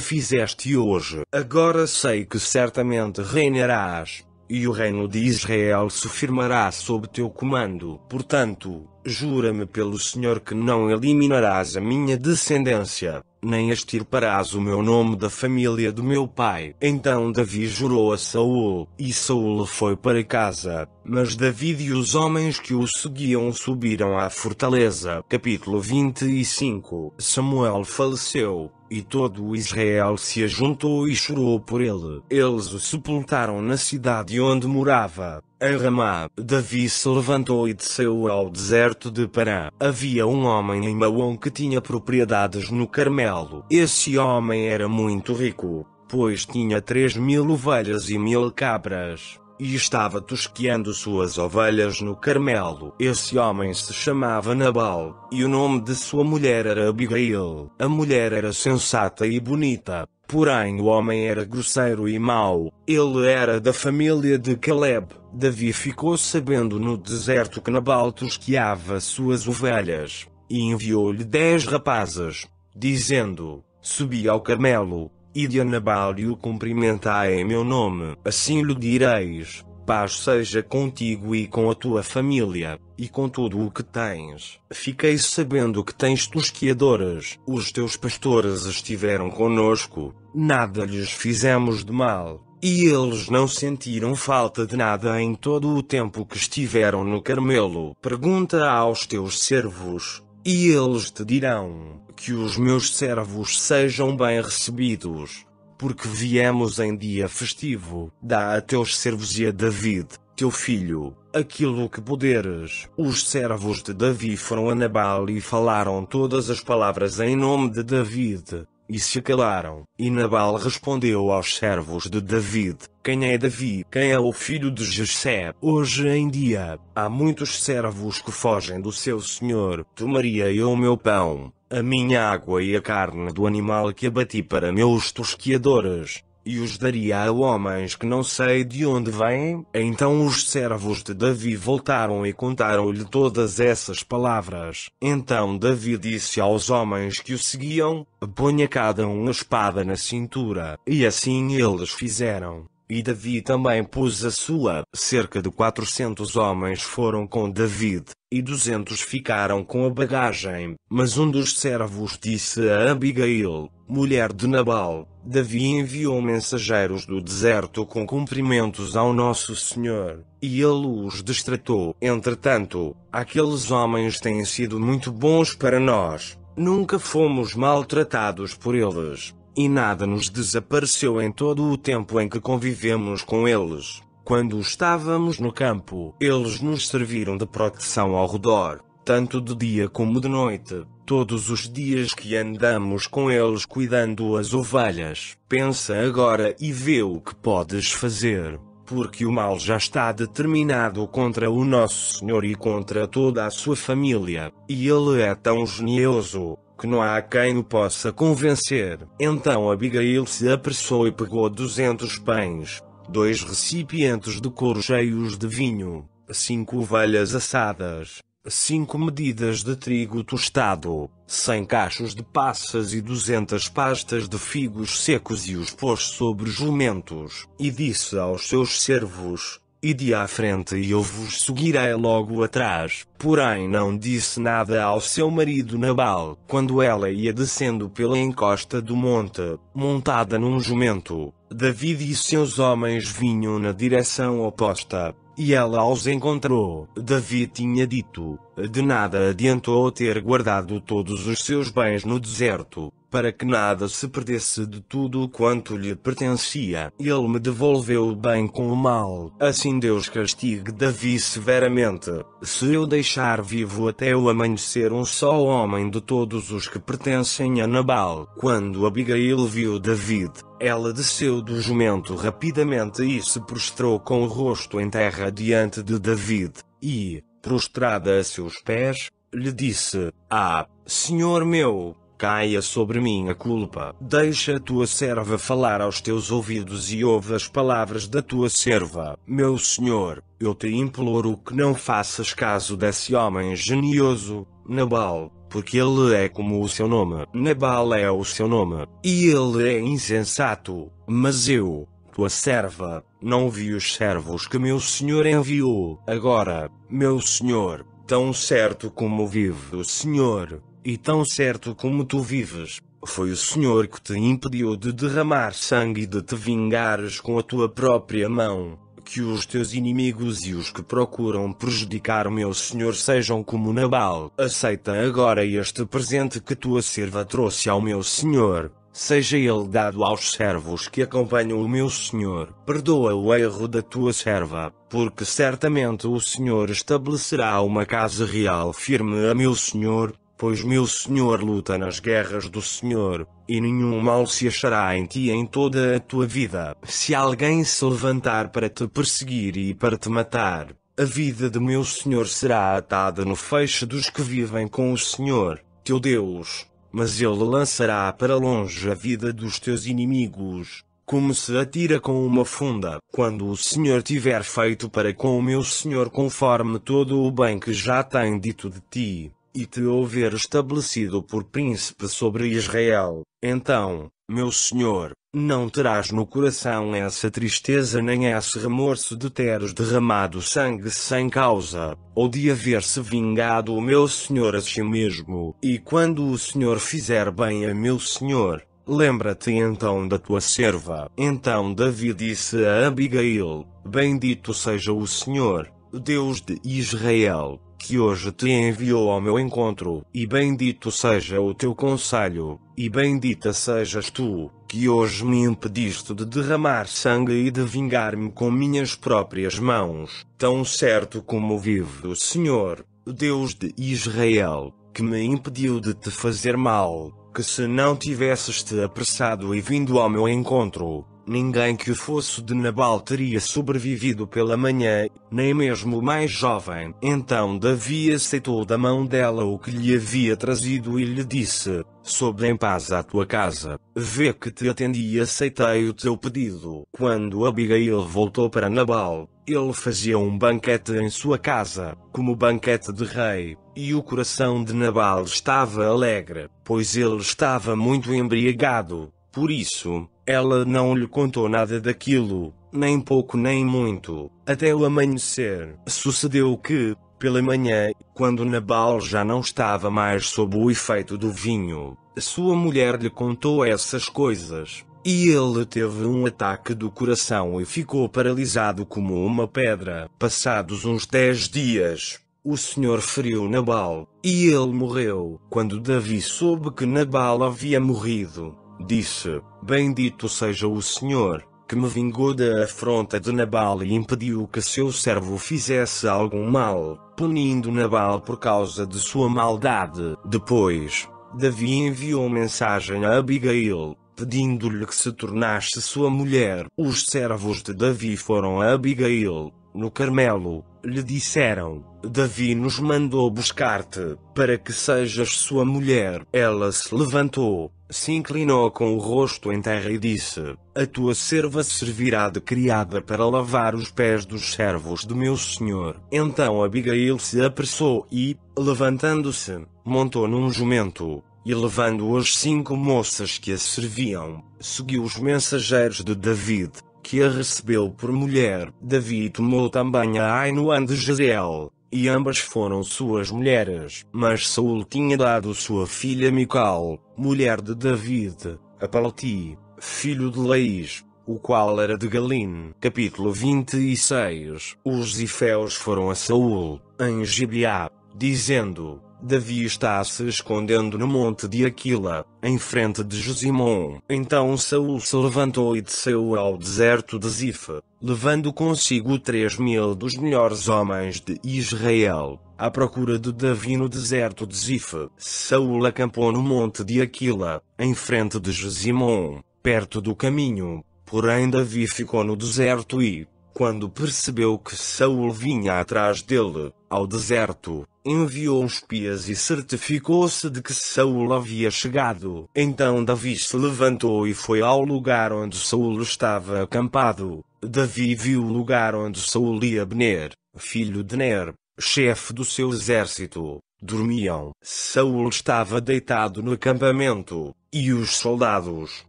fizeste hoje. Agora sei que certamente reinarás, e o reino de Israel se firmará sob teu comando. Portanto, jura-me pelo Senhor que não eliminarás a minha descendência nem extirparás o meu nome da família do meu pai. Então Davi jurou a Saul, e Saul foi para casa. Mas David e os homens que o seguiam subiram à fortaleza. Capítulo 25 Samuel faleceu, e todo Israel se ajuntou e chorou por ele. Eles o sepultaram na cidade onde morava. Em Ramá, Davi se levantou e desceu ao deserto de Parã. Havia um homem em Maom que tinha propriedades no Carmelo. Esse homem era muito rico, pois tinha três mil ovelhas e mil cabras. E estava tosqueando suas ovelhas no Carmelo. Esse homem se chamava Nabal, e o nome de sua mulher era Abigail. A mulher era sensata e bonita, porém o homem era grosseiro e mau. Ele era da família de Caleb Davi ficou sabendo no deserto que Nabal tosqueava suas ovelhas, e enviou-lhe dez rapazes, dizendo, Subi ao Carmelo, e de Nabal e o cumprimentai em meu nome. Assim lhe direis, paz seja contigo e com a tua família, e com tudo o que tens. Fiquei sabendo que tens tosqueadoras. Os teus pastores estiveram conosco, nada lhes fizemos de mal, e eles não sentiram falta de nada em todo o tempo que estiveram no Carmelo. Pergunta aos teus servos, e eles te dirão: Que os meus servos sejam bem recebidos, porque viemos em dia festivo. Dá a teus servos e a David, teu filho, aquilo que poderes. Os servos de Davi foram a Nabal e falaram todas as palavras em nome de David. E se calaram. E Nabal respondeu aos servos de David: Quem é Davi? Quem é o filho de Jessé? Hoje em dia, há muitos servos que fogem do seu senhor. Tomaria eu o meu pão, a minha água e a carne do animal que abati para meus tosquiadores e os daria a homens que não sei de onde vêm. Então os servos de Davi voltaram e contaram-lhe todas essas palavras. Então Davi disse aos homens que o seguiam: Ponha cada um a espada na cintura. E assim eles fizeram. E Davi também pôs a sua. Cerca de quatrocentos homens foram com David, e duzentos ficaram com a bagagem. Mas um dos servos disse a Abigail: mulher de Nabal, Davi enviou mensageiros do deserto com cumprimentos ao Nosso Senhor, e ele os destratou. Entretanto, aqueles homens têm sido muito bons para nós, nunca fomos maltratados por eles, e nada nos desapareceu em todo o tempo em que convivemos com eles. Quando estávamos no campo, eles nos serviram de proteção ao redor, tanto de dia como de noite todos os dias que andamos com eles cuidando as ovelhas. Pensa agora e vê o que podes fazer, porque o mal já está determinado contra o nosso Senhor e contra toda a sua família, e ele é tão genioso que não há quem o possa convencer. Então Abigail se apressou e pegou duzentos pães, dois recipientes de couro cheios de vinho, cinco ovelhas assadas, cinco medidas de trigo tostado, cem cachos de passas e duzentas pastas de figos secos e os pôs sobre jumentos, e disse aos seus servos, Ide à frente e eu vos seguirei logo atrás. Porém não disse nada ao seu marido Nabal, quando ela ia descendo pela encosta do monte, montada num jumento. David e seus homens vinham na direção oposta. E ela os encontrou. Davi tinha dito: De nada adiantou ter guardado todos os seus bens no deserto, para que nada se perdesse de tudo quanto lhe pertencia. Ele me devolveu o bem com o mal. Assim Deus castigue Davi severamente. Se eu deixar vivo até o amanhecer um só homem de todos os que pertencem a Nabal. Quando Abigail viu David, ela desceu do jumento rapidamente e se prostrou com o rosto em terra diante de David, e, prostrada a seus pés, lhe disse: Ah, senhor meu, caia sobre mim a culpa. Deixa a tua serva falar aos teus ouvidos e ouve as palavras da tua serva. Meu senhor, eu te imploro que não faças caso desse homem genioso, Nabal, porque ele é como o seu nome. Nabal é o seu nome, e ele é insensato, mas eu, tua serva, não vi os servos que meu senhor enviou. Agora, meu senhor, tão certo como vive o senhor, e tão certo como tu vives, foi o Senhor que te impediu de derramar sangue e de te vingares com a tua própria mão. Que os teus inimigos e os que procuram prejudicar o meu Senhor sejam como Nabal. Aceita agora este presente que tua serva trouxe ao meu Senhor. Seja ele dado aos servos que acompanham o meu Senhor. Perdoa o erro da tua serva, porque certamente o Senhor estabelecerá uma casa real firme a meu Senhor, Pois meu Senhor luta nas guerras do Senhor, e nenhum mal se achará em ti em toda a tua vida. Se alguém se levantar para te perseguir e para te matar, a vida de meu Senhor será atada no feixe dos que vivem com o Senhor, teu Deus. Mas ele lançará para longe a vida dos teus inimigos, como se atira com uma funda. Quando o Senhor tiver feito para com o meu Senhor conforme todo o bem que já tem dito de ti, e te houver estabelecido por príncipe sobre Israel, então, meu senhor, não terás no coração essa tristeza nem esse remorso de teres derramado sangue sem causa, ou de haver-se vingado o meu senhor a si mesmo. E quando o senhor fizer bem a meu senhor, lembra-te então da tua serva. Então Davi disse a Abigail: Bendito seja o Senhor, Deus de Israel que hoje te enviou ao meu encontro, e bendito seja o teu conselho, e bendita sejas tu, que hoje me impediste de derramar sangue e de vingar-me com minhas próprias mãos, tão certo como vive o Senhor, Deus de Israel, que me impediu de te fazer mal, que se não tivesses te apressado e vindo ao meu encontro, Ninguém que o de Nabal teria sobrevivido pela manhã, nem mesmo o mais jovem. Então Davi aceitou da mão dela o que lhe havia trazido e lhe disse: Soube em paz à tua casa, vê que te atendi e aceitei o teu pedido. Quando Abigail voltou para Nabal, ele fazia um banquete em sua casa, como banquete de rei, e o coração de Nabal estava alegre, pois ele estava muito embriagado. Por isso, ela não lhe contou nada daquilo, nem pouco nem muito, até o amanhecer. Sucedeu que, pela manhã, quando Nabal já não estava mais sob o efeito do vinho, sua mulher lhe contou essas coisas. E ele teve um ataque do coração e ficou paralisado como uma pedra. Passados uns dez dias, o Senhor feriu Nabal, e ele morreu. Quando Davi soube que Nabal havia morrido, Disse: Bendito seja o Senhor, que me vingou da afronta de Nabal e impediu que seu servo fizesse algum mal, punindo Nabal por causa de sua maldade. Depois, Davi enviou mensagem a Abigail, pedindo-lhe que se tornasse sua mulher. Os servos de Davi foram a Abigail, no Carmelo, lhe disseram: Davi nos mandou buscar-te, para que sejas sua mulher. Ela se levantou, se inclinou com o rosto em terra e disse: A tua serva servirá de criada para lavar os pés dos servos de meu senhor. Então Abigail se apressou e, levantando-se, montou num jumento, e levando as cinco moças que a serviam, seguiu os mensageiros de David, que a recebeu por mulher. Davi tomou também a Ainuan de Jezeel, e ambas foram suas mulheres. Mas Saul tinha dado sua filha Mical, mulher de David, a Palti, filho de Laís, o qual era de Galim. Capítulo 26 Os Iféus foram a Saul, em Gibeá, dizendo, Davi está se escondendo no monte de Aquila, em frente de Josimon. Então Saul se levantou e desceu ao deserto de Zif, levando consigo três mil dos melhores homens de Israel, à procura de Davi no deserto de Zif, Saul acampou no monte de Aquila, em frente de Josimon, perto do caminho, porém Davi ficou no deserto e, quando percebeu que Saul vinha atrás dele, ao deserto, enviou espias e certificou-se de que Saul havia chegado. Então Davi se levantou e foi ao lugar onde Saul estava acampado. Davi viu o lugar onde Saul e Abner, filho de Ner, chefe do seu exército, dormiam. Saul estava deitado no acampamento, e os soldados,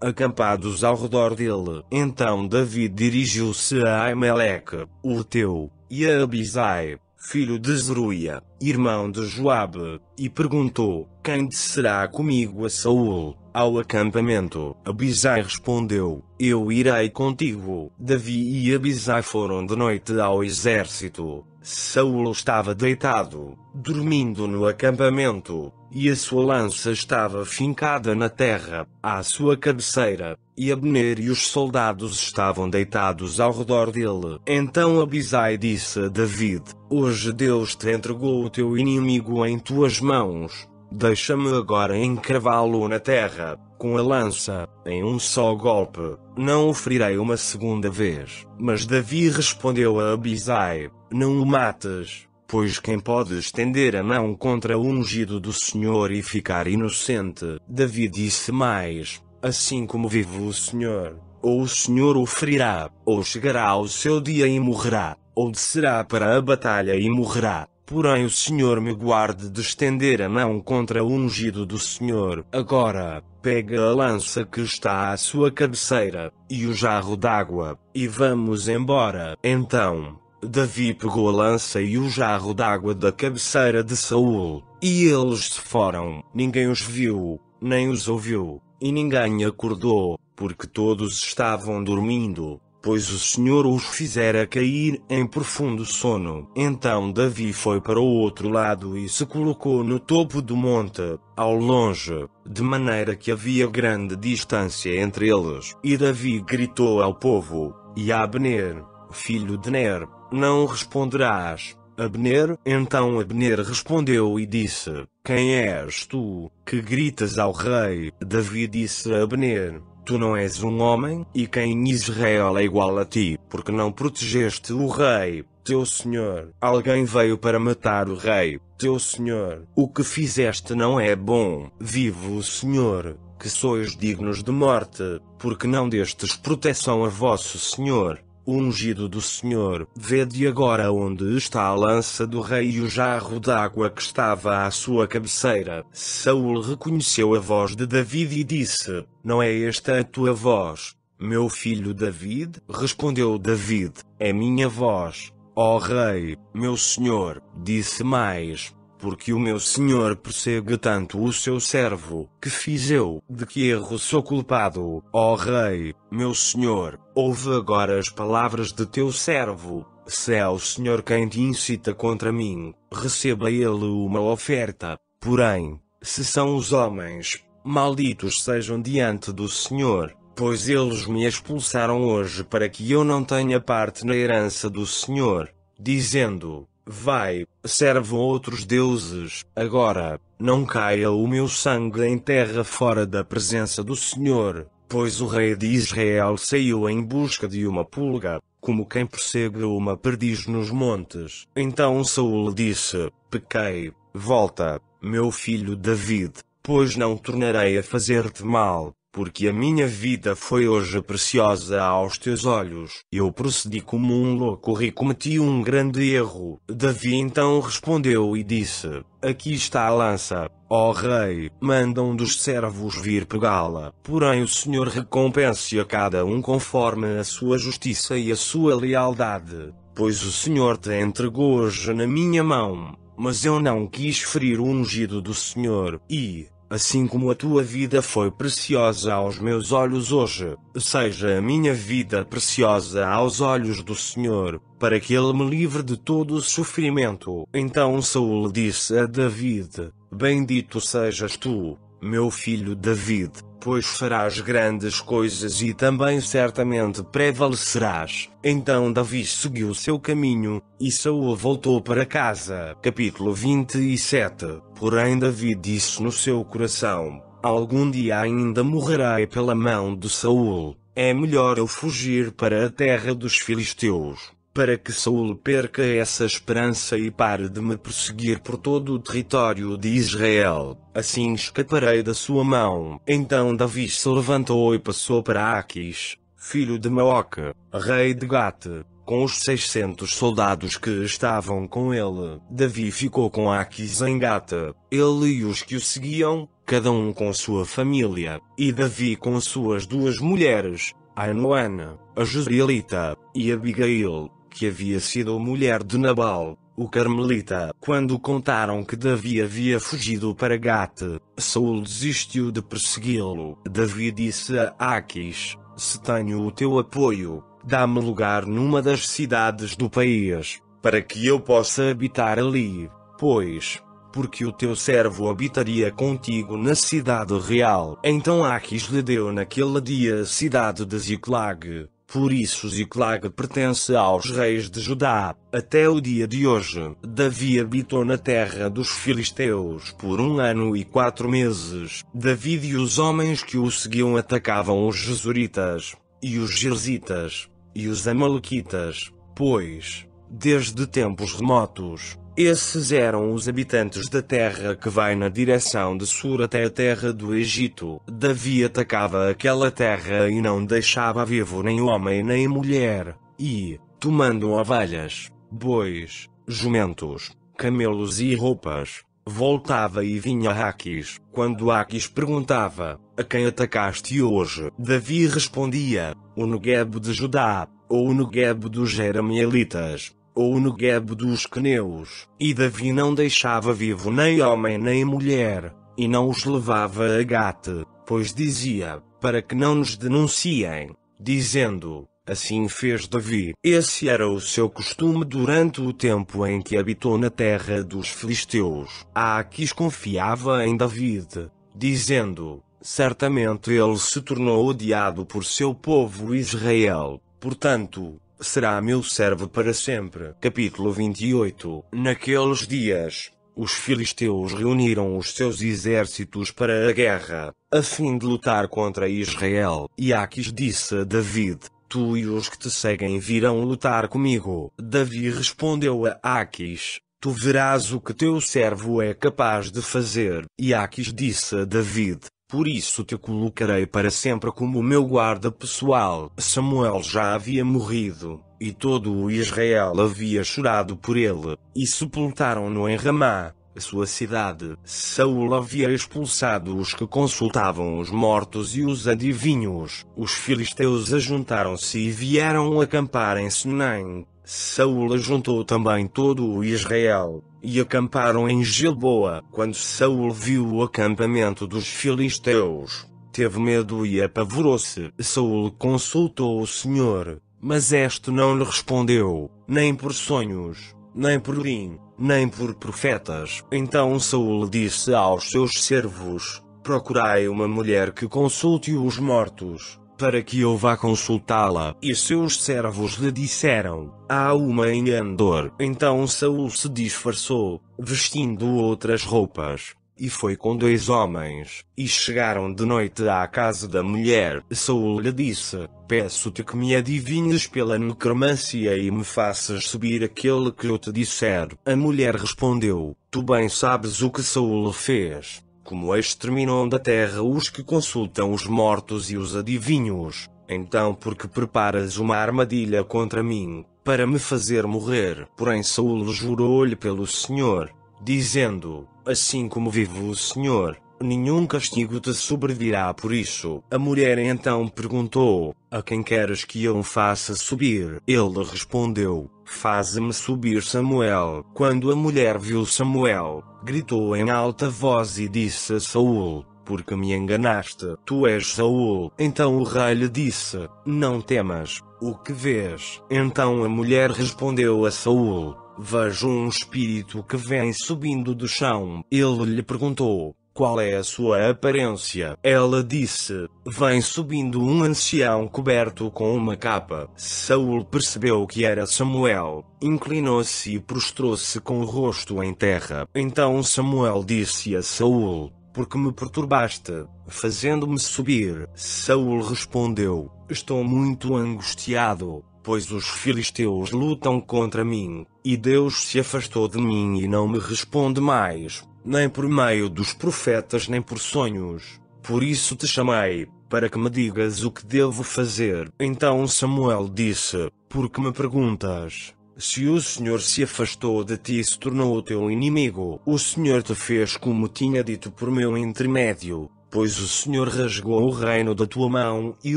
acampados ao redor dele. Então Davi dirigiu-se a Aimeleque, o teu, e a Abisai, filho de Zeruia, irmão de Joabe, e perguntou: Quem descerá comigo a Saul, ao acampamento? Abisai respondeu: Eu irei contigo. Davi e Abisai foram de noite ao exército, Saulo estava deitado, dormindo no acampamento, e a sua lança estava fincada na terra, à sua cabeceira, e Abner e os soldados estavam deitados ao redor dele. Então Abisai disse a David, Hoje Deus te entregou o teu inimigo em tuas mãos, deixa-me agora encravá-lo na terra, com a lança, em um só golpe, não o ferirei uma segunda vez. Mas Davi respondeu a Abisai, não o mates, pois quem pode estender a mão contra o ungido do Senhor e ficar inocente? Davi disse mais, assim como vive o Senhor, ou o Senhor o ferirá, ou chegará ao seu dia e morrerá, ou descerá para a batalha e morrerá. Porém o Senhor me guarde de estender a mão contra o ungido do Senhor. Agora, Pega a lança que está à sua cabeceira, e o jarro d'água, e vamos embora. Então, Davi pegou a lança e o jarro d'água da cabeceira de Saul, e eles se foram. Ninguém os viu, nem os ouviu, e ninguém acordou, porque todos estavam dormindo pois o Senhor os fizera cair em profundo sono. Então Davi foi para o outro lado e se colocou no topo do monte, ao longe, de maneira que havia grande distância entre eles. E Davi gritou ao povo, e a Abner, filho de Ner, não responderás. Abner? Então Abner respondeu e disse: Quem és tu, que gritas ao rei? Davi disse a Abner: Tu não és um homem, e quem em Israel é igual a ti, porque não protegeste o rei, teu senhor. Alguém veio para matar o rei, teu senhor. O que fizeste não é bom. Vivo o senhor, que sois dignos de morte, porque não destes proteção a vosso senhor. O ungido do Senhor, vede agora onde está a lança do rei e o jarro d'água que estava à sua cabeceira. Saul reconheceu a voz de David e disse: Não é esta a tua voz, meu filho David? Respondeu David: É minha voz, ó rei, meu senhor. Disse mais: porque o meu senhor persegue tanto o seu servo, que fiz eu, de que erro sou culpado, ó rei, meu senhor, ouve agora as palavras de teu servo, se é o senhor quem te incita contra mim, receba ele uma oferta, porém, se são os homens, malditos sejam diante do senhor, pois eles me expulsaram hoje para que eu não tenha parte na herança do senhor, dizendo, Vai, serve outros deuses, agora, não caia o meu sangue em terra fora da presença do Senhor, pois o rei de Israel saiu em busca de uma pulga, como quem persegue uma perdiz nos montes. Então Saul disse: Pequei, volta, meu filho David, pois não tornarei a fazer-te mal porque a minha vida foi hoje preciosa aos teus olhos. Eu procedi como um louco e cometi um grande erro. Davi então respondeu e disse: Aqui está a lança, ó rei, manda um dos servos vir pegá-la. Porém o Senhor recompense a cada um conforme a sua justiça e a sua lealdade, pois o Senhor te entregou hoje na minha mão. Mas eu não quis ferir o ungido do Senhor, e, assim como a tua vida foi preciosa aos meus olhos hoje, seja a minha vida preciosa aos olhos do Senhor, para que ele me livre de todo o sofrimento. Então Saul disse a David: Bendito sejas tu, meu filho David, pois farás grandes coisas e também certamente prevalecerás. Então Davi seguiu seu caminho, e Saul voltou para casa. Capítulo 27 Porém Davi disse no seu coração, Algum dia ainda morrerei pela mão de Saul. É melhor eu fugir para a terra dos filisteus para que Saul perca essa esperança e pare de me perseguir por todo o território de Israel. Assim escaparei da sua mão. Então Davi se levantou e passou para Aquis, filho de Maoca, rei de Gate, com os 600 soldados que estavam com ele. Davi ficou com Aquis em Gata, ele e os que o seguiam, cada um com sua família, e Davi com suas duas mulheres, Ainoana, a Jezreelita, e Abigail, que havia sido mulher de Nabal, o Carmelita. Quando contaram que Davi havia fugido para Gate, Saul desistiu de persegui-lo. Davi disse a Aquis, se tenho o teu apoio, dá-me lugar numa das cidades do país, para que eu possa habitar ali, pois, porque o teu servo habitaria contigo na cidade real. Então Aquis lhe deu naquele dia a cidade de Ziclag. Por isso Ziclag pertence aos reis de Judá. Até o dia de hoje, Davi habitou na terra dos filisteus por um ano e quatro meses. Davi e os homens que o seguiam atacavam os jesuritas, e os jerzitas, e os amalequitas, pois, desde tempos remotos, esses eram os habitantes da terra que vai na direção de sul até a terra do Egito. Davi atacava aquela terra e não deixava vivo nem homem nem mulher, e, tomando ovelhas, bois, jumentos, camelos e roupas, voltava e vinha a Aquis. Quando Aquis perguntava, a quem atacaste hoje? Davi respondia, o Negueb de Judá, ou o Negueb dos Jeremielitas ou no guebo dos cneus, e Davi não deixava vivo nem homem nem mulher, e não os levava a Gate, pois dizia, para que não nos denunciem, dizendo, assim fez Davi. Esse era o seu costume durante o tempo em que habitou na terra dos filisteus. Aquis confiava em David, dizendo, certamente ele se tornou odiado por seu povo Israel, portanto, será meu servo para sempre. Capítulo 28 Naqueles dias, os filisteus reuniram os seus exércitos para a guerra, a fim de lutar contra Israel. E Aquis disse a David: Tu e os que te seguem virão lutar comigo. Davi respondeu a Aquis: Tu verás o que teu servo é capaz de fazer. E Aquis disse a David: por isso te colocarei para sempre como meu guarda pessoal. Samuel já havia morrido, e todo o Israel havia chorado por ele, e sepultaram-no em Ramá, sua cidade. Saul havia expulsado os que consultavam os mortos e os adivinhos. Os filisteus ajuntaram-se e vieram acampar em Sunem. Saul ajuntou também todo o Israel, e acamparam em Gilboa. Quando Saul viu o acampamento dos filisteus, teve medo e apavorou-se. Saul consultou o Senhor, mas este não lhe respondeu, nem por sonhos, nem por mim, nem por profetas. Então Saul disse aos seus servos: Procurai uma mulher que consulte os mortos para que eu vá consultá-la. E seus servos lhe disseram: Há uma em Andor. Então Saul se disfarçou, vestindo outras roupas e foi com dois homens, e chegaram de noite à casa da mulher. Saul lhe disse: Peço-te que me adivinhes pela necromancia e me faças subir aquele que eu te disser. A mulher respondeu: Tu bem sabes o que Saul fez como exterminam da terra os que consultam os mortos e os adivinhos, então porque preparas uma armadilha contra mim, para me fazer morrer? Porém Saul jurou-lhe pelo Senhor, dizendo, assim como vivo o Senhor, nenhum castigo te sobrevirá por isso. A mulher então perguntou: A quem queres que eu faça subir? Ele respondeu: Faze-me subir, Samuel. Quando a mulher viu Samuel, gritou em alta voz e disse a Saul: Porque me enganaste, tu és Saul. Então o rei lhe disse: Não temas, o que vês? Então a mulher respondeu a Saul: Vejo um espírito que vem subindo do chão. Ele lhe perguntou: qual é a sua aparência? Ela disse. Vem subindo um ancião coberto com uma capa. Saul percebeu que era Samuel. Inclinou-se e prostrou-se com o rosto em terra. Então Samuel disse a Saul: porque me perturbaste, fazendo-me subir. Saul respondeu: Estou muito angustiado, pois os filisteus lutam contra mim, e Deus se afastou de mim e não me responde mais nem por meio dos profetas, nem por sonhos. Por isso te chamei, para que me digas o que devo fazer. Então Samuel disse: Por que me perguntas? Se o Senhor se afastou de ti e se tornou o teu inimigo, o Senhor te fez como tinha dito por meu intermédio. Pois o Senhor rasgou o reino da tua mão e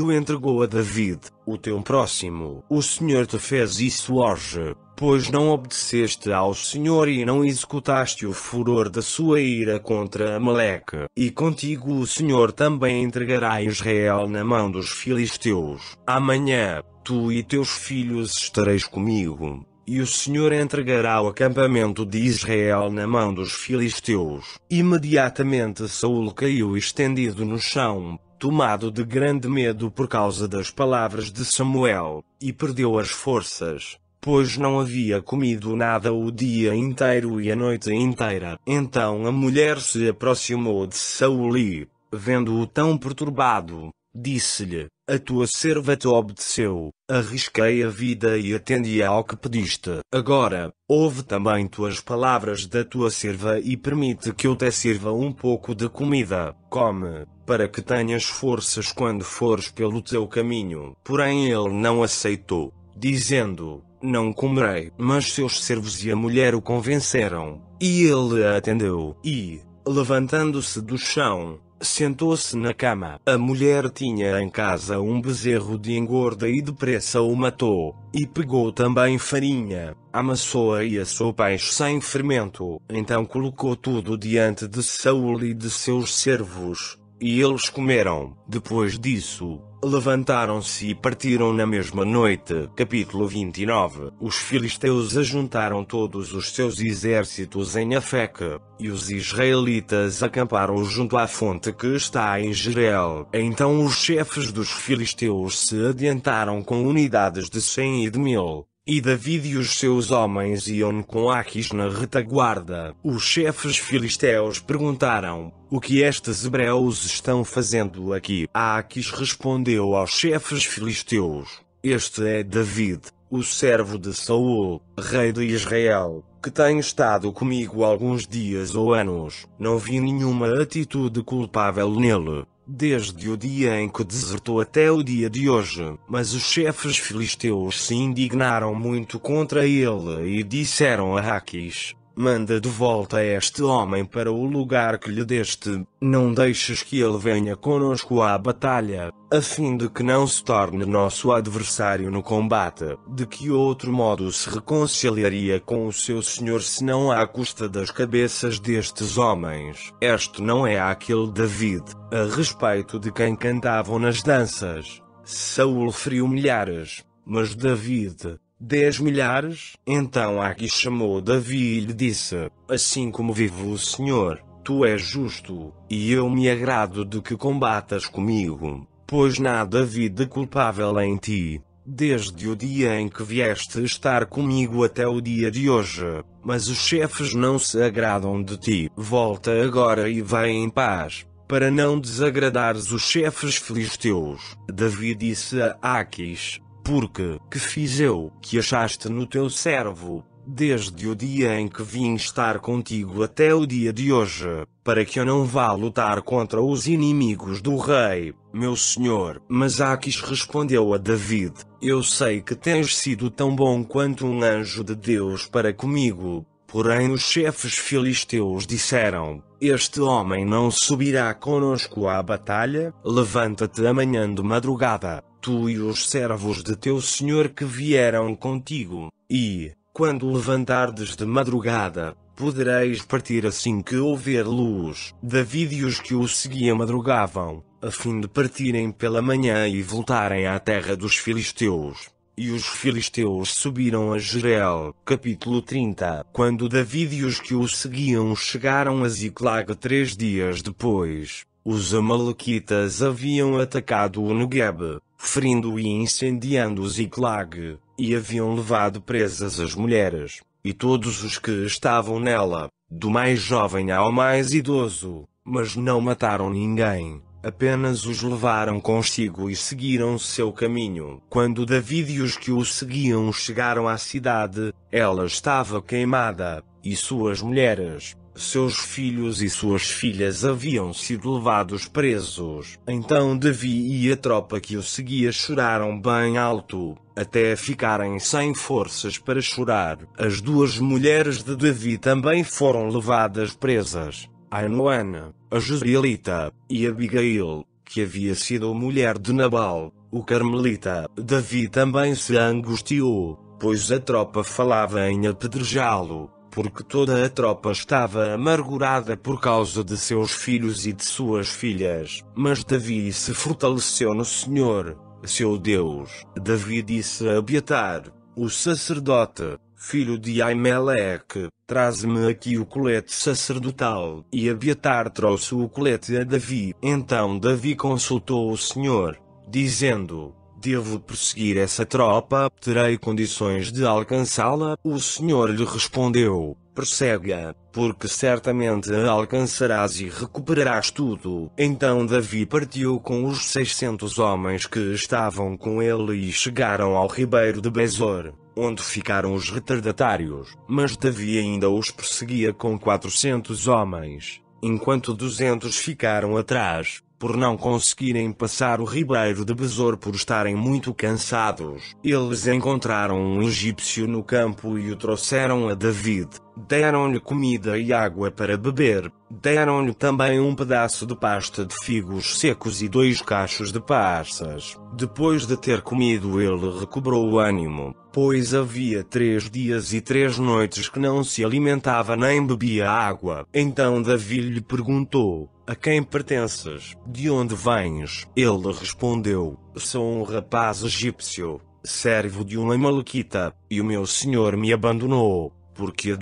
o entregou a David, o teu próximo. O Senhor te fez isso hoje, pois não obedeceste ao Senhor e não executaste o furor da sua ira contra Amaleque. E contigo o Senhor também entregará Israel na mão dos filisteus. Amanhã, tu e teus filhos estareis comigo. E o Senhor entregará o acampamento de Israel na mão dos filisteus. Imediatamente Saul caiu estendido no chão, tomado de grande medo por causa das palavras de Samuel, e perdeu as forças, pois não havia comido nada o dia inteiro e a noite inteira. Então a mulher se aproximou de Saul e, vendo-o tão perturbado, Disse-lhe, a tua serva te obedeceu, arrisquei a vida e atendi ao que pediste. Agora, ouve também tuas palavras da tua serva e permite que eu te sirva um pouco de comida. Come, para que tenhas forças quando fores pelo teu caminho. Porém ele não aceitou, dizendo, não comerei. Mas seus servos e a mulher o convenceram, e ele a atendeu, e, levantando-se do chão, sentou-se na cama. A mulher tinha em casa um bezerro de engorda e depressa o matou, e pegou também farinha, amassou-a e assou peixe sem fermento. Então colocou tudo diante de Saul e de seus servos, e eles comeram. Depois disso, levantaram-se e partiram na mesma noite. Capítulo 29 Os filisteus ajuntaram todos os seus exércitos em Afeca, e os israelitas acamparam junto à fonte que está em Jerel. Então os chefes dos filisteus se adiantaram com unidades de cem e de mil, e David e os seus homens iam com Aquis na retaguarda. Os chefes filisteus perguntaram: O que estes hebreus estão fazendo aqui? Aquis respondeu aos chefes filisteus: Este é David, o servo de Saul, rei de Israel, que tem estado comigo alguns dias ou anos. Não vi nenhuma atitude culpável nele desde o dia em que desertou até o dia de hoje. Mas os chefes filisteus se indignaram muito contra ele e disseram a Raquis: Manda de volta este homem para o lugar que lhe deste, não deixes que ele venha conosco à batalha, a fim de que não se torne nosso adversário no combate. De que outro modo se reconciliaria com o seu senhor senão à custa das cabeças destes homens? Este não é aquele David, a respeito de quem cantavam nas danças. Saul feriu milhares, mas David, dez milhares. Então Aquis chamou Davi e lhe disse: Assim como vivo o Senhor, tu és justo, e eu me agrado de que combatas comigo, pois nada vi de culpável em ti. Desde o dia em que vieste estar comigo até o dia de hoje, mas os chefes não se agradam de ti. Volta agora e vai em paz para não desagradares os chefes filisteus. Davi disse a Aquis: porque que fiz eu que achaste no teu servo, desde o dia em que vim estar contigo até o dia de hoje, para que eu não vá lutar contra os inimigos do rei, meu senhor. Mas Aquis respondeu a David: Eu sei que tens sido tão bom quanto um anjo de Deus para comigo. Porém, os chefes filisteus disseram: Este homem não subirá conosco à batalha, levanta-te amanhã de madrugada tu e os servos de teu senhor que vieram contigo, e, quando levantardes de madrugada, podereis partir assim que houver luz. Davi e os que o seguiam madrugavam, a fim de partirem pela manhã e voltarem à terra dos filisteus. E os filisteus subiram a Jerel. Capítulo 30 Quando David e os que o seguiam chegaram a Ziclag três dias depois, os amalequitas haviam atacado o Negueb ferindo e incendiando o Ziklag, e haviam levado presas as mulheres, e todos os que estavam nela, do mais jovem ao mais idoso, mas não mataram ninguém, apenas os levaram consigo e seguiram seu caminho. Quando David e os que o seguiam chegaram à cidade, ela estava queimada, e suas mulheres, seus filhos e suas filhas haviam sido levados presos. Então Davi e a tropa que o seguia choraram bem alto, até ficarem sem forças para chorar. As duas mulheres de Davi também foram levadas presas. Ainoana, a Jezreelita, e Abigail, que havia sido mulher de Nabal, o Carmelita. Davi também se angustiou, pois a tropa falava em apedrejá-lo porque toda a tropa estava amargurada por causa de seus filhos e de suas filhas. Mas Davi se fortaleceu no Senhor, seu Deus. Davi disse a Abiatar, o sacerdote, filho de Aimeleque, traze-me aqui o colete sacerdotal. E Abiatar trouxe o colete a Davi. Então Davi consultou o Senhor, dizendo, Devo perseguir essa tropa, terei condições de alcançá-la. O senhor lhe respondeu: Persegue-a, porque certamente a alcançarás e recuperarás tudo. Então Davi partiu com os 600 homens que estavam com ele e chegaram ao ribeiro de Bezor, onde ficaram os retardatários. Mas Davi ainda os perseguia com 400 homens, enquanto 200 ficaram atrás por não conseguirem passar o ribeiro de Besor por estarem muito cansados. Eles encontraram um egípcio no campo e o trouxeram a David. Deram-lhe comida e água para beber, deram-lhe também um pedaço de pasta de figos secos e dois cachos de passas. Depois de ter comido, ele recobrou o ânimo, pois havia três dias e três noites que não se alimentava nem bebia água. Então Davi lhe perguntou: A quem pertences? De onde vens? Ele respondeu: Sou um rapaz egípcio, servo de um amalequita, e o meu senhor me abandonou porque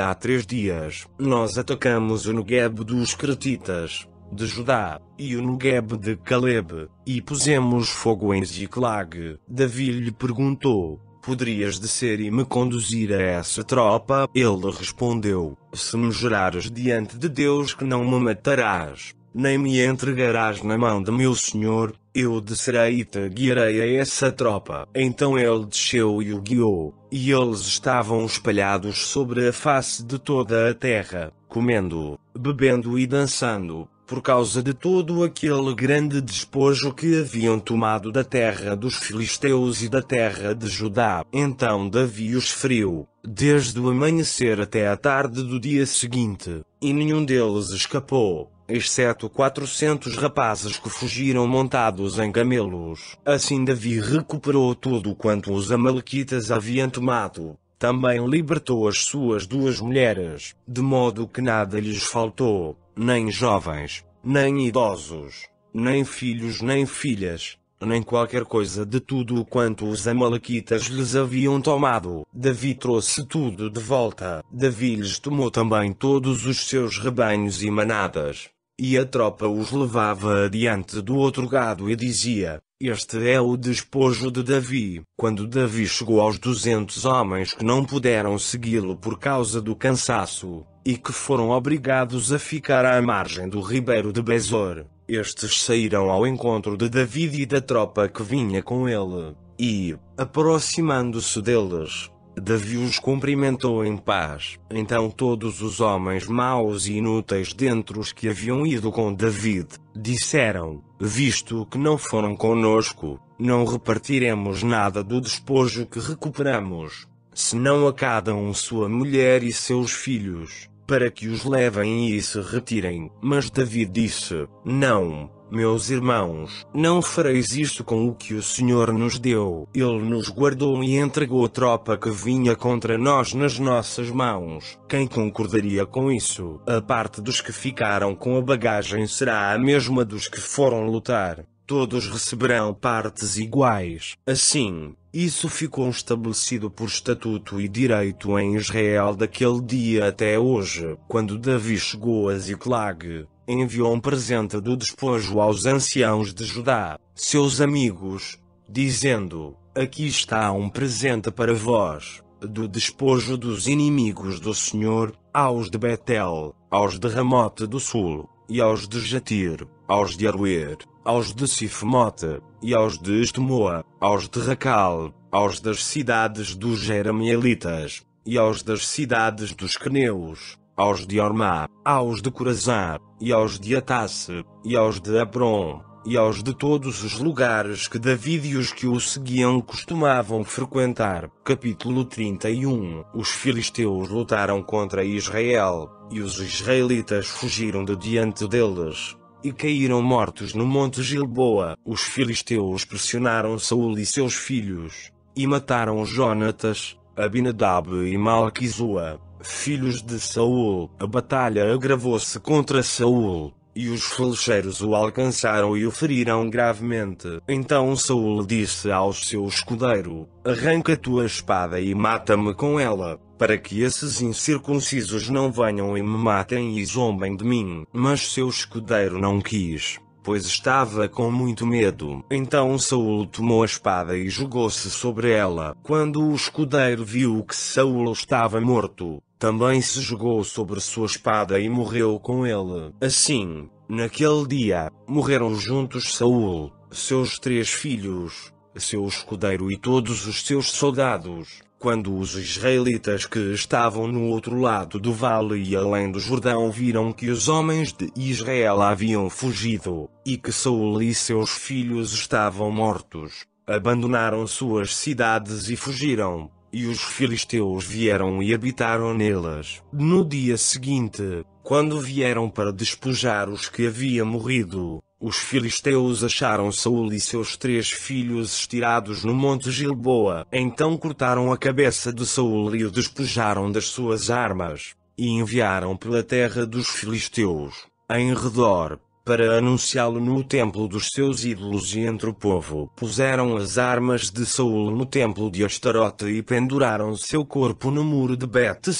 a há três dias, nós atacamos o Nogueb dos Cretitas, de Judá, e o Nogueb de Caleb, e pusemos fogo em Ziclag. Davi lhe perguntou, poderias descer e me conduzir a essa tropa? Ele respondeu: Se me jurares diante de Deus que não me matarás, nem me entregarás na mão de meu senhor, eu descerei e te guiarei a essa tropa. Então ele desceu e o guiou, e eles estavam espalhados sobre a face de toda a terra, comendo, bebendo e dançando, por causa de todo aquele grande despojo que haviam tomado da terra dos filisteus e da terra de Judá. Então Davi os feriu, desde o amanhecer até a tarde do dia seguinte, e nenhum deles escapou exceto 400 rapazes que fugiram montados em camelos. Assim Davi recuperou tudo quanto os amalequitas haviam tomado. Também libertou as suas duas mulheres, de modo que nada lhes faltou, nem jovens, nem idosos, nem filhos nem filhas, nem qualquer coisa de tudo quanto os amalequitas lhes haviam tomado. Davi trouxe tudo de volta. Davi lhes tomou também todos os seus rebanhos e manadas, e a tropa os levava adiante do outro gado e dizia, este é o despojo de Davi. Quando Davi chegou aos duzentos homens que não puderam segui-lo por causa do cansaço, e que foram obrigados a ficar à margem do ribeiro de Bezor, estes saíram ao encontro de David e da tropa que vinha com ele, e, aproximando-se deles, Davi os cumprimentou em paz. Então todos os homens maus e inúteis dentre os que haviam ido com David, disseram: Visto que não foram conosco, não repartiremos nada do despojo que recuperamos, senão a cada um sua mulher e seus filhos, para que os levem e se retirem. Mas Davi disse: Não, meus irmãos, não fareis isto com o que o Senhor nos deu. Ele nos guardou e entregou a tropa que vinha contra nós nas nossas mãos. Quem concordaria com isso? A parte dos que ficaram com a bagagem será a mesma dos que foram lutar. Todos receberão partes iguais. Assim, isso ficou estabelecido por estatuto e direito em Israel daquele dia até hoje, quando Davi chegou a Ziklag enviou um presente do despojo aos anciãos de Judá, seus amigos, dizendo: Aqui está um presente para vós, do despojo dos inimigos do Senhor, aos de Betel, aos de Ramote do Sul, e aos de Jatir, aos de Aruer, aos de Sifmote, e aos de Estemoa, aos de Racal, aos das cidades dos Jeremielitas, e aos das cidades dos Cneus aos de Ormá, aos de Curazá, e aos de Atasse, e aos de Abron, e aos de todos os lugares que David e os que o seguiam costumavam frequentar. Capítulo 31 Os filisteus lutaram contra Israel, e os israelitas fugiram de diante deles. E caíram mortos no monte Gilboa. Os filisteus pressionaram Saul e seus filhos, e mataram Jonatas, Abinadab e Malquizua filhos de Saul. A batalha agravou-se contra Saul, e os flecheiros o alcançaram e o feriram gravemente. Então Saul disse ao seu escudeiro: Arranca tua espada e mata-me com ela, para que esses incircuncisos não venham e me matem e zombem de mim. Mas seu escudeiro não quis. Pois estava com muito medo. Então Saul tomou a espada e jogou-se sobre ela. Quando o escudeiro viu que Saul estava morto, também se jogou sobre sua espada e morreu com ele. Assim, naquele dia, morreram juntos Saul, seus três filhos, seu escudeiro e todos os seus soldados. Quando os israelitas que estavam no outro lado do vale e além do Jordão viram que os homens de Israel haviam fugido, e que Saul e seus filhos estavam mortos, abandonaram suas cidades e fugiram e os filisteus vieram e habitaram nelas. No dia seguinte, quando vieram para despojar os que havia morrido, os filisteus acharam Saul e seus três filhos estirados no monte Gilboa. Então cortaram a cabeça de Saul e o despojaram das suas armas, e enviaram pela terra dos filisteus, em redor, para anunciá-lo no templo dos seus ídolos e entre o povo. Puseram as armas de Saul no templo de Astarote e penduraram seu corpo no muro de bet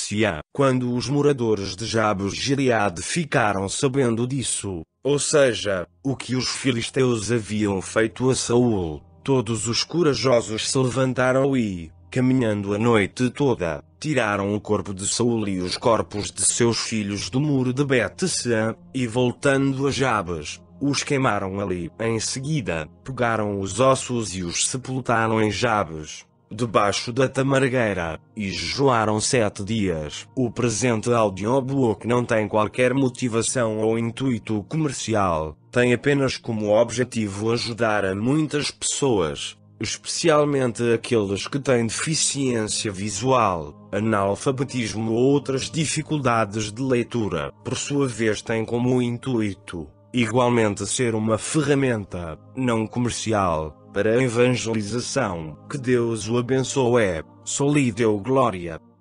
Quando os moradores de Jabes Gileade ficaram sabendo disso, ou seja, o que os filisteus haviam feito a Saul, todos os corajosos se levantaram e, caminhando a noite toda, tiraram o corpo de Saul e os corpos de seus filhos do muro de Betesã, e voltando a Jabes, os queimaram ali. Em seguida, pegaram os ossos e os sepultaram em Jabes, debaixo da tamargueira, e jejuaram sete dias. O presente audiobook não tem qualquer motivação ou intuito comercial, tem apenas como objetivo ajudar a muitas pessoas especialmente aqueles que têm deficiência visual, analfabetismo ou outras dificuldades de leitura, por sua vez têm como intuito, igualmente ser uma ferramenta, não comercial, para a evangelização. Que Deus o abençoe. Solideu glória.